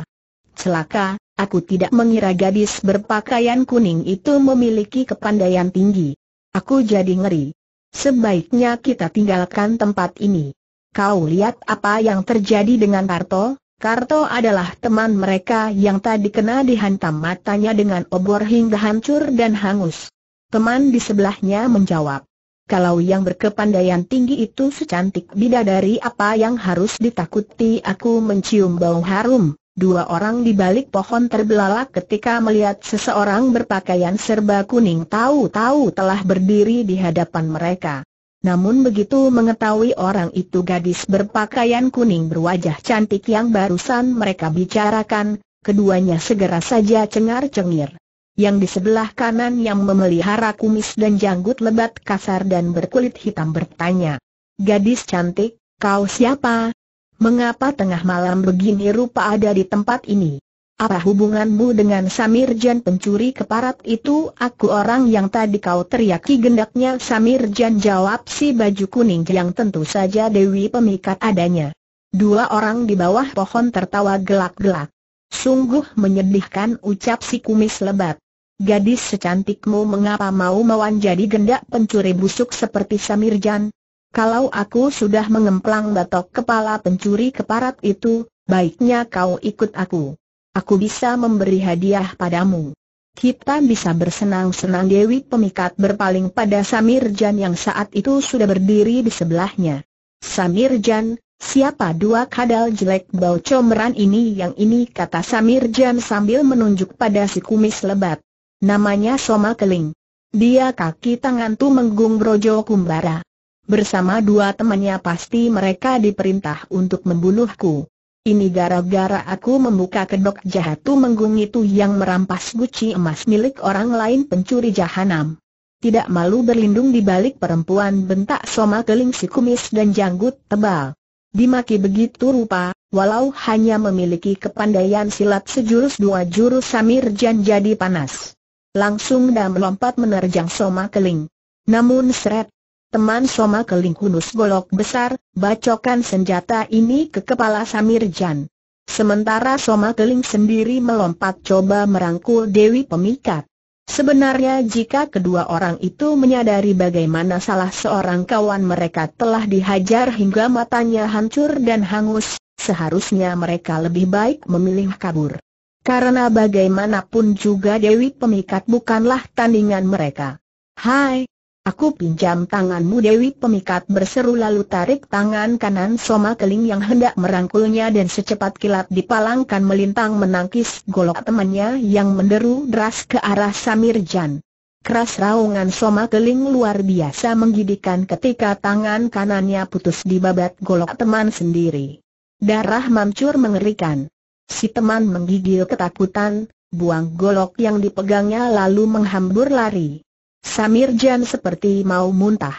Celaka, aku tidak mengira gadis berpakaian kuning itu memiliki kepandaian tinggi. Aku jadi ngeri. Sebaiknya kita tinggalkan tempat ini. Kau lihat apa yang terjadi dengan Karto? Karto adalah teman mereka yang tadi kena dihantam matanya dengan obor hingga hancur dan hangus. Teman di sebelahnya menjawab, kalau yang berkepandaian tinggi itu secantik bidadari apa yang harus ditakuti aku mencium bau harum. Dua orang di balik pohon terbelalak ketika melihat seseorang berpakaian serba kuning tahu-tahu telah berdiri di hadapan mereka. Namun begitu mengetahui orang itu gadis berpakaian kuning berwajah cantik yang barusan mereka bicarakan, keduanya segera saja cengar-cengir yang di sebelah kanan yang memelihara kumis dan janggut lebat kasar dan berkulit hitam bertanya. Gadis cantik, kau siapa? Mengapa tengah malam begini rupa ada di tempat ini? Apa hubunganmu dengan Samirjan pencuri keparat itu? Aku orang yang tadi kau teriaki gendaknya Samirjan jawab si baju kuning yang tentu saja Dewi pemikat adanya. Dua orang di bawah pohon tertawa gelak-gelak. Sungguh menyedihkan ucap si kumis lebat. Gadis secantikmu mengapa mau jadi gendak pencuri busuk seperti Samirjan? Kalau aku sudah mengemplang batok kepala pencuri keparat itu, baiknya kau ikut aku. Aku bisa memberi hadiah padamu. Kita bisa bersenang-senang Dewi Pemikat berpaling pada Samirjan yang saat itu sudah berdiri di sebelahnya. Samirjan, siapa dua kadal jelek bau comeran ini yang ini kata Samirjan sambil menunjuk pada si kumis lebat. Namanya Soma Keling. Dia kaki tangan menggung Brojo Kumbara. Bersama dua temannya pasti mereka diperintah untuk membunuhku. Ini gara-gara aku membuka kedok jahat tu menggung itu yang merampas guci emas milik orang lain pencuri jahanam. Tidak malu berlindung di balik perempuan bentak Soma Keling si kumis dan janggut tebal. Dimaki begitu rupa, walau hanya memiliki kepandaian silat sejurus dua jurus Samir Jan jadi panas. Langsung dia melompat menerjang Soma Keling. Namun seret, teman Soma Keling hunus golok besar, bacokan senjata ini ke kepala Samir Jan. Sementara Soma Keling sendiri melompat coba merangkul Dewi Pemikat. Sebenarnya jika kedua orang itu menyadari bagaimana salah seorang kawan mereka telah dihajar hingga matanya hancur dan hangus, seharusnya mereka lebih baik memilih kabur. Karena bagaimanapun juga Dewi Pemikat bukanlah tandingan mereka. Hai, aku pinjam tanganmu Dewi Pemikat berseru lalu tarik tangan kanan Soma Keling yang hendak merangkulnya dan secepat kilat dipalangkan melintang menangkis golok temannya yang menderu deras ke arah Samir Jan. Keras raungan Soma Keling luar biasa menggidikan ketika tangan kanannya putus di babat golok teman sendiri. Darah mancur mengerikan. Si teman menggigil ketakutan, buang golok yang dipegangnya lalu menghambur lari. Samir Jan seperti mau muntah.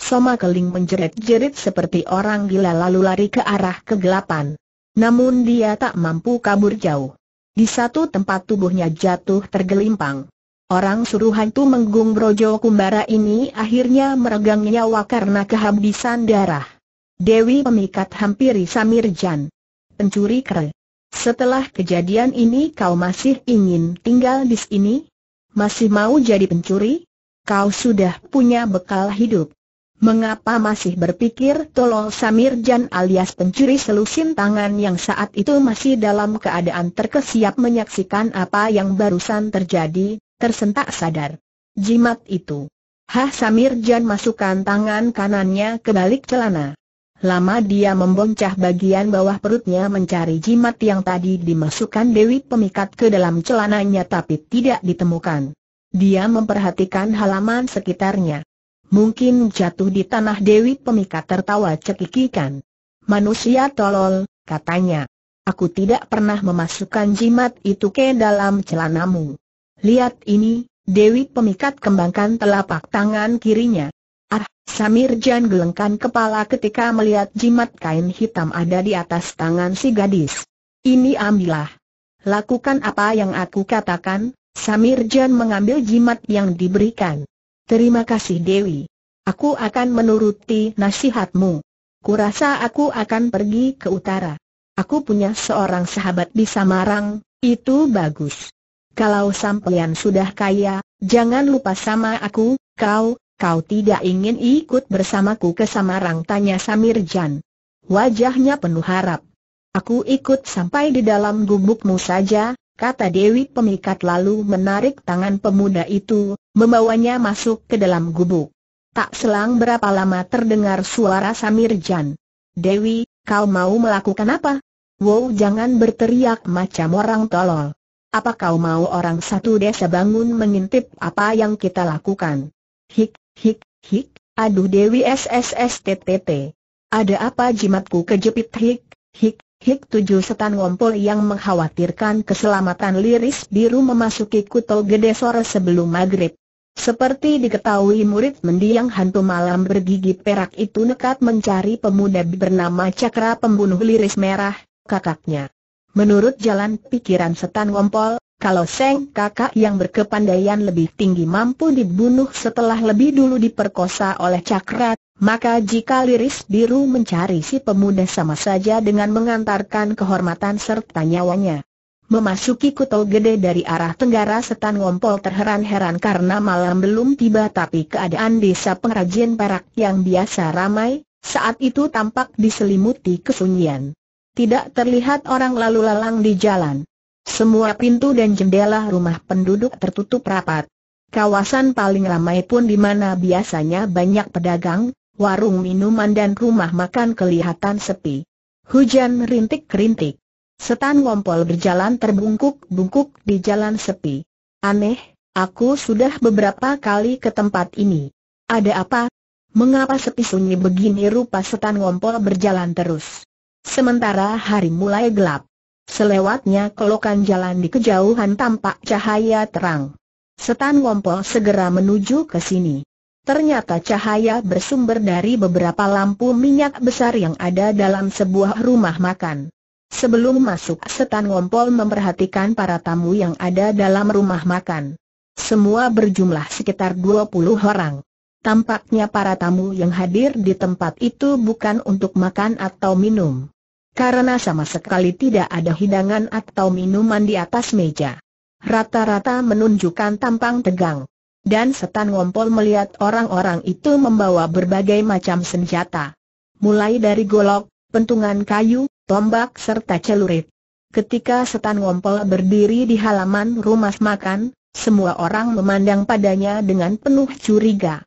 Soma Keling menjerit-jerit seperti orang gila lalu lari ke arah kegelapan. Namun dia tak mampu kabur jauh. Di satu tempat tubuhnya jatuh tergelimpang. Orang suruhan tu menggung brojo kumbara ini akhirnya meregang nyawa karena kehabisan darah. Dewi pemikat hampiri Samir Jan. Pencuri kere. Setelah kejadian ini kau masih ingin tinggal di sini? Masih mau jadi pencuri? Kau sudah punya bekal hidup. Mengapa masih berpikir tolol Samir Jan alias pencuri selusin tangan yang saat itu masih dalam keadaan terkesiap menyaksikan apa yang barusan terjadi, tersentak sadar. Jimat itu. Hah Samir Jan masukkan tangan kanannya ke balik celana. Lama dia memboncah bagian bawah perutnya mencari jimat yang tadi dimasukkan Dewi Pemikat ke dalam celananya tapi tidak ditemukan. Dia memperhatikan halaman sekitarnya. Mungkin jatuh di tanah Dewi Pemikat tertawa cekikikan. Manusia tolol, katanya. Aku tidak pernah memasukkan jimat itu ke dalam celanamu. Lihat ini, Dewi Pemikat kembangkan telapak tangan kirinya. Ah, Samir Jan gelengkan kepala ketika melihat jimat kain hitam ada di atas tangan si gadis. Ini ambillah. Lakukan apa yang aku katakan, Samir Jan mengambil jimat yang diberikan. Terima kasih Dewi. Aku akan menuruti nasihatmu. Kurasa aku akan pergi ke utara. Aku punya seorang sahabat di Samarang, itu bagus. Kalau sampeyan sudah kaya, jangan lupa sama aku, kau, Kau tidak ingin ikut bersamaku ke Samarang? Tanya Samirjan. Wajahnya penuh harap. Aku ikut sampai di dalam gubukmu saja, kata Dewi Pemikat lalu menarik tangan pemuda itu, membawanya masuk ke dalam gubuk. Tak selang berapa lama terdengar suara Samirjan. Dewi, kau mau melakukan apa? Wow jangan berteriak macam orang tolol. Apa kau mau orang satu desa bangun mengintip apa yang kita lakukan? Hik, Hik, hik, aduh Dewi SSSTTT. Ada apa jimatku kejepit hik, hik, hik tujuh setan ngompol yang mengkhawatirkan keselamatan liris biru memasuki kuto gede sore sebelum maghrib. Seperti diketahui murid mendiang hantu malam bergigi perak itu nekat mencari pemuda bernama Cakra pembunuh liris merah, kakaknya. Menurut jalan pikiran setan ngompol, kalau Seng kakak yang berkepandaian lebih tinggi mampu dibunuh setelah lebih dulu diperkosa oleh cakrat, maka jika liris biru mencari si pemuda sama saja dengan mengantarkan kehormatan serta nyawanya. Memasuki kota gede dari arah tenggara setan ngompol terheran-heran karena malam belum tiba tapi keadaan desa pengrajin perak yang biasa ramai, saat itu tampak diselimuti kesunyian. Tidak terlihat orang lalu lalang di jalan. Semua pintu dan jendela rumah penduduk tertutup rapat. Kawasan paling ramai pun di mana biasanya banyak pedagang, warung minuman dan rumah makan kelihatan sepi. Hujan rintik-rintik. Setan ngompol berjalan terbungkuk-bungkuk di jalan sepi. Aneh, aku sudah beberapa kali ke tempat ini. Ada apa? Mengapa sepi sunyi begini rupa setan ngompol berjalan terus? Sementara hari mulai gelap. Selewatnya kelokan jalan di kejauhan tampak cahaya terang. Setan Wompol segera menuju ke sini. Ternyata cahaya bersumber dari beberapa lampu minyak besar yang ada dalam sebuah rumah makan. Sebelum masuk Setan Wompol memperhatikan para tamu yang ada dalam rumah makan. Semua berjumlah sekitar 20 orang. Tampaknya para tamu yang hadir di tempat itu bukan untuk makan atau minum karena sama sekali tidak ada hidangan atau minuman di atas meja. Rata-rata menunjukkan tampang tegang. Dan setan ngompol melihat orang-orang itu membawa berbagai macam senjata. Mulai dari golok, pentungan kayu, tombak serta celurit. Ketika setan ngompol berdiri di halaman rumah makan, semua orang memandang padanya dengan penuh curiga.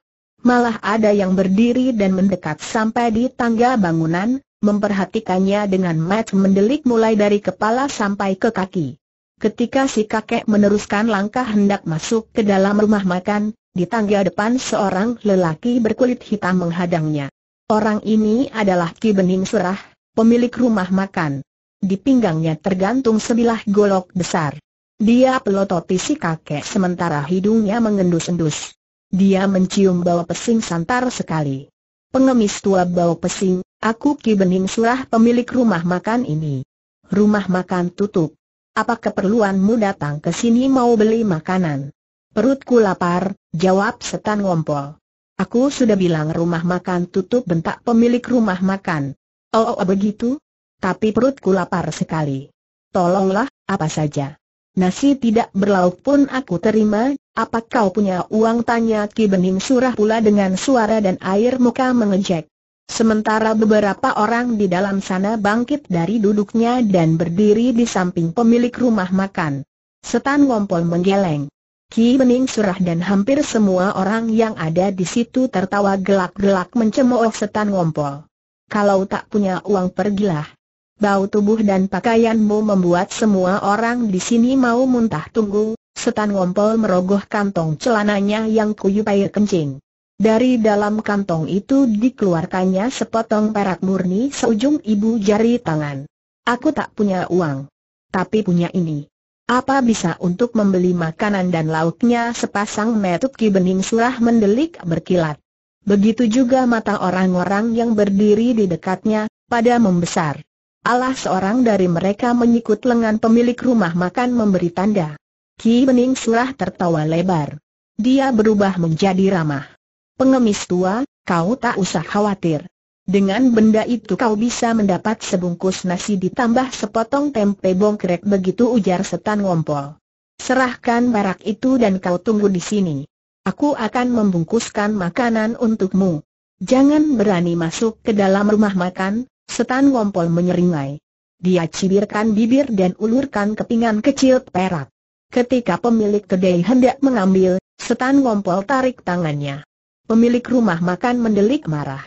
Malah ada yang berdiri dan mendekat sampai di tangga bangunan, memperhatikannya dengan mat mendelik mulai dari kepala sampai ke kaki. Ketika si kakek meneruskan langkah hendak masuk ke dalam rumah makan, di tangga depan seorang lelaki berkulit hitam menghadangnya. Orang ini adalah Ki Bening Surah, pemilik rumah makan. Di pinggangnya tergantung sebilah golok besar. Dia pelototi si kakek sementara hidungnya mengendus-endus. Dia mencium bau pesing santar sekali pengemis tua bau pesing, aku Ki Bening Surah pemilik rumah makan ini. Rumah makan tutup. Apa keperluanmu datang ke sini mau beli makanan? Perutku lapar, jawab setan ngompol. Aku sudah bilang rumah makan tutup bentak pemilik rumah makan. Oh, oh, oh begitu? Tapi perutku lapar sekali. Tolonglah, apa saja. Nasi tidak berlauk pun aku terima, apa kau punya uang? Tanya Ki Bening Surah pula dengan suara dan air muka mengejek. Sementara beberapa orang di dalam sana bangkit dari duduknya dan berdiri di samping pemilik rumah makan. Setan Ngompol menggeleng. Ki Bening Surah dan hampir semua orang yang ada di situ tertawa gelak-gelak mencemooh Setan Ngompol. Kalau tak punya uang pergilah. Bau tubuh dan pakaianmu membuat semua orang di sini mau muntah tunggu, Setan ngompol merogoh kantong celananya yang kuyup air kencing. Dari dalam kantong itu dikeluarkannya sepotong perak murni seujung ibu jari tangan. Aku tak punya uang. Tapi punya ini. Apa bisa untuk membeli makanan dan lauknya sepasang metuki bening surah mendelik berkilat. Begitu juga mata orang-orang yang berdiri di dekatnya, pada membesar. Allah seorang dari mereka menyikut lengan pemilik rumah makan memberi tanda. Ki Bening Surah tertawa lebar. Dia berubah menjadi ramah. Pengemis tua, kau tak usah khawatir. Dengan benda itu kau bisa mendapat sebungkus nasi ditambah sepotong tempe bongkrek begitu ujar setan ngompol. Serahkan barak itu dan kau tunggu di sini. Aku akan membungkuskan makanan untukmu. Jangan berani masuk ke dalam rumah makan, setan ngompol menyeringai. Dia cibirkan bibir dan ulurkan kepingan kecil perak. Ketika pemilik kedai hendak mengambil, setan ngompol tarik tangannya. Pemilik rumah makan mendelik marah.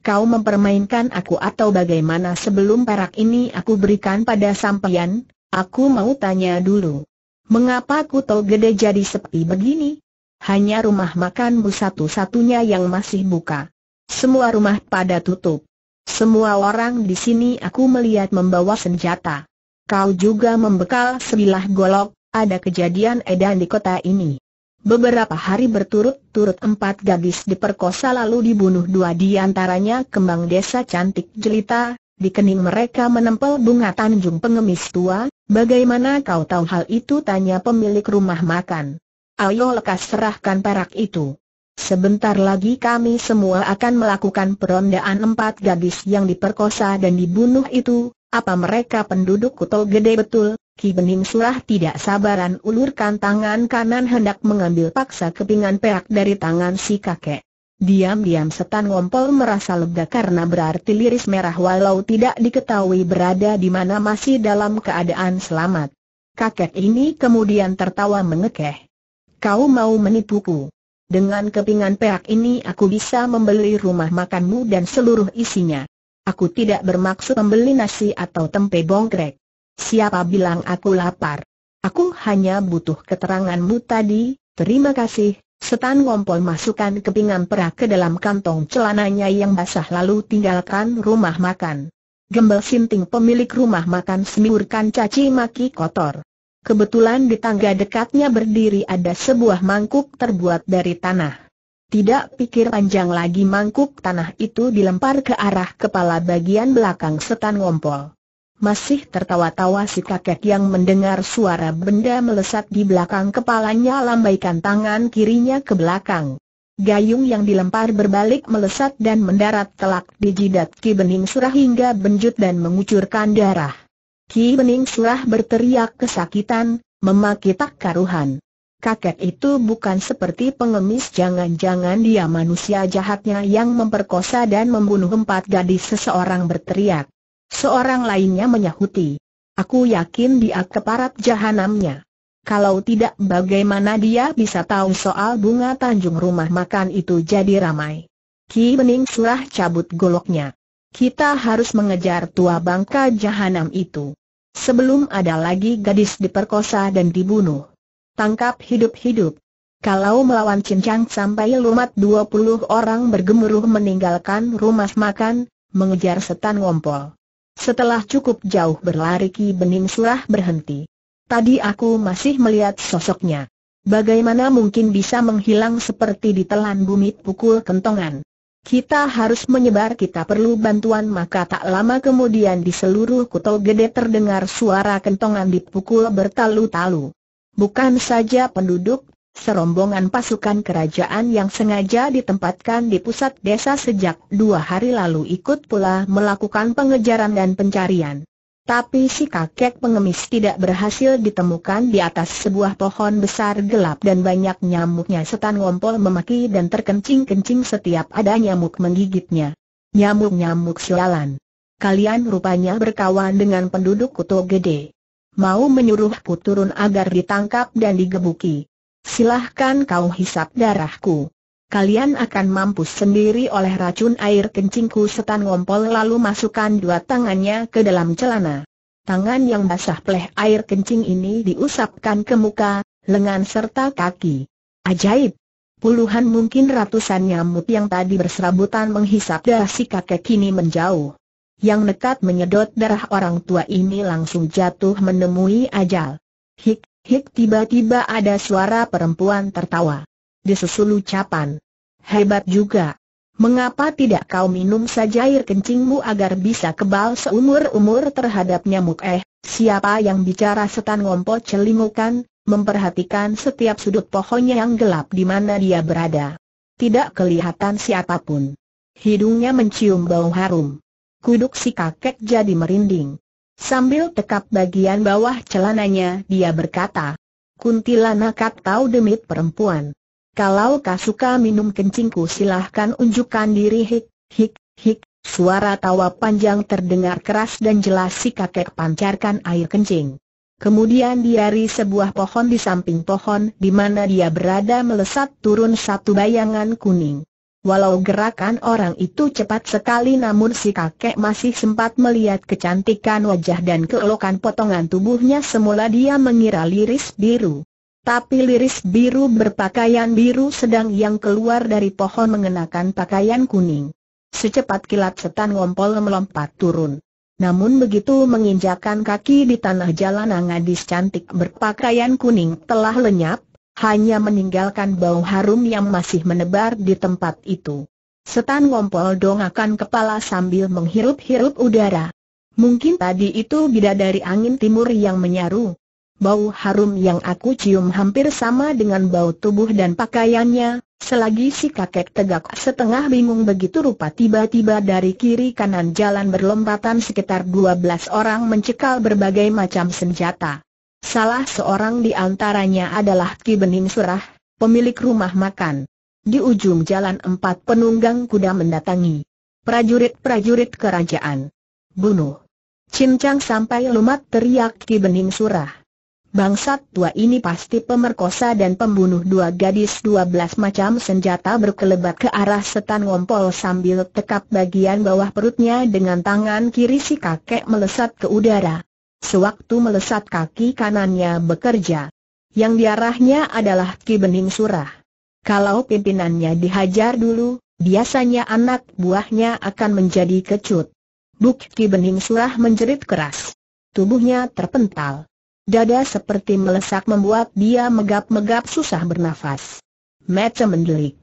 Kau mempermainkan aku atau bagaimana sebelum perak ini aku berikan pada sampeyan, aku mau tanya dulu. Mengapa kutol gede jadi sepi begini? Hanya rumah makanmu satu-satunya yang masih buka. Semua rumah pada tutup. Semua orang di sini aku melihat membawa senjata. Kau juga membekal sebilah golok, ada kejadian edan di kota ini. Beberapa hari berturut-turut empat gadis diperkosa lalu dibunuh dua di antaranya kembang desa cantik jelita, di kening mereka menempel bunga tanjung pengemis tua, bagaimana kau tahu hal itu tanya pemilik rumah makan. Ayo lekas serahkan perak itu. Sebentar lagi kami semua akan melakukan perondaan empat gadis yang diperkosa dan dibunuh itu, apa mereka penduduk kutol gede betul, Ki Bening Surah tidak sabaran ulurkan tangan kanan hendak mengambil paksa kepingan perak dari tangan si kakek. Diam-diam setan ngompol merasa lega karena berarti liris merah walau tidak diketahui berada di mana masih dalam keadaan selamat. Kakek ini kemudian tertawa mengekeh. Kau mau menipuku. Dengan kepingan perak ini aku bisa membeli rumah makanmu dan seluruh isinya. Aku tidak bermaksud membeli nasi atau tempe bongkrek. Siapa bilang aku lapar? Aku hanya butuh keteranganmu tadi, terima kasih. Setan ngompol masukkan kepingan perak ke dalam kantong celananya yang basah lalu tinggalkan rumah makan. Gembel Sinting pemilik rumah makan semiurkan caci maki kotor. Kebetulan di tangga dekatnya berdiri ada sebuah mangkuk terbuat dari tanah. Tidak pikir panjang lagi mangkuk tanah itu dilempar ke arah kepala bagian belakang setan ngompol. Masih tertawa-tawa si kakek yang mendengar suara benda melesat di belakang kepalanya lambaikan tangan kirinya ke belakang. Gayung yang dilempar berbalik melesat dan mendarat telak di jidat Ki Bening Surah hingga benjut dan mengucurkan darah. Ki Bening Surah berteriak kesakitan, memaki tak karuhan. Kakek itu bukan seperti pengemis jangan-jangan dia manusia jahatnya yang memperkosa dan membunuh empat gadis seseorang berteriak. Seorang lainnya menyahuti. Aku yakin dia keparat jahanamnya. Kalau tidak bagaimana dia bisa tahu soal bunga Tanjung rumah makan itu jadi ramai. Ki Bening Surah cabut goloknya. Kita harus mengejar tua bangka jahanam itu. Sebelum ada lagi gadis diperkosa dan dibunuh. Tangkap hidup-hidup. Kalau melawan cincang sampai lumat 20 orang bergemuruh meninggalkan rumah makan, mengejar setan ngompol. Setelah cukup jauh berlari Ki Bening Surah berhenti. Tadi aku masih melihat sosoknya. Bagaimana mungkin bisa menghilang seperti ditelan bumi pukul kentongan? Kita harus menyebar kita perlu bantuan maka tak lama kemudian di seluruh kutol gede terdengar suara kentongan dipukul bertalu-talu. Bukan saja penduduk Serombongan pasukan kerajaan yang sengaja ditempatkan di pusat desa sejak dua hari lalu ikut pula melakukan pengejaran dan pencarian. Tapi si kakek pengemis tidak berhasil ditemukan di atas sebuah pohon besar gelap dan banyak nyamuknya setan ngompol memaki dan terkencing-kencing setiap ada nyamuk menggigitnya. Nyamuk-nyamuk sialan. Kalian rupanya berkawan dengan penduduk kuto gede. Mau menyuruhku turun agar ditangkap dan digebuki. Silahkan kau hisap darahku. Kalian akan mampus sendiri oleh racun air kencingku setan ngompol lalu masukkan dua tangannya ke dalam celana. Tangan yang basah peleh air kencing ini diusapkan ke muka, lengan serta kaki. Ajaib! Puluhan mungkin ratusan nyamuk yang tadi berserabutan menghisap darah si kakek kini menjauh. Yang nekat menyedot darah orang tua ini langsung jatuh menemui ajal. Hik, Hik tiba-tiba ada suara perempuan tertawa. Disusul ucapan. Hebat juga. Mengapa tidak kau minum saja air kencingmu agar bisa kebal seumur-umur terhadap nyamuk eh? Siapa yang bicara setan ngompo celingukan, memperhatikan setiap sudut pohonnya yang gelap di mana dia berada. Tidak kelihatan siapapun. Hidungnya mencium bau harum. Kuduk si kakek jadi merinding. Sambil tekap bagian bawah celananya dia berkata, Kuntilanak tahu demit perempuan. Kalau kau suka minum kencingku silahkan unjukkan diri hik, hik, hik. Suara tawa panjang terdengar keras dan jelas si kakek pancarkan air kencing. Kemudian diari sebuah pohon di samping pohon di mana dia berada melesat turun satu bayangan kuning. Walau gerakan orang itu cepat sekali namun si kakek masih sempat melihat kecantikan wajah dan keelokan potongan tubuhnya semula dia mengira liris biru. Tapi liris biru berpakaian biru sedang yang keluar dari pohon mengenakan pakaian kuning. Secepat kilat setan ngompol melompat turun. Namun begitu menginjakan kaki di tanah jalan gadis cantik berpakaian kuning telah lenyap, hanya meninggalkan bau harum yang masih menebar di tempat itu. Setan Ngompol dongakan kepala sambil menghirup-hirup udara. Mungkin tadi itu bidadari angin timur yang menyaru. Bau harum yang aku cium hampir sama dengan bau tubuh dan pakaiannya, selagi si kakek tegak setengah bingung begitu rupa tiba-tiba dari kiri kanan jalan berlompatan sekitar 12 orang mencekal berbagai macam senjata. Salah seorang di antaranya adalah Ki Bening Surah, pemilik rumah makan. Di ujung jalan empat penunggang kuda mendatangi. Prajurit-prajurit kerajaan. Bunuh. Cincang sampai lumat teriak Ki Bening Surah. Bangsat tua ini pasti pemerkosa dan pembunuh dua gadis Dua belas macam senjata berkelebat ke arah setan ngompol sambil tekap bagian bawah perutnya dengan tangan kiri si kakek melesat ke udara sewaktu melesat kaki kanannya bekerja. Yang diarahnya adalah Ki Bening Surah. Kalau pimpinannya dihajar dulu, biasanya anak buahnya akan menjadi kecut. Buk Ki Bening Surah menjerit keras. Tubuhnya terpental. Dada seperti melesak membuat dia megap-megap susah bernafas. Mata mendelik.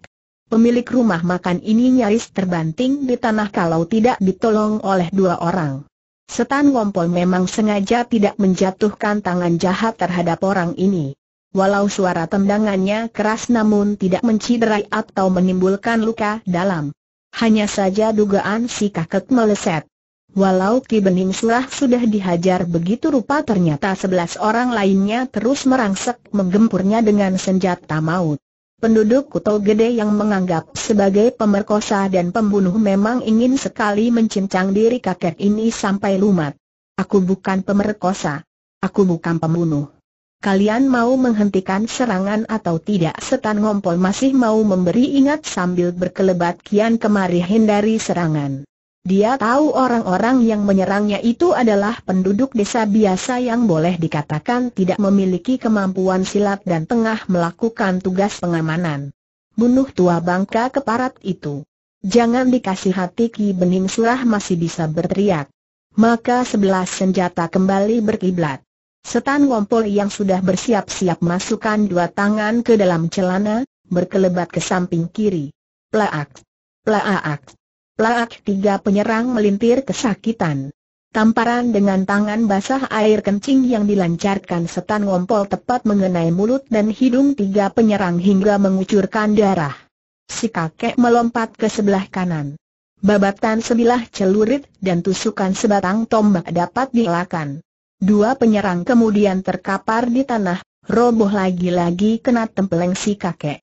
Pemilik rumah makan ini nyaris terbanting di tanah kalau tidak ditolong oleh dua orang. Setan Wompol memang sengaja tidak menjatuhkan tangan jahat terhadap orang ini. Walau suara tendangannya keras namun tidak menciderai atau menimbulkan luka dalam. Hanya saja dugaan si kakek meleset. Walau Ki Bening Surah sudah dihajar begitu rupa ternyata sebelas orang lainnya terus merangsek menggempurnya dengan senjata maut. Penduduk Kuto Gede yang menganggap sebagai pemerkosa dan pembunuh memang ingin sekali mencincang diri kakek ini sampai lumat. Aku bukan pemerkosa. Aku bukan pembunuh. Kalian mau menghentikan serangan atau tidak? Setan ngompol masih mau memberi ingat sambil berkelebat kian kemari hindari serangan. Dia tahu orang-orang yang menyerangnya itu adalah penduduk desa biasa yang boleh dikatakan tidak memiliki kemampuan silat dan tengah melakukan tugas pengamanan. Bunuh tua bangka keparat itu. Jangan dikasih hati Ki Bening Surah masih bisa berteriak. Maka sebelas senjata kembali berkiblat. Setan Wompol yang sudah bersiap-siap masukkan dua tangan ke dalam celana, berkelebat ke samping kiri. Plaak! Plaak! Plak tiga penyerang melintir kesakitan. Tamparan dengan tangan basah air kencing yang dilancarkan setan ngompol tepat mengenai mulut dan hidung tiga penyerang hingga mengucurkan darah. Si kakek melompat ke sebelah kanan. Babatan sebilah celurit dan tusukan sebatang tombak dapat dielakkan. Dua penyerang kemudian terkapar di tanah, roboh lagi-lagi kena tempeleng si kakek.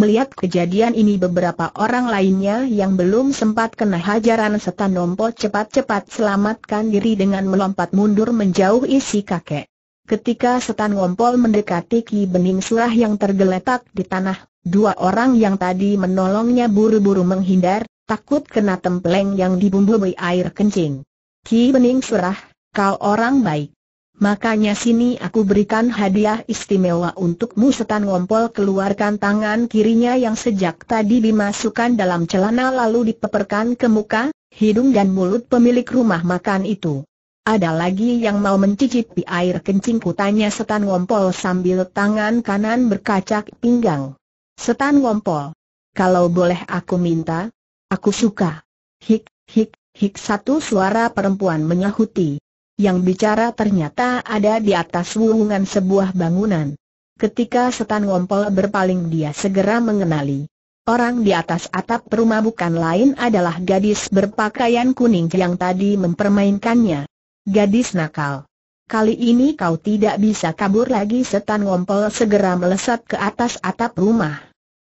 Melihat kejadian ini beberapa orang lainnya yang belum sempat kena hajaran setan Nompo cepat-cepat selamatkan diri dengan melompat mundur menjauh isi kakek. Ketika setan ngompol mendekati Ki Bening Surah yang tergeletak di tanah, dua orang yang tadi menolongnya buru-buru menghindar, takut kena templeng yang dibumbui air kencing. Ki Bening Surah, kau orang baik. Makanya sini aku berikan hadiah istimewa untukmu setan ngompol keluarkan tangan kirinya yang sejak tadi dimasukkan dalam celana lalu dipeperkan ke muka, hidung dan mulut pemilik rumah makan itu. Ada lagi yang mau mencicipi air kencing kutanya? setan ngompol sambil tangan kanan berkacak pinggang. Setan ngompol, kalau boleh aku minta, aku suka. Hik, hik, hik satu suara perempuan menyahuti yang bicara ternyata ada di atas wungan sebuah bangunan. Ketika setan ngompol berpaling dia segera mengenali. Orang di atas atap rumah bukan lain adalah gadis berpakaian kuning yang tadi mempermainkannya. Gadis nakal. Kali ini kau tidak bisa kabur lagi setan ngompol segera melesat ke atas atap rumah.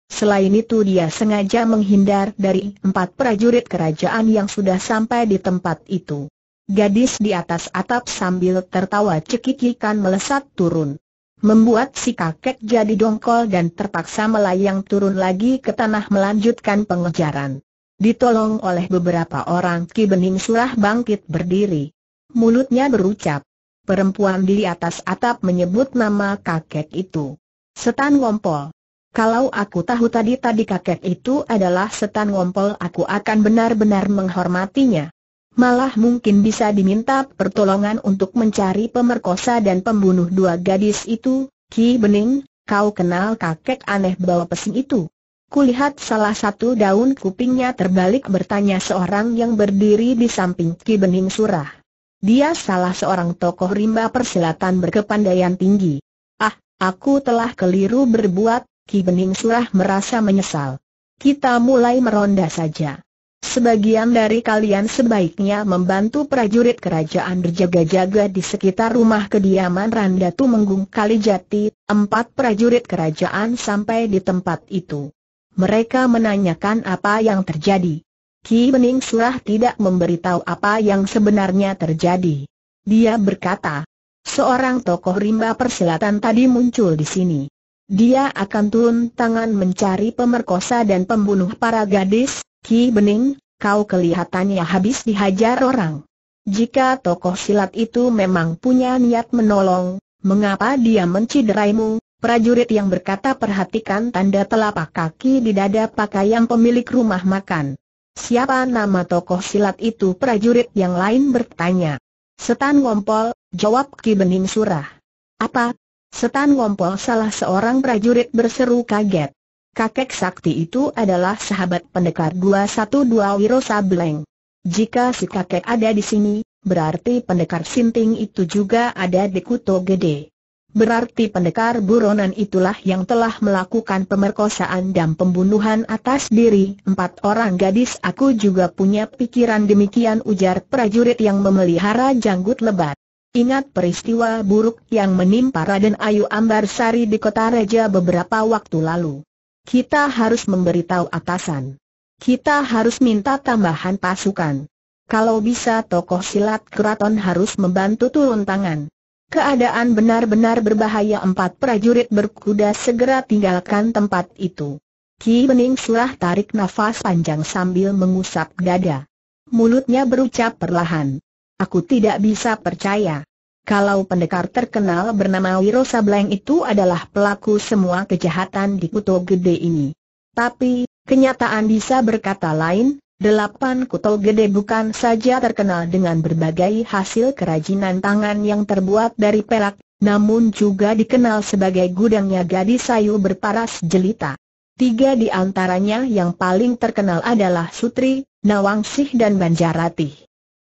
Selain itu dia sengaja menghindar dari empat prajurit kerajaan yang sudah sampai di tempat itu. Gadis di atas atap sambil tertawa cekikikan melesat turun. Membuat si kakek jadi dongkol dan terpaksa melayang turun lagi ke tanah melanjutkan pengejaran. Ditolong oleh beberapa orang Ki Bening Surah bangkit berdiri. Mulutnya berucap. Perempuan di atas atap menyebut nama kakek itu. Setan Wompol. Kalau aku tahu tadi-tadi kakek itu adalah setan ngompol aku akan benar-benar menghormatinya malah mungkin bisa diminta pertolongan untuk mencari pemerkosa dan pembunuh dua gadis itu, Ki Bening, kau kenal kakek aneh bawa pesing itu. Kulihat salah satu daun kupingnya terbalik bertanya seorang yang berdiri di samping Ki Bening Surah. Dia salah seorang tokoh rimba persilatan berkepandaian tinggi. Ah, aku telah keliru berbuat, Ki Bening Surah merasa menyesal. Kita mulai meronda saja. Sebagian dari kalian sebaiknya membantu prajurit kerajaan berjaga-jaga di sekitar rumah kediaman Randa Tumenggung Kalijati, empat prajurit kerajaan sampai di tempat itu. Mereka menanyakan apa yang terjadi. Ki Bening Surah tidak memberitahu apa yang sebenarnya terjadi. Dia berkata, seorang tokoh rimba persilatan tadi muncul di sini. Dia akan turun tangan mencari pemerkosa dan pembunuh para gadis, Ki Bening, kau kelihatannya habis dihajar orang. Jika tokoh silat itu memang punya niat menolong, mengapa dia mencideraimu? Prajurit yang berkata perhatikan tanda telapak kaki di dada pakaian pemilik rumah makan. Siapa nama tokoh silat itu prajurit yang lain bertanya. Setan Ngompol, jawab Ki Bening Surah. Apa? Setan Ngompol salah seorang prajurit berseru kaget. Kakek sakti itu adalah sahabat pendekar 212 Wiro Sableng. Jika si kakek ada di sini, berarti pendekar Sinting itu juga ada di Kuto Gede. Berarti pendekar buronan itulah yang telah melakukan pemerkosaan dan pembunuhan atas diri empat orang gadis. Aku juga punya pikiran demikian ujar prajurit yang memelihara janggut lebat. Ingat peristiwa buruk yang menimpa Raden Ayu Ambar Sari di kota Raja beberapa waktu lalu. Kita harus memberitahu atasan. Kita harus minta tambahan pasukan. Kalau bisa tokoh silat keraton harus membantu turun tangan. Keadaan benar-benar berbahaya empat prajurit berkuda segera tinggalkan tempat itu. Ki Bening Surah tarik nafas panjang sambil mengusap dada. Mulutnya berucap perlahan. Aku tidak bisa percaya. Kalau pendekar terkenal bernama Wiro Sableng itu adalah pelaku semua kejahatan di Kuto Gede ini. Tapi, kenyataan bisa berkata lain, delapan Kuto Gede bukan saja terkenal dengan berbagai hasil kerajinan tangan yang terbuat dari perak, namun juga dikenal sebagai gudangnya gadis sayu berparas jelita. Tiga di antaranya yang paling terkenal adalah Sutri, Nawangsih dan Banjaratih.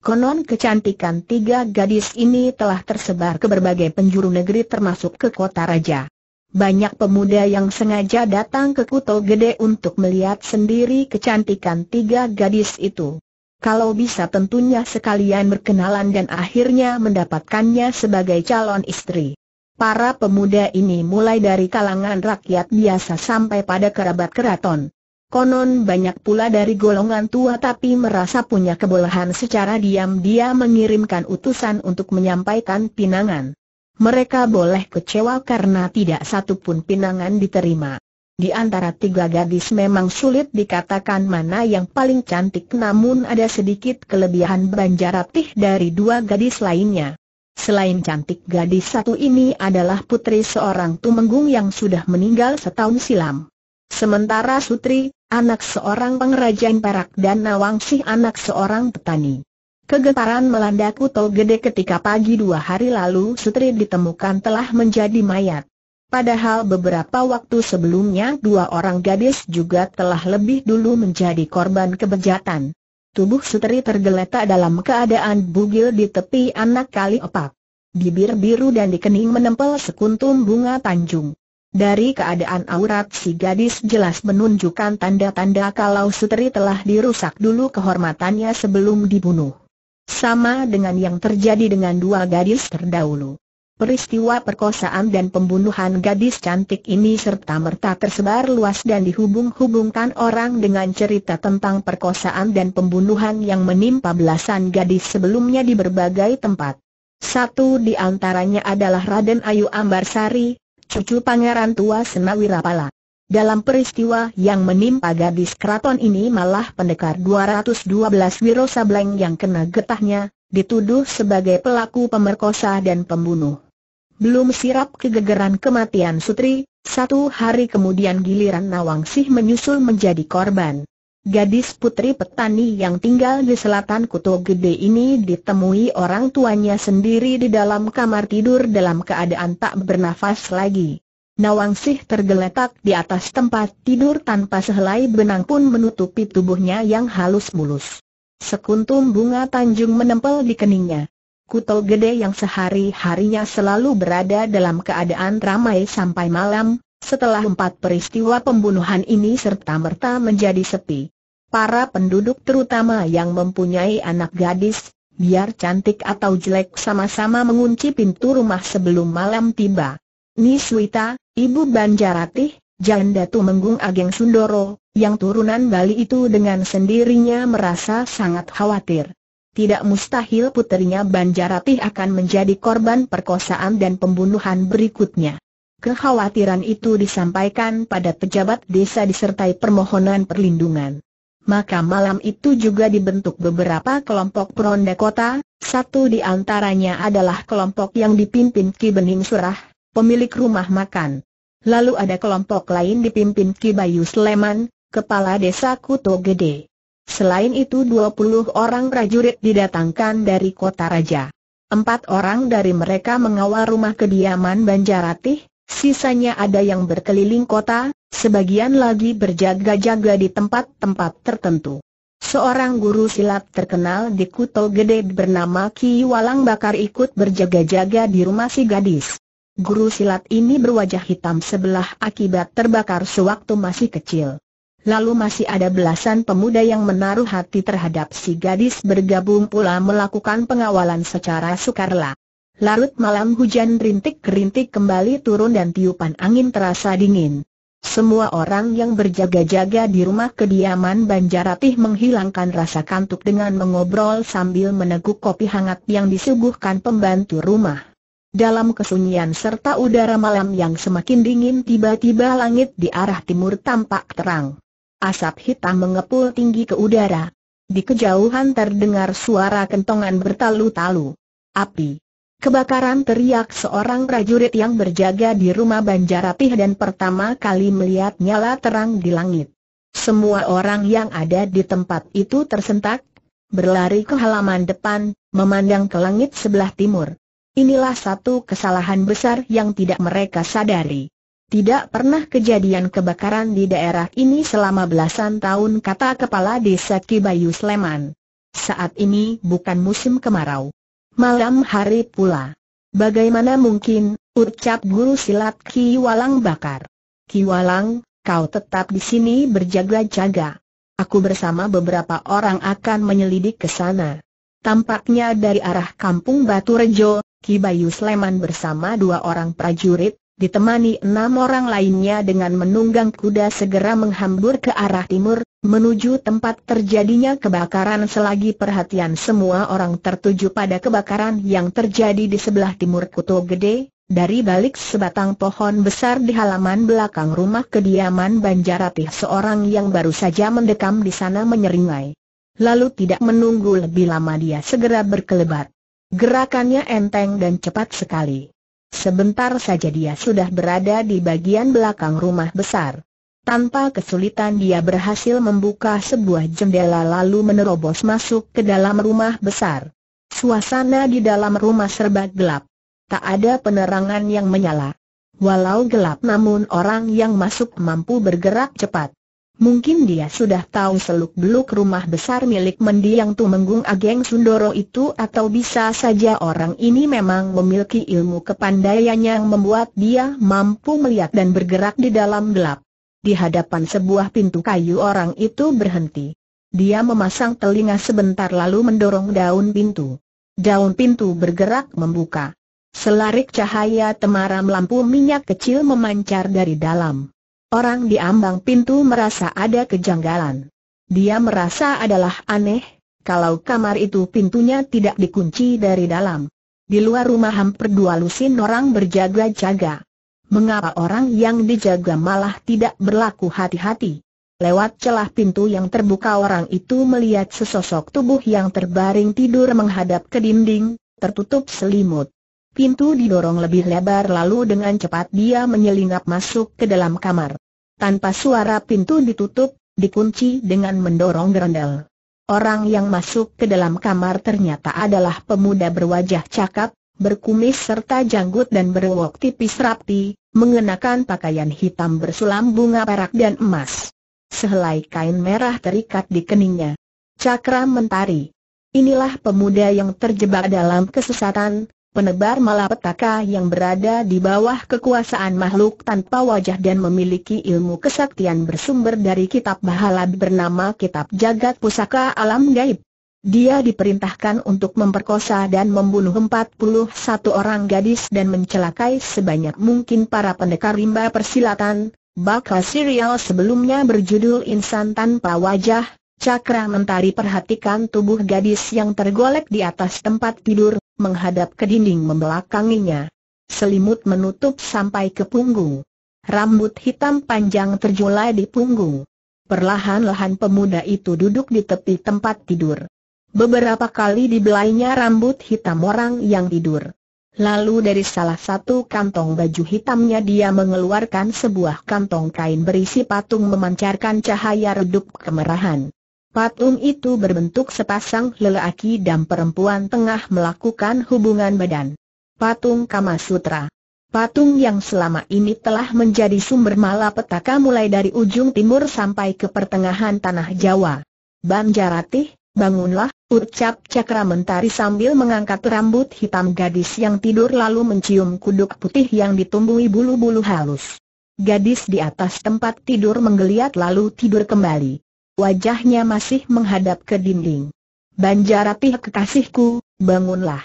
Konon kecantikan tiga gadis ini telah tersebar ke berbagai penjuru negeri termasuk ke kota raja. Banyak pemuda yang sengaja datang ke Kuto Gede untuk melihat sendiri kecantikan tiga gadis itu. Kalau bisa tentunya sekalian berkenalan dan akhirnya mendapatkannya sebagai calon istri. Para pemuda ini mulai dari kalangan rakyat biasa sampai pada kerabat keraton. Konon banyak pula dari golongan tua tapi merasa punya kebolehan secara diam-diam mengirimkan utusan untuk menyampaikan pinangan. Mereka boleh kecewa karena tidak satupun pinangan diterima. Di antara tiga gadis memang sulit dikatakan mana yang paling cantik namun ada sedikit kelebihan banjaratih dari dua gadis lainnya. Selain cantik gadis satu ini adalah putri seorang tumenggung yang sudah meninggal setahun silam. Sementara Sutri, anak seorang pengrajin perak dan Nawangsih anak seorang petani. Kegetaran melanda Kuto Gede ketika pagi dua hari lalu Sutri ditemukan telah menjadi mayat. Padahal beberapa waktu sebelumnya dua orang gadis juga telah lebih dulu menjadi korban kebejatan. Tubuh Sutri tergeletak dalam keadaan bugil di tepi anak kali opak. Bibir biru dan di kening menempel sekuntum bunga tanjung. Dari keadaan aurat si gadis jelas menunjukkan tanda-tanda kalau Sutri telah dirusak dulu kehormatannya sebelum dibunuh. Sama dengan yang terjadi dengan dua gadis terdahulu. Peristiwa perkosaan dan pembunuhan gadis cantik ini serta-merta tersebar luas dan dihubung-hubungkan orang dengan cerita tentang perkosaan dan pembunuhan yang menimpa belasan gadis sebelumnya di berbagai tempat. Satu di antaranya adalah Raden Ayu Ambarsari, cucu pangeran tua Pala. Dalam peristiwa yang menimpa gadis keraton ini malah pendekar 212 Wiro Sableng yang kena getahnya, dituduh sebagai pelaku pemerkosa dan pembunuh. Belum sirap kegegeran kematian Sutri, satu hari kemudian giliran Nawangsih menyusul menjadi korban. Gadis putri petani yang tinggal di selatan Kuto Gede ini ditemui orang tuanya sendiri di dalam kamar tidur dalam keadaan tak bernafas lagi. Nawangsih tergeletak di atas tempat tidur tanpa sehelai benang pun menutupi tubuhnya yang halus mulus. Sekuntum bunga tanjung menempel di keningnya. Kuto Gede yang sehari-harinya selalu berada dalam keadaan ramai sampai malam, setelah empat peristiwa pembunuhan ini serta-merta menjadi sepi. Para penduduk terutama yang mempunyai anak gadis, biar cantik atau jelek sama-sama mengunci pintu rumah sebelum malam tiba. Niswita, ibu Banjaratih, janda Tumenggung Ageng Sundoro, yang turunan Bali itu dengan sendirinya merasa sangat khawatir. Tidak mustahil putrinya Banjarati akan menjadi korban perkosaan dan pembunuhan berikutnya. Kekhawatiran itu disampaikan pada pejabat desa disertai permohonan perlindungan. Maka malam itu juga dibentuk beberapa kelompok peronda kota, satu di antaranya adalah kelompok yang dipimpin Ki Bening Surah, pemilik rumah makan. Lalu ada kelompok lain dipimpin Ki Bayu Sleman, kepala desa Kuto Gede. Selain itu 20 orang prajurit didatangkan dari kota raja. Empat orang dari mereka mengawal rumah kediaman Banjaratih, sisanya ada yang berkeliling kota, sebagian lagi berjaga-jaga di tempat-tempat tertentu. Seorang guru silat terkenal di Kuto Gede bernama Ki Walang Bakar ikut berjaga-jaga di rumah si gadis. Guru silat ini berwajah hitam sebelah akibat terbakar sewaktu masih kecil. Lalu masih ada belasan pemuda yang menaruh hati terhadap si gadis bergabung pula melakukan pengawalan secara sukarela. Larut malam hujan rintik-rintik kembali turun dan tiupan angin terasa dingin. Semua orang yang berjaga-jaga di rumah kediaman Banjaratih menghilangkan rasa kantuk dengan mengobrol sambil meneguk kopi hangat yang disuguhkan pembantu rumah. Dalam kesunyian serta udara malam yang semakin dingin tiba-tiba langit di arah timur tampak terang. Asap hitam mengepul tinggi ke udara. Di kejauhan terdengar suara kentongan bertalu-talu. Api, Kebakaran teriak seorang prajurit yang berjaga di rumah Banjarapih dan pertama kali melihat nyala terang di langit. Semua orang yang ada di tempat itu tersentak, berlari ke halaman depan, memandang ke langit sebelah timur. Inilah satu kesalahan besar yang tidak mereka sadari. Tidak pernah kejadian kebakaran di daerah ini selama belasan tahun kata Kepala Desa Kibayu Sleman. Saat ini bukan musim kemarau malam hari pula. Bagaimana mungkin, ucap guru silat Ki Walang Bakar. Ki Walang, kau tetap di sini berjaga-jaga. Aku bersama beberapa orang akan menyelidik ke sana. Tampaknya dari arah kampung Batu Rejo, Ki Bayu Sleman bersama dua orang prajurit, ditemani enam orang lainnya dengan menunggang kuda segera menghambur ke arah timur, Menuju tempat terjadinya kebakaran selagi perhatian semua orang tertuju pada kebakaran yang terjadi di sebelah timur Kuto Gede, dari balik sebatang pohon besar di halaman belakang rumah kediaman Banjaratih seorang yang baru saja mendekam di sana menyeringai. Lalu tidak menunggu lebih lama dia segera berkelebat. Gerakannya enteng dan cepat sekali. Sebentar saja dia sudah berada di bagian belakang rumah besar. Tanpa kesulitan dia berhasil membuka sebuah jendela lalu menerobos masuk ke dalam rumah besar. Suasana di dalam rumah serba gelap. Tak ada penerangan yang menyala. Walau gelap namun orang yang masuk mampu bergerak cepat. Mungkin dia sudah tahu seluk-beluk rumah besar milik mendiang Tumenggung Ageng Sundoro itu atau bisa saja orang ini memang memiliki ilmu kepandaian yang membuat dia mampu melihat dan bergerak di dalam gelap. Di hadapan sebuah pintu kayu orang itu berhenti. Dia memasang telinga sebentar lalu mendorong daun pintu. Daun pintu bergerak membuka. Selarik cahaya temaram lampu minyak kecil memancar dari dalam. Orang di ambang pintu merasa ada kejanggalan. Dia merasa adalah aneh, kalau kamar itu pintunya tidak dikunci dari dalam. Di luar rumah hampir dua lusin orang berjaga-jaga mengapa orang yang dijaga malah tidak berlaku hati-hati? Lewat celah pintu yang terbuka orang itu melihat sesosok tubuh yang terbaring tidur menghadap ke dinding, tertutup selimut. Pintu didorong lebih lebar lalu dengan cepat dia menyelinap masuk ke dalam kamar. Tanpa suara pintu ditutup, dikunci dengan mendorong gerendel. Orang yang masuk ke dalam kamar ternyata adalah pemuda berwajah cakap, berkumis serta janggut dan berwok tipis rapi, mengenakan pakaian hitam bersulam bunga perak dan emas. Sehelai kain merah terikat di keningnya. Cakra Mentari. Inilah pemuda yang terjebak dalam kesesatan, penebar malapetaka yang berada di bawah kekuasaan makhluk tanpa wajah dan memiliki ilmu kesaktian bersumber dari kitab bahalab bernama Kitab Jagat Pusaka Alam Gaib. Dia diperintahkan untuk memperkosa dan membunuh 41 orang gadis dan mencelakai sebanyak mungkin para pendekar rimba persilatan. Bakal serial sebelumnya berjudul Insan Tanpa Wajah, Cakra Mentari perhatikan tubuh gadis yang tergolek di atas tempat tidur, menghadap ke dinding membelakanginya. Selimut menutup sampai ke punggung. Rambut hitam panjang terjulai di punggung. Perlahan-lahan pemuda itu duduk di tepi tempat tidur. Beberapa kali dibelainya rambut hitam orang yang tidur. Lalu dari salah satu kantong baju hitamnya dia mengeluarkan sebuah kantong kain berisi patung memancarkan cahaya redup kemerahan. Patung itu berbentuk sepasang lelaki dan perempuan tengah melakukan hubungan badan. Patung Kama Sutra. Patung yang selama ini telah menjadi sumber malapetaka mulai dari ujung timur sampai ke pertengahan tanah Jawa. Banjaratih, Bangunlah, ucap cakra mentari sambil mengangkat rambut hitam gadis yang tidur lalu mencium kuduk putih yang ditumbuhi bulu-bulu halus. Gadis di atas tempat tidur menggeliat lalu tidur kembali. Wajahnya masih menghadap ke dinding. Banjarati kekasihku, bangunlah.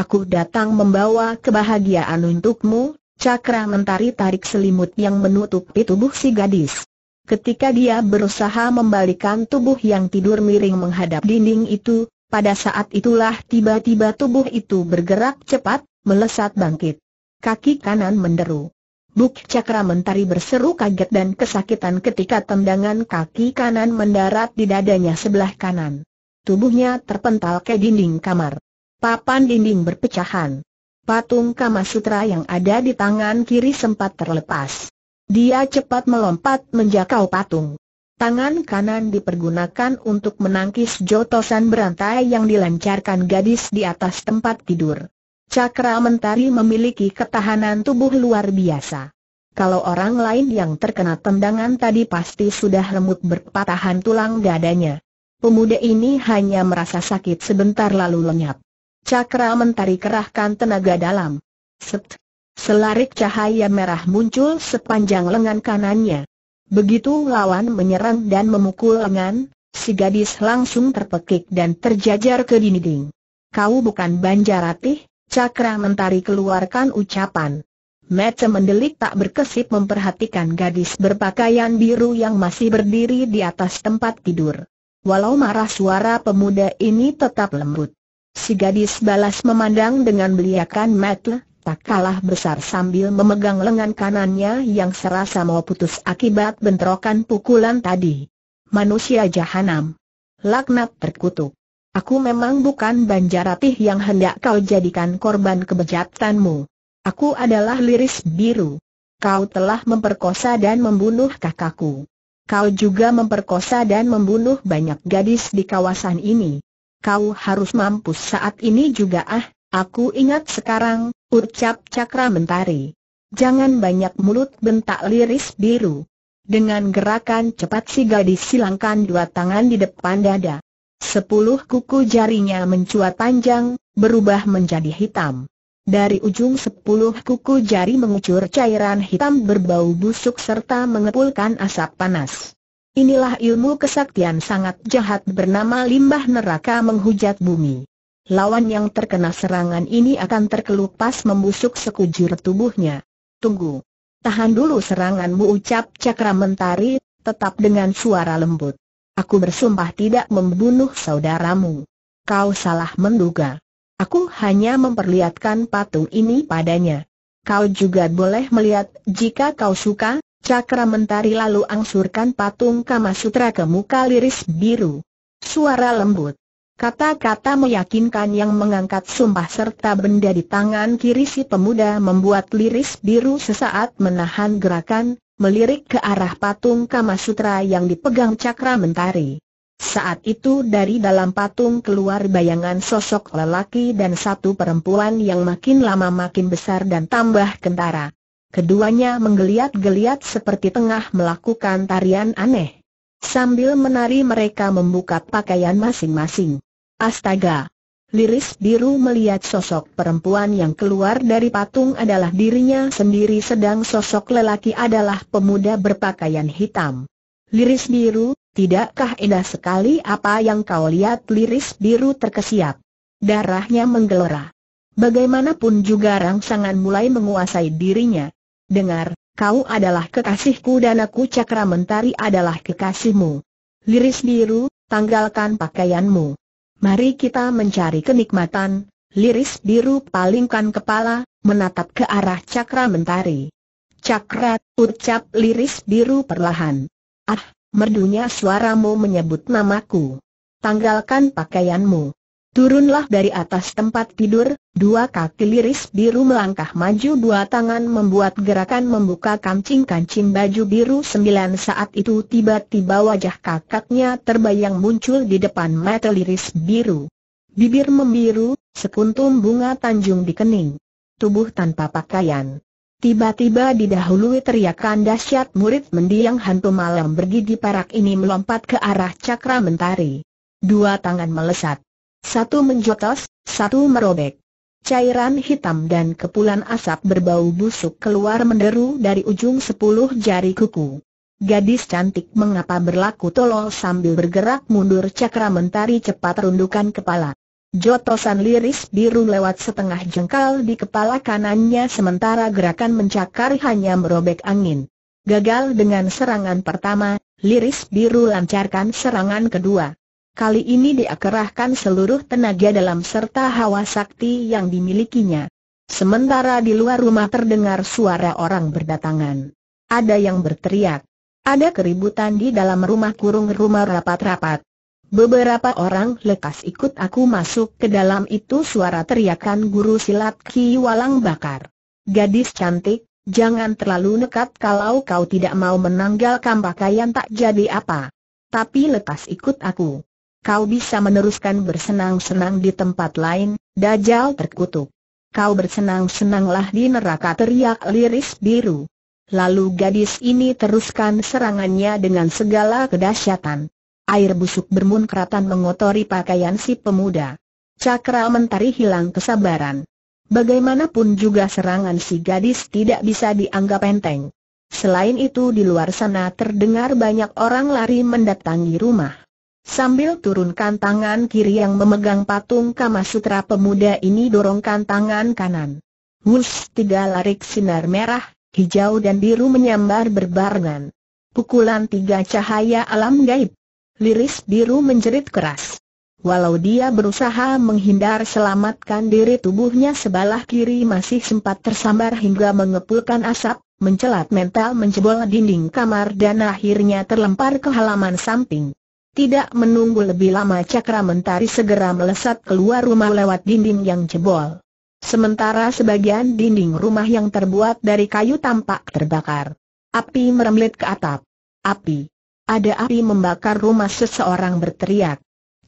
Aku datang membawa kebahagiaan untukmu, cakra mentari tarik selimut yang menutupi tubuh si gadis. Ketika dia berusaha membalikan tubuh yang tidur miring menghadap dinding itu, pada saat itulah tiba-tiba tubuh itu bergerak cepat, melesat bangkit. Kaki kanan menderu. Buk Cakra Mentari berseru kaget dan kesakitan ketika tendangan kaki kanan mendarat di dadanya sebelah kanan. Tubuhnya terpental ke dinding kamar. Papan dinding berpecahan. Patung Kamasutra yang ada di tangan kiri sempat terlepas. Dia cepat melompat menjakau patung. Tangan kanan dipergunakan untuk menangkis jotosan berantai yang dilancarkan gadis di atas tempat tidur. Cakra mentari memiliki ketahanan tubuh luar biasa. Kalau orang lain yang terkena tendangan tadi pasti sudah remuk berpatahan tulang dadanya. Pemuda ini hanya merasa sakit sebentar lalu lenyap. Cakra mentari kerahkan tenaga dalam. Set, Selarik cahaya merah muncul sepanjang lengan kanannya. Begitu lawan menyerang dan memukul lengan, si gadis langsung terpekik dan terjajar ke dinding. Kau bukan Banjaratih, Cakra Mentari keluarkan ucapan. Mata mendelik tak berkesip memperhatikan gadis berpakaian biru yang masih berdiri di atas tempat tidur. Walau marah suara pemuda ini tetap lembut. Si gadis balas memandang dengan beliakan mata, tak kalah besar sambil memegang lengan kanannya yang serasa mau putus akibat bentrokan pukulan tadi. Manusia jahanam. Laknat terkutuk. Aku memang bukan Banjaratih yang hendak kau jadikan korban kebejatanmu. Aku adalah liris biru. Kau telah memperkosa dan membunuh kakakku. Kau juga memperkosa dan membunuh banyak gadis di kawasan ini. Kau harus mampus saat ini juga ah, aku ingat sekarang, Ucap cakra mentari. Jangan banyak mulut bentak liris biru. Dengan gerakan cepat si gadis silangkan dua tangan di depan dada. Sepuluh kuku jarinya mencuat panjang, berubah menjadi hitam. Dari ujung sepuluh kuku jari mengucur cairan hitam berbau busuk serta mengepulkan asap panas. Inilah ilmu kesaktian sangat jahat bernama limbah neraka menghujat bumi lawan yang terkena serangan ini akan terkelupas membusuk sekujur tubuhnya. Tunggu. Tahan dulu seranganmu ucap cakra mentari, tetap dengan suara lembut. Aku bersumpah tidak membunuh saudaramu. Kau salah menduga. Aku hanya memperlihatkan patung ini padanya. Kau juga boleh melihat jika kau suka, cakra mentari lalu angsurkan patung Kamasutra ke muka liris biru. Suara lembut. Kata-kata meyakinkan yang mengangkat sumpah serta benda di tangan kiri si pemuda membuat liris biru sesaat menahan gerakan, melirik ke arah patung Kamasutra yang dipegang cakra mentari. Saat itu dari dalam patung keluar bayangan sosok lelaki dan satu perempuan yang makin lama makin besar dan tambah kentara. Keduanya menggeliat-geliat seperti tengah melakukan tarian aneh. Sambil menari mereka membuka pakaian masing-masing. Astaga! Liris biru melihat sosok perempuan yang keluar dari patung adalah dirinya sendiri sedang sosok lelaki adalah pemuda berpakaian hitam. Liris biru, tidakkah indah sekali apa yang kau lihat liris biru terkesiap. Darahnya menggelora. Bagaimanapun juga rangsangan mulai menguasai dirinya. Dengar, kau adalah kekasihku dan aku cakra mentari adalah kekasihmu. Liris biru, tanggalkan pakaianmu. Mari kita mencari kenikmatan, liris biru palingkan kepala, menatap ke arah cakra mentari. Cakra, ucap liris biru perlahan. Ah, merdunya suaramu menyebut namaku. Tanggalkan pakaianmu. Turunlah dari atas tempat tidur, dua kaki liris biru melangkah maju dua tangan membuat gerakan membuka kancing-kancing baju biru sembilan saat itu tiba-tiba wajah kakaknya terbayang muncul di depan mata liris biru. Bibir membiru, sekuntum bunga tanjung di kening. Tubuh tanpa pakaian. Tiba-tiba didahului teriakan dahsyat murid mendiang hantu malam bergigi parak ini melompat ke arah cakra mentari. Dua tangan melesat. Satu menjotos, satu merobek. Cairan hitam dan kepulan asap berbau busuk keluar menderu dari ujung sepuluh jari kuku. Gadis cantik mengapa berlaku tolol sambil bergerak mundur cakra mentari cepat rundukan kepala. Jotosan liris biru lewat setengah jengkal di kepala kanannya sementara gerakan mencakar hanya merobek angin. Gagal dengan serangan pertama, liris biru lancarkan serangan kedua. Kali ini dia kerahkan seluruh tenaga dalam serta hawa sakti yang dimilikinya. Sementara di luar rumah terdengar suara orang berdatangan. Ada yang berteriak. Ada keributan di dalam rumah kurung rumah rapat-rapat. Beberapa orang lekas ikut aku masuk ke dalam itu suara teriakan guru silat Ki Walang Bakar. Gadis cantik, jangan terlalu nekat kalau kau tidak mau menanggalkan pakaian tak jadi apa. Tapi lekas ikut aku kau bisa meneruskan bersenang-senang di tempat lain, Dajjal terkutuk. Kau bersenang-senanglah di neraka teriak liris biru. Lalu gadis ini teruskan serangannya dengan segala kedahsyatan. Air busuk bermunkratan mengotori pakaian si pemuda. Cakra mentari hilang kesabaran. Bagaimanapun juga serangan si gadis tidak bisa dianggap enteng. Selain itu di luar sana terdengar banyak orang lari mendatangi rumah. Sambil turunkan tangan kiri yang memegang patung Kama Sutra pemuda ini dorongkan tangan kanan. Wush, tiga larik sinar merah, hijau dan biru menyambar berbarengan. Pukulan tiga cahaya alam gaib. Liris biru menjerit keras. Walau dia berusaha menghindar selamatkan diri tubuhnya sebelah kiri masih sempat tersambar hingga mengepulkan asap, mencelat mental menjebol dinding kamar dan akhirnya terlempar ke halaman samping. Tidak menunggu lebih lama cakra mentari segera melesat keluar rumah lewat dinding yang jebol. Sementara sebagian dinding rumah yang terbuat dari kayu tampak terbakar. Api merembet ke atap. Api. Ada api membakar rumah seseorang berteriak.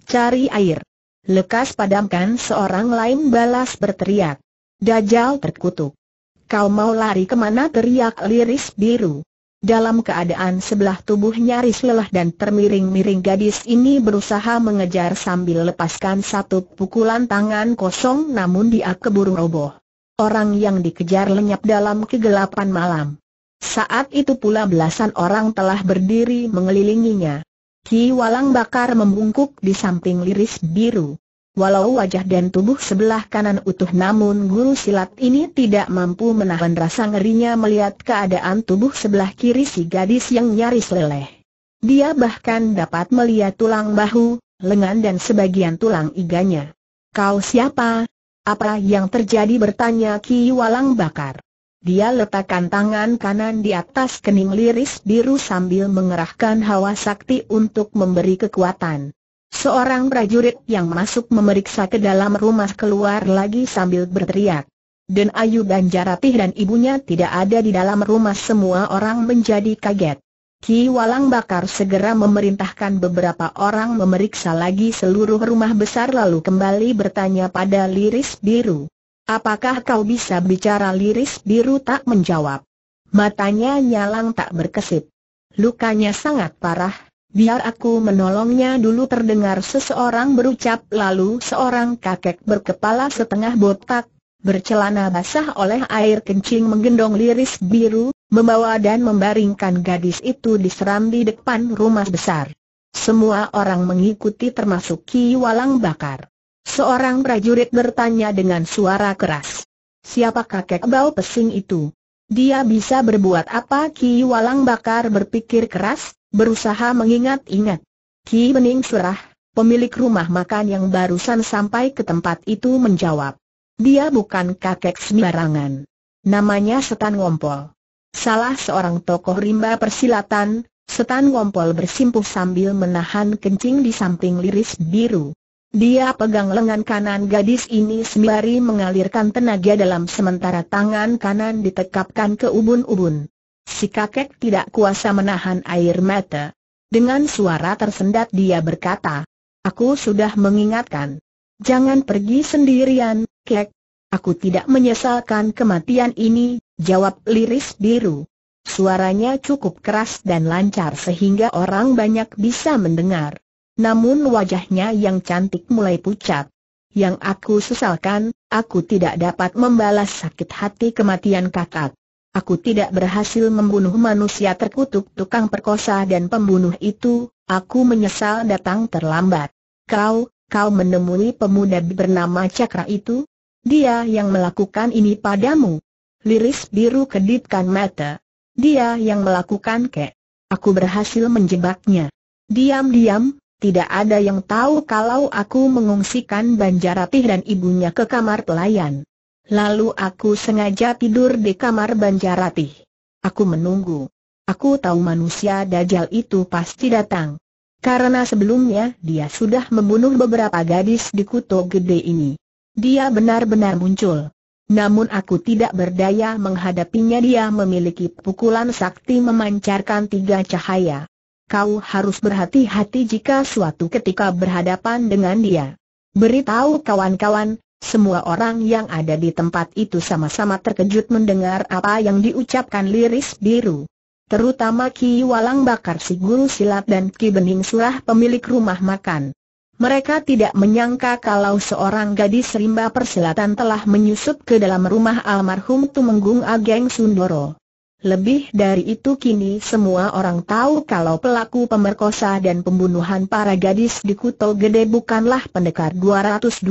Cari air. Lekas padamkan seorang lain balas berteriak. Dajjal terkutuk. Kau mau lari kemana teriak liris biru. Dalam keadaan sebelah tubuh nyaris lelah dan termiring-miring gadis ini berusaha mengejar sambil lepaskan satu pukulan tangan kosong namun dia keburu roboh. Orang yang dikejar lenyap dalam kegelapan malam. Saat itu pula belasan orang telah berdiri mengelilinginya. Ki Walang Bakar membungkuk di samping liris biru. Walau wajah dan tubuh sebelah kanan utuh namun guru silat ini tidak mampu menahan rasa ngerinya melihat keadaan tubuh sebelah kiri si gadis yang nyaris leleh. Dia bahkan dapat melihat tulang bahu, lengan dan sebagian tulang iganya. Kau siapa? Apa yang terjadi bertanya Ki Walang Bakar. Dia letakkan tangan kanan di atas kening liris biru sambil mengerahkan hawa sakti untuk memberi kekuatan. Seorang prajurit yang masuk memeriksa ke dalam rumah keluar lagi sambil berteriak. Dan Ayu dan Jaratih dan ibunya tidak ada di dalam rumah semua orang menjadi kaget. Ki Walang Bakar segera memerintahkan beberapa orang memeriksa lagi seluruh rumah besar lalu kembali bertanya pada Liris Biru. Apakah kau bisa bicara Liris Biru tak menjawab. Matanya nyalang tak berkesip. Lukanya sangat parah, Biar aku menolongnya dulu terdengar seseorang berucap lalu seorang kakek berkepala setengah botak, bercelana basah oleh air kencing menggendong liris biru, membawa dan membaringkan gadis itu di di depan rumah besar. Semua orang mengikuti termasuk Ki Walang Bakar. Seorang prajurit bertanya dengan suara keras. Siapa kakek bau pesing itu? Dia bisa berbuat apa Ki Walang Bakar berpikir keras, berusaha mengingat-ingat. Ki Bening Surah, pemilik rumah makan yang barusan sampai ke tempat itu menjawab. Dia bukan kakek sembarangan. Namanya Setan Ngompol. Salah seorang tokoh rimba persilatan, Setan Ngompol bersimpuh sambil menahan kencing di samping liris biru. Dia pegang lengan kanan gadis ini sembari mengalirkan tenaga dalam sementara tangan kanan ditekapkan ke ubun-ubun. Si kakek tidak kuasa menahan air mata. Dengan suara tersendat dia berkata, Aku sudah mengingatkan. Jangan pergi sendirian, kek. Aku tidak menyesalkan kematian ini, jawab liris biru. Suaranya cukup keras dan lancar sehingga orang banyak bisa mendengar. Namun wajahnya yang cantik mulai pucat. Yang aku sesalkan, aku tidak dapat membalas sakit hati kematian kakak. Aku tidak berhasil membunuh manusia terkutuk tukang perkosa dan pembunuh itu, aku menyesal datang terlambat. Kau, kau menemui pemuda bernama Cakra itu? Dia yang melakukan ini padamu. Liris biru kedipkan mata. Dia yang melakukan kek. Aku berhasil menjebaknya. Diam-diam, tidak ada yang tahu kalau aku mengungsikan Banjaratih dan ibunya ke kamar pelayan. Lalu aku sengaja tidur di kamar Banjarati. Aku menunggu. Aku tahu manusia dajal itu pasti datang. Karena sebelumnya dia sudah membunuh beberapa gadis di kuto gede ini. Dia benar-benar muncul. Namun aku tidak berdaya menghadapinya dia memiliki pukulan sakti memancarkan tiga cahaya. Kau harus berhati-hati jika suatu ketika berhadapan dengan dia. Beritahu kawan-kawan, semua orang yang ada di tempat itu sama-sama terkejut mendengar apa yang diucapkan Liris Biru. Terutama Ki Walang Bakar si guru silat dan Ki Bening Surah pemilik rumah makan. Mereka tidak menyangka kalau seorang gadis rimba persilatan telah menyusup ke dalam rumah almarhum Tumenggung Ageng Sundoro. Lebih dari itu kini semua orang tahu kalau pelaku pemerkosa dan pembunuhan para gadis di Kuto Gede bukanlah pendekar 212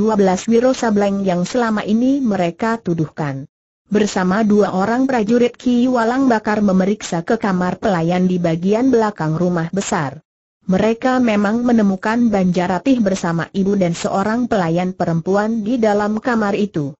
Wiro Sableng yang selama ini mereka tuduhkan. Bersama dua orang prajurit Ki Walang Bakar memeriksa ke kamar pelayan di bagian belakang rumah besar. Mereka memang menemukan Banjaratih bersama ibu dan seorang pelayan perempuan di dalam kamar itu.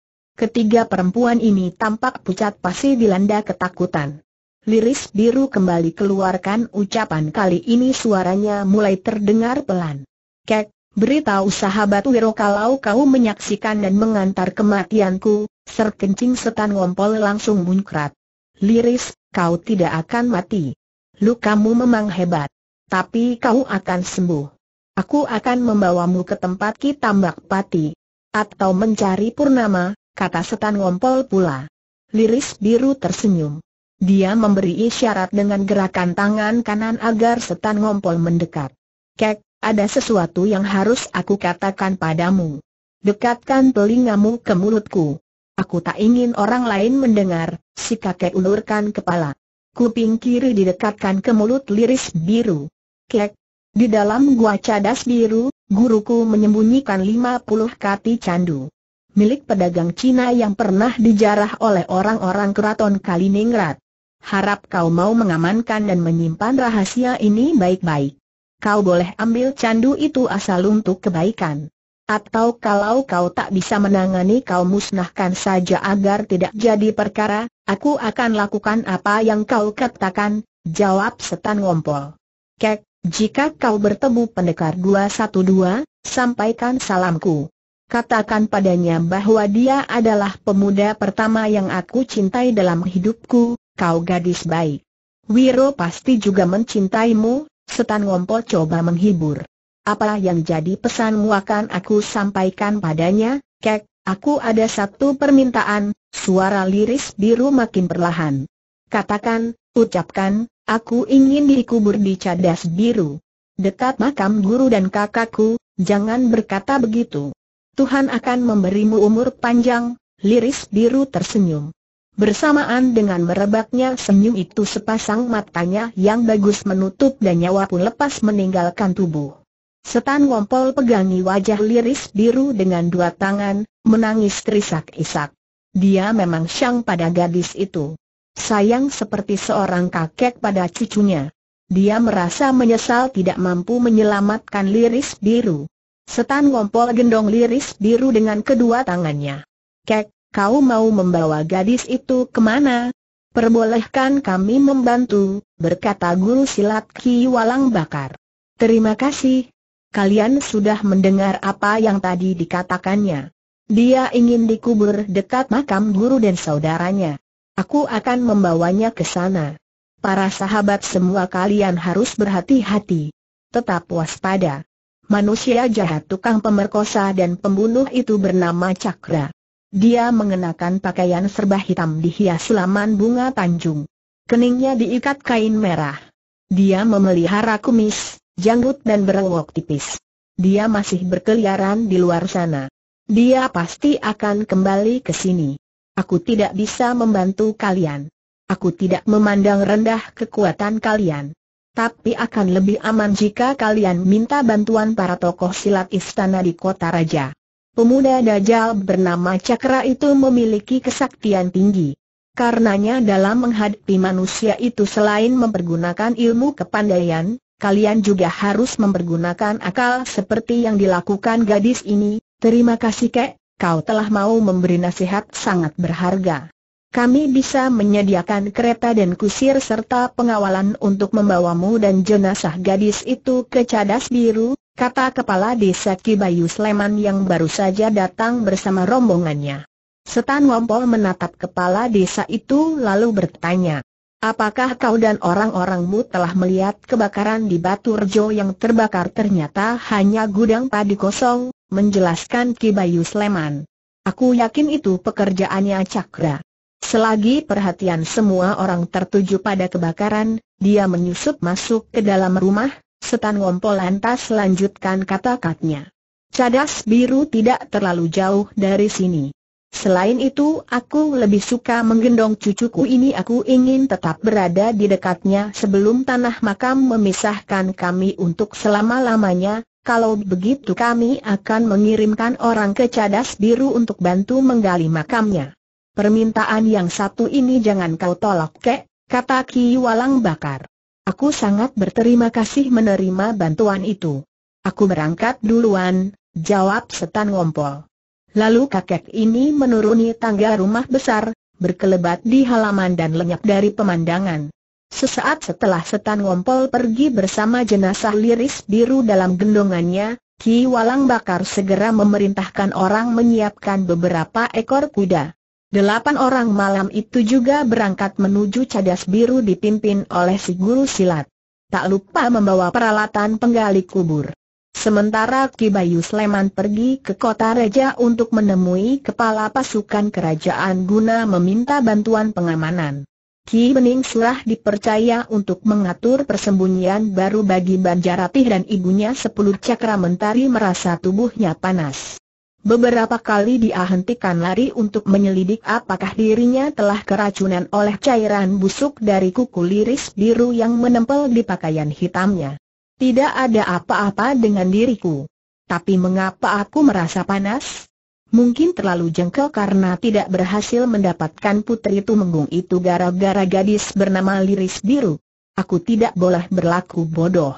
Ketiga perempuan ini tampak pucat pasi dilanda ketakutan. Liris biru kembali keluarkan ucapan kali ini suaranya mulai terdengar pelan. Kek, beritahu sahabat Wiro kalau kau menyaksikan dan mengantar kematianku, serkencing setan ngompol langsung muncrat. Liris, kau tidak akan mati. Lukamu memang hebat. Tapi kau akan sembuh. Aku akan membawamu ke tempat Kitambak Pati. Atau mencari Purnama, kata setan ngompol pula. Liris biru tersenyum. Dia memberi isyarat dengan gerakan tangan kanan agar setan ngompol mendekat. Kek, ada sesuatu yang harus aku katakan padamu. Dekatkan telingamu ke mulutku. Aku tak ingin orang lain mendengar, si kakek ulurkan kepala. Kuping kiri didekatkan ke mulut liris biru. Kek, di dalam gua cadas biru, guruku menyembunyikan lima puluh kati candu milik pedagang Cina yang pernah dijarah oleh orang-orang keraton Kaliningrad. Harap kau mau mengamankan dan menyimpan rahasia ini baik-baik. Kau boleh ambil candu itu asal untuk kebaikan. Atau kalau kau tak bisa menangani kau musnahkan saja agar tidak jadi perkara, aku akan lakukan apa yang kau katakan, jawab setan ngompol. Kek, jika kau bertemu pendekar 212, sampaikan salamku. Katakan padanya bahwa dia adalah pemuda pertama yang aku cintai dalam hidupku, kau gadis baik. Wiro pasti juga mencintaimu, Setan Ngompo coba menghibur. Apa yang jadi pesanmu akan aku sampaikan padanya, Kek, aku ada satu permintaan, suara liris biru makin perlahan. Katakan, ucapkan, aku ingin dikubur di cadas biru. Dekat makam guru dan kakakku, jangan berkata begitu. Tuhan akan memberimu umur panjang, liris biru tersenyum. Bersamaan dengan merebaknya senyum itu sepasang matanya yang bagus menutup dan nyawa pun lepas meninggalkan tubuh. Setan Wompol pegangi wajah liris biru dengan dua tangan, menangis terisak-isak. Dia memang syang pada gadis itu. Sayang seperti seorang kakek pada cucunya. Dia merasa menyesal tidak mampu menyelamatkan liris biru. Setan ngompol gendong liris biru dengan kedua tangannya. Kek, kau mau membawa gadis itu kemana? Perbolehkan kami membantu, berkata guru silat Ki Walang Bakar. Terima kasih. Kalian sudah mendengar apa yang tadi dikatakannya. Dia ingin dikubur dekat makam guru dan saudaranya. Aku akan membawanya ke sana. Para sahabat semua kalian harus berhati-hati. Tetap waspada. Manusia jahat tukang pemerkosa dan pembunuh itu bernama Cakra. Dia mengenakan pakaian serba hitam dihias laman bunga tanjung. Keningnya diikat kain merah. Dia memelihara kumis, janggut dan berwok tipis. Dia masih berkeliaran di luar sana. Dia pasti akan kembali ke sini. Aku tidak bisa membantu kalian. Aku tidak memandang rendah kekuatan kalian tapi akan lebih aman jika kalian minta bantuan para tokoh silat istana di kota raja. Pemuda Dajjal bernama Cakra itu memiliki kesaktian tinggi. Karenanya dalam menghadapi manusia itu selain mempergunakan ilmu kepandaian, kalian juga harus mempergunakan akal seperti yang dilakukan gadis ini. Terima kasih kek, kau telah mau memberi nasihat sangat berharga kami bisa menyediakan kereta dan kusir serta pengawalan untuk membawamu dan jenazah gadis itu ke Cadas Biru, kata Kepala Desa Kibayu Sleman yang baru saja datang bersama rombongannya. Setan Ngompol menatap Kepala Desa itu lalu bertanya, Apakah kau dan orang-orangmu telah melihat kebakaran di Batu Baturjo yang terbakar ternyata hanya gudang padi kosong, menjelaskan Kibayu Sleman. Aku yakin itu pekerjaannya Cakra. Selagi perhatian semua orang tertuju pada kebakaran, dia menyusup masuk ke dalam rumah, setan ngompol lantas lanjutkan kata-katanya. Cadas biru tidak terlalu jauh dari sini. Selain itu aku lebih suka menggendong cucuku ini aku ingin tetap berada di dekatnya sebelum tanah makam memisahkan kami untuk selama-lamanya, kalau begitu kami akan mengirimkan orang ke cadas biru untuk bantu menggali makamnya permintaan yang satu ini jangan kau tolak kek, kata Ki Walang Bakar. Aku sangat berterima kasih menerima bantuan itu. Aku berangkat duluan, jawab setan ngompol. Lalu kakek ini menuruni tangga rumah besar, berkelebat di halaman dan lenyap dari pemandangan. Sesaat setelah setan ngompol pergi bersama jenazah liris biru dalam gendongannya, Ki Walang Bakar segera memerintahkan orang menyiapkan beberapa ekor kuda. Delapan orang malam itu juga berangkat menuju cadas biru dipimpin oleh si guru silat. Tak lupa membawa peralatan penggali kubur. Sementara Ki Bayu Sleman pergi ke kota Raja untuk menemui kepala pasukan kerajaan guna meminta bantuan pengamanan. Ki Bening Surah dipercaya untuk mengatur persembunyian baru bagi Banjaratih dan ibunya sepuluh cakra mentari merasa tubuhnya panas. Beberapa kali dia lari untuk menyelidik apakah dirinya telah keracunan oleh cairan busuk dari kuku liris biru yang menempel di pakaian hitamnya. Tidak ada apa-apa dengan diriku. Tapi mengapa aku merasa panas? Mungkin terlalu jengkel karena tidak berhasil mendapatkan putri tumenggung itu gara-gara gadis bernama Liris Biru. Aku tidak boleh berlaku bodoh.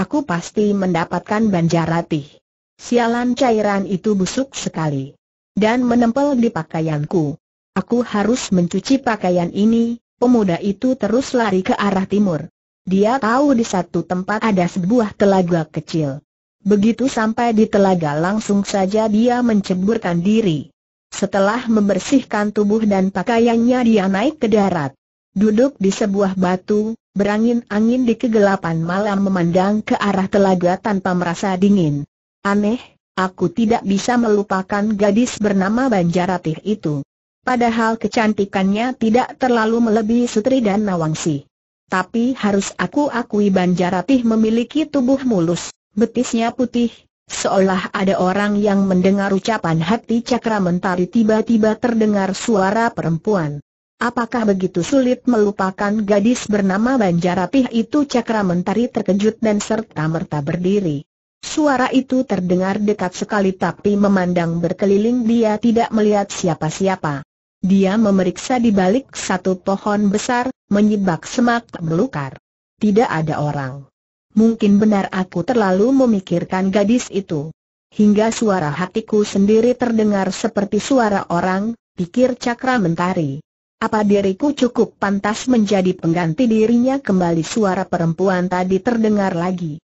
Aku pasti mendapatkan banjaratih. Sialan cairan itu busuk sekali. Dan menempel di pakaianku. Aku harus mencuci pakaian ini, pemuda itu terus lari ke arah timur. Dia tahu di satu tempat ada sebuah telaga kecil. Begitu sampai di telaga langsung saja dia menceburkan diri. Setelah membersihkan tubuh dan pakaiannya dia naik ke darat. Duduk di sebuah batu, berangin-angin di kegelapan malam memandang ke arah telaga tanpa merasa dingin. Aneh, aku tidak bisa melupakan gadis bernama Banjaratih itu. Padahal kecantikannya tidak terlalu melebihi Sutri dan Nawangsi. Tapi harus aku akui Banjaratih memiliki tubuh mulus, betisnya putih, seolah ada orang yang mendengar ucapan hati cakra mentari tiba-tiba terdengar suara perempuan. Apakah begitu sulit melupakan gadis bernama Banjaratih itu cakra mentari terkejut dan serta merta berdiri. Suara itu terdengar dekat sekali tapi memandang berkeliling dia tidak melihat siapa-siapa. Dia memeriksa di balik satu pohon besar, menyibak semak belukar. Tidak ada orang. Mungkin benar aku terlalu memikirkan gadis itu. Hingga suara hatiku sendiri terdengar seperti suara orang, pikir cakra mentari. Apa diriku cukup pantas menjadi pengganti dirinya kembali suara perempuan tadi terdengar lagi.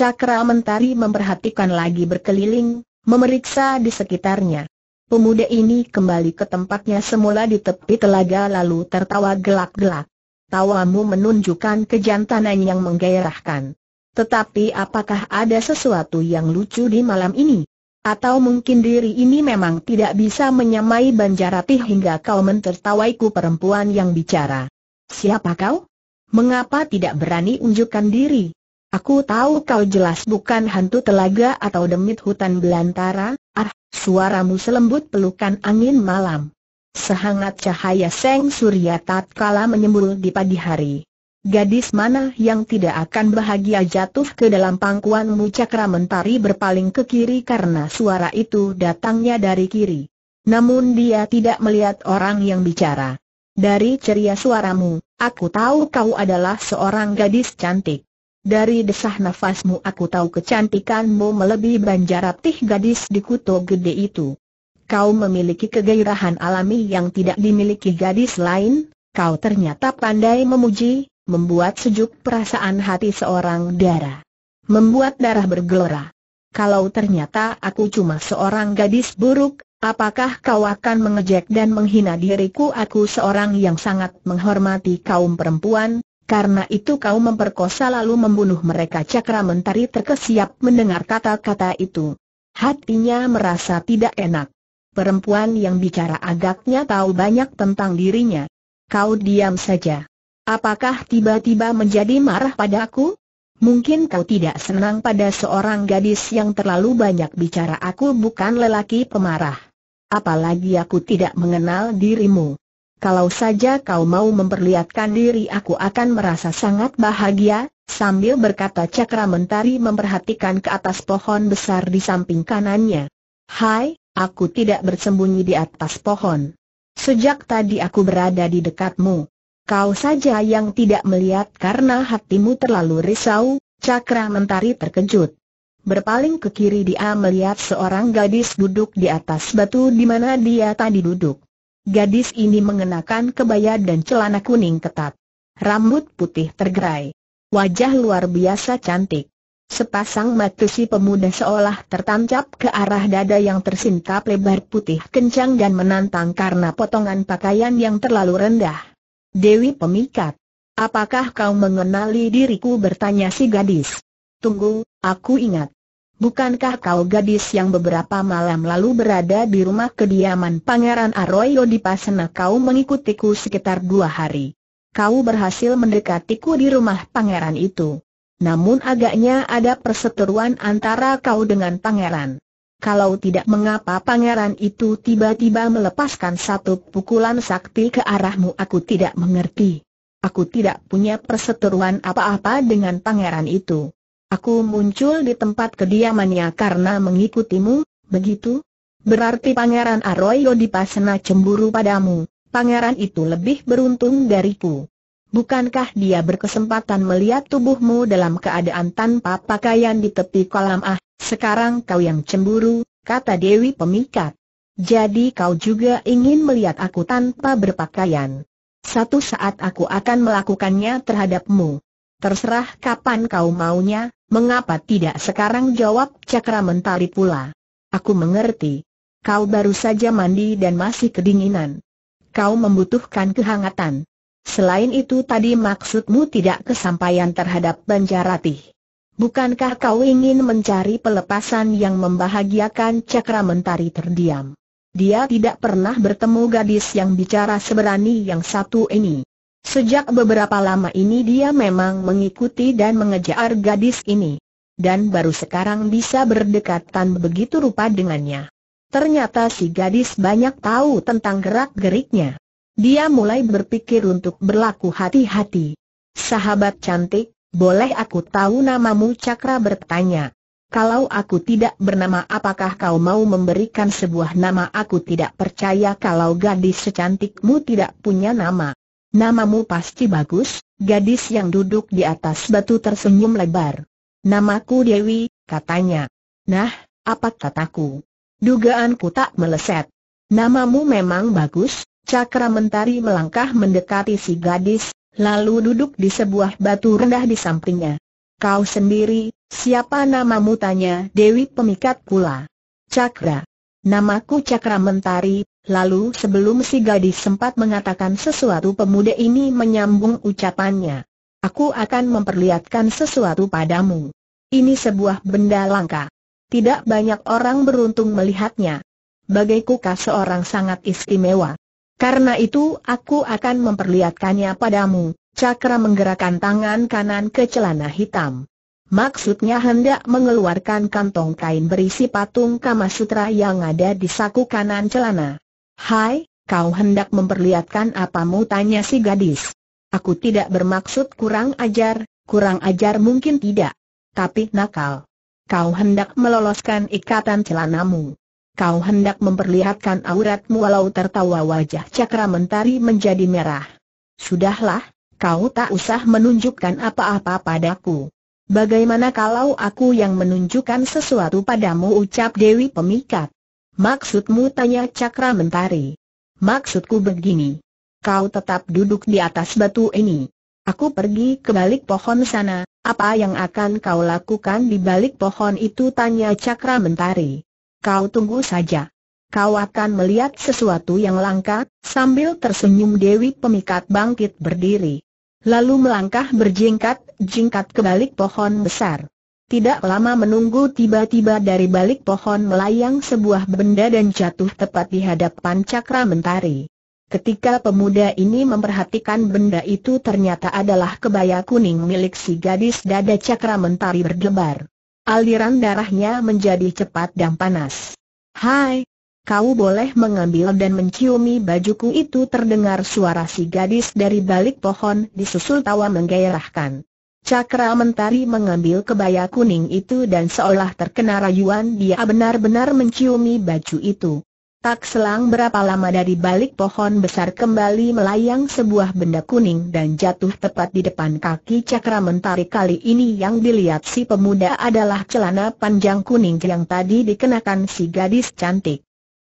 Cakra Mentari memperhatikan lagi berkeliling, memeriksa di sekitarnya. Pemuda ini kembali ke tempatnya semula di tepi telaga lalu tertawa gelak-gelak. Tawamu menunjukkan kejantanan yang menggairahkan. Tetapi apakah ada sesuatu yang lucu di malam ini? Atau mungkin diri ini memang tidak bisa menyamai Banjarati hingga kau mentertawaiku perempuan yang bicara. Siapa kau? Mengapa tidak berani unjukkan diri? Aku tahu kau jelas bukan hantu telaga atau demit hutan belantara, ah, suaramu selembut pelukan angin malam. Sehangat cahaya seng surya tak tatkala menyembul di pagi hari. Gadis mana yang tidak akan bahagia jatuh ke dalam pangkuanmu cakra mentari berpaling ke kiri karena suara itu datangnya dari kiri. Namun dia tidak melihat orang yang bicara. Dari ceria suaramu, aku tahu kau adalah seorang gadis cantik. Dari desah nafasmu aku tahu kecantikanmu melebihi banjar tih gadis di kuto gede itu. Kau memiliki kegairahan alami yang tidak dimiliki gadis lain, kau ternyata pandai memuji, membuat sejuk perasaan hati seorang darah. Membuat darah bergelora. Kalau ternyata aku cuma seorang gadis buruk, apakah kau akan mengejek dan menghina diriku? Aku seorang yang sangat menghormati kaum perempuan, karena itu kau memperkosa lalu membunuh mereka Cakra Mentari terkesiap mendengar kata-kata itu. Hatinya merasa tidak enak. Perempuan yang bicara agaknya tahu banyak tentang dirinya. Kau diam saja. Apakah tiba-tiba menjadi marah padaku? Mungkin kau tidak senang pada seorang gadis yang terlalu banyak bicara aku bukan lelaki pemarah. Apalagi aku tidak mengenal dirimu. Kalau saja kau mau memperlihatkan diri aku akan merasa sangat bahagia, sambil berkata cakra mentari memperhatikan ke atas pohon besar di samping kanannya. Hai, aku tidak bersembunyi di atas pohon. Sejak tadi aku berada di dekatmu. Kau saja yang tidak melihat karena hatimu terlalu risau, cakra mentari terkejut. Berpaling ke kiri dia melihat seorang gadis duduk di atas batu di mana dia tadi duduk. Gadis ini mengenakan kebaya dan celana kuning ketat. Rambut putih tergerai. Wajah luar biasa cantik. Sepasang mata si pemuda seolah tertancap ke arah dada yang tersingkap lebar putih kencang dan menantang karena potongan pakaian yang terlalu rendah. Dewi pemikat. Apakah kau mengenali diriku bertanya si gadis? Tunggu, aku ingat. Bukankah kau gadis yang beberapa malam lalu berada di rumah kediaman Pangeran Arroyo di Pasena kau mengikutiku sekitar dua hari? Kau berhasil mendekatiku di rumah pangeran itu. Namun agaknya ada perseteruan antara kau dengan pangeran. Kalau tidak mengapa pangeran itu tiba-tiba melepaskan satu pukulan sakti ke arahmu aku tidak mengerti. Aku tidak punya perseteruan apa-apa dengan pangeran itu. Aku muncul di tempat kediamannya karena mengikutimu, begitu? Berarti Pangeran Arroyo di Pasena cemburu padamu. Pangeran itu lebih beruntung dariku. Bukankah dia berkesempatan melihat tubuhmu dalam keadaan tanpa pakaian di tepi kolam ah, sekarang kau yang cemburu, kata Dewi Pemikat. Jadi kau juga ingin melihat aku tanpa berpakaian. Satu saat aku akan melakukannya terhadapmu. Terserah kapan kau maunya, mengapa tidak sekarang jawab cakra mentari pula. Aku mengerti. Kau baru saja mandi dan masih kedinginan. Kau membutuhkan kehangatan. Selain itu tadi maksudmu tidak kesampaian terhadap Banjaratih. Bukankah kau ingin mencari pelepasan yang membahagiakan cakra mentari terdiam? Dia tidak pernah bertemu gadis yang bicara seberani yang satu ini. Sejak beberapa lama ini dia memang mengikuti dan mengejar gadis ini. Dan baru sekarang bisa berdekatan begitu rupa dengannya. Ternyata si gadis banyak tahu tentang gerak-geriknya. Dia mulai berpikir untuk berlaku hati-hati. Sahabat cantik, boleh aku tahu namamu Cakra bertanya. Kalau aku tidak bernama apakah kau mau memberikan sebuah nama aku tidak percaya kalau gadis secantikmu tidak punya nama. Namamu pasti bagus, gadis yang duduk di atas batu tersenyum lebar. Namaku Dewi, katanya. Nah, apa kataku? Dugaanku tak meleset. Namamu memang bagus, cakra mentari melangkah mendekati si gadis, lalu duduk di sebuah batu rendah di sampingnya. Kau sendiri, siapa namamu tanya Dewi pemikat pula. Cakra. Namaku Cakra Mentari, lalu sebelum si gadis sempat mengatakan sesuatu pemuda ini menyambung ucapannya. Aku akan memperlihatkan sesuatu padamu. Ini sebuah benda langka. Tidak banyak orang beruntung melihatnya. Bagai kuka seorang sangat istimewa. Karena itu aku akan memperlihatkannya padamu. Cakra menggerakkan tangan kanan ke celana hitam. Maksudnya hendak mengeluarkan kantong kain berisi patung Kamasutra yang ada di saku kanan celana. Hai, kau hendak memperlihatkan apamu tanya si gadis. Aku tidak bermaksud kurang ajar, kurang ajar mungkin tidak. Tapi nakal. Kau hendak meloloskan ikatan celanamu. Kau hendak memperlihatkan auratmu walau tertawa wajah cakra mentari menjadi merah. Sudahlah, kau tak usah menunjukkan apa-apa padaku. Bagaimana kalau aku yang menunjukkan sesuatu padamu ucap Dewi Pemikat? Maksudmu tanya Cakra Mentari. Maksudku begini. Kau tetap duduk di atas batu ini. Aku pergi ke balik pohon sana, apa yang akan kau lakukan di balik pohon itu tanya Cakra Mentari. Kau tunggu saja. Kau akan melihat sesuatu yang langka, sambil tersenyum Dewi Pemikat bangkit berdiri lalu melangkah berjingkat-jingkat ke balik pohon besar. Tidak lama menunggu tiba-tiba dari balik pohon melayang sebuah benda dan jatuh tepat di hadapan cakra mentari. Ketika pemuda ini memperhatikan benda itu ternyata adalah kebaya kuning milik si gadis dada cakra mentari berdebar. Aliran darahnya menjadi cepat dan panas. Hai, kau boleh mengambil dan menciumi bajuku itu terdengar suara si gadis dari balik pohon disusul tawa menggairahkan. Cakra mentari mengambil kebaya kuning itu dan seolah terkena rayuan dia benar-benar menciumi baju itu. Tak selang berapa lama dari balik pohon besar kembali melayang sebuah benda kuning dan jatuh tepat di depan kaki cakra mentari kali ini yang dilihat si pemuda adalah celana panjang kuning yang tadi dikenakan si gadis cantik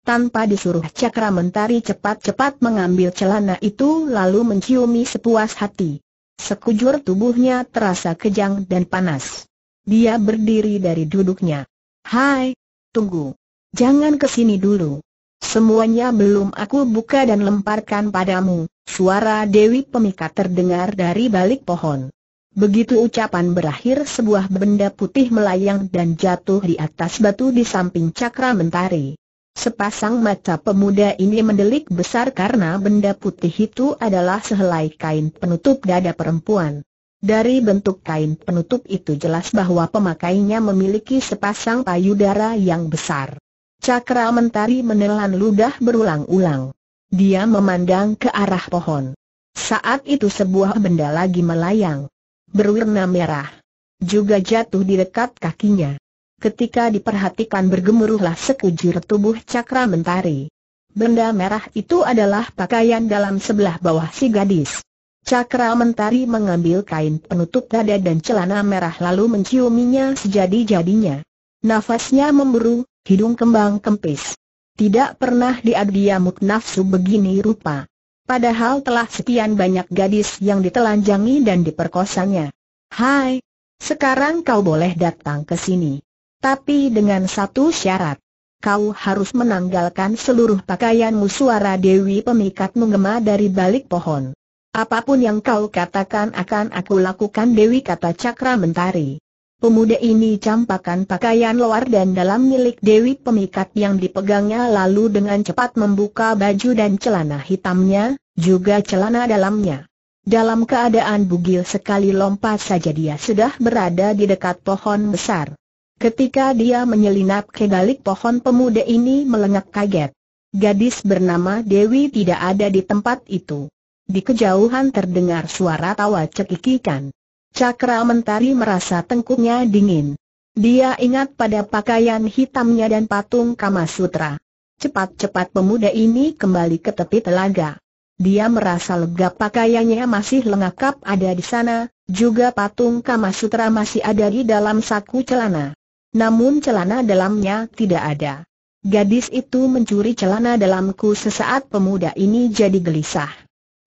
tanpa disuruh cakra mentari cepat-cepat mengambil celana itu lalu menciumi sepuas hati. Sekujur tubuhnya terasa kejang dan panas. Dia berdiri dari duduknya. Hai, tunggu. Jangan ke sini dulu. Semuanya belum aku buka dan lemparkan padamu, suara Dewi Pemikat terdengar dari balik pohon. Begitu ucapan berakhir sebuah benda putih melayang dan jatuh di atas batu di samping cakra mentari. Sepasang mata pemuda ini mendelik besar karena benda putih itu adalah sehelai kain penutup dada perempuan. Dari bentuk kain penutup itu jelas bahwa pemakainya memiliki sepasang payudara yang besar. Cakra mentari menelan ludah berulang-ulang. Dia memandang ke arah pohon. Saat itu sebuah benda lagi melayang. Berwarna merah. Juga jatuh di dekat kakinya ketika diperhatikan bergemuruhlah sekujur tubuh cakra mentari. Benda merah itu adalah pakaian dalam sebelah bawah si gadis. Cakra mentari mengambil kain penutup dada dan celana merah lalu menciuminya sejadi-jadinya. Nafasnya memburu, hidung kembang kempis. Tidak pernah diadiamuk nafsu begini rupa. Padahal telah sekian banyak gadis yang ditelanjangi dan diperkosanya. Hai, sekarang kau boleh datang ke sini tapi dengan satu syarat. Kau harus menanggalkan seluruh pakaianmu suara Dewi Pemikat menggema dari balik pohon. Apapun yang kau katakan akan aku lakukan Dewi kata Cakra Mentari. Pemuda ini campakan pakaian luar dan dalam milik Dewi Pemikat yang dipegangnya lalu dengan cepat membuka baju dan celana hitamnya, juga celana dalamnya. Dalam keadaan bugil sekali lompat saja dia sudah berada di dekat pohon besar. Ketika dia menyelinap ke balik pohon pemuda ini melengak kaget. Gadis bernama Dewi tidak ada di tempat itu. Di kejauhan terdengar suara tawa cekikikan. Cakra Mentari merasa tengkuknya dingin. Dia ingat pada pakaian hitamnya dan patung kamasutra. Cepat-cepat pemuda ini kembali ke tepi telaga. Dia merasa lega pakaiannya masih lengkap ada di sana, juga patung kamasutra masih ada di dalam saku celana namun celana dalamnya tidak ada. Gadis itu mencuri celana dalamku sesaat pemuda ini jadi gelisah.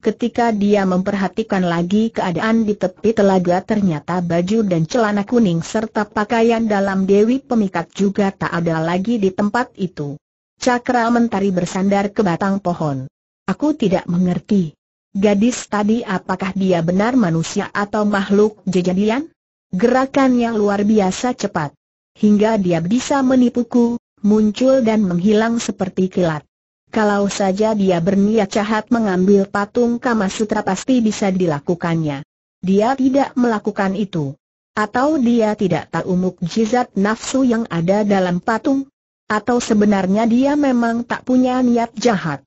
Ketika dia memperhatikan lagi keadaan di tepi telaga ternyata baju dan celana kuning serta pakaian dalam Dewi Pemikat juga tak ada lagi di tempat itu. Cakra mentari bersandar ke batang pohon. Aku tidak mengerti. Gadis tadi apakah dia benar manusia atau makhluk jejadian? Gerakannya luar biasa cepat hingga dia bisa menipuku, muncul dan menghilang seperti kilat. Kalau saja dia berniat jahat mengambil patung sutra pasti bisa dilakukannya. Dia tidak melakukan itu. Atau dia tidak tahu mukjizat nafsu yang ada dalam patung? Atau sebenarnya dia memang tak punya niat jahat?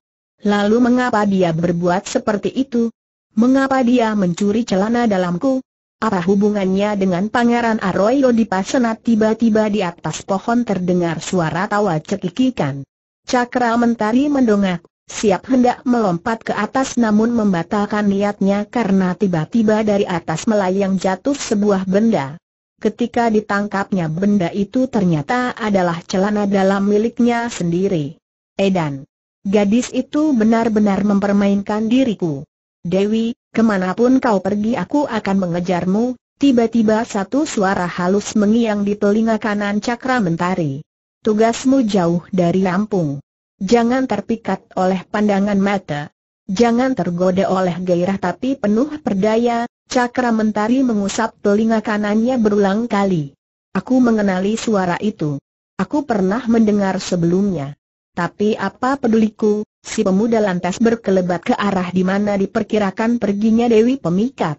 Lalu mengapa dia berbuat seperti itu? Mengapa dia mencuri celana dalamku? Apa hubungannya dengan Pangeran Arroyo di Pasenat tiba-tiba di atas pohon terdengar suara tawa cekikikan. Cakra Mentari mendongak, siap hendak melompat ke atas namun membatalkan niatnya karena tiba-tiba dari atas melayang jatuh sebuah benda. Ketika ditangkapnya benda itu ternyata adalah celana dalam miliknya sendiri. Edan. Gadis itu benar-benar mempermainkan diriku. Dewi, Kemanapun kau pergi aku akan mengejarmu, tiba-tiba satu suara halus mengiang di telinga kanan cakra mentari. Tugasmu jauh dari Lampung. Jangan terpikat oleh pandangan mata. Jangan tergoda oleh gairah tapi penuh perdaya, cakra mentari mengusap telinga kanannya berulang kali. Aku mengenali suara itu. Aku pernah mendengar sebelumnya. Tapi apa peduliku, Si pemuda lantas berkelebat ke arah di mana diperkirakan perginya Dewi Pemikat.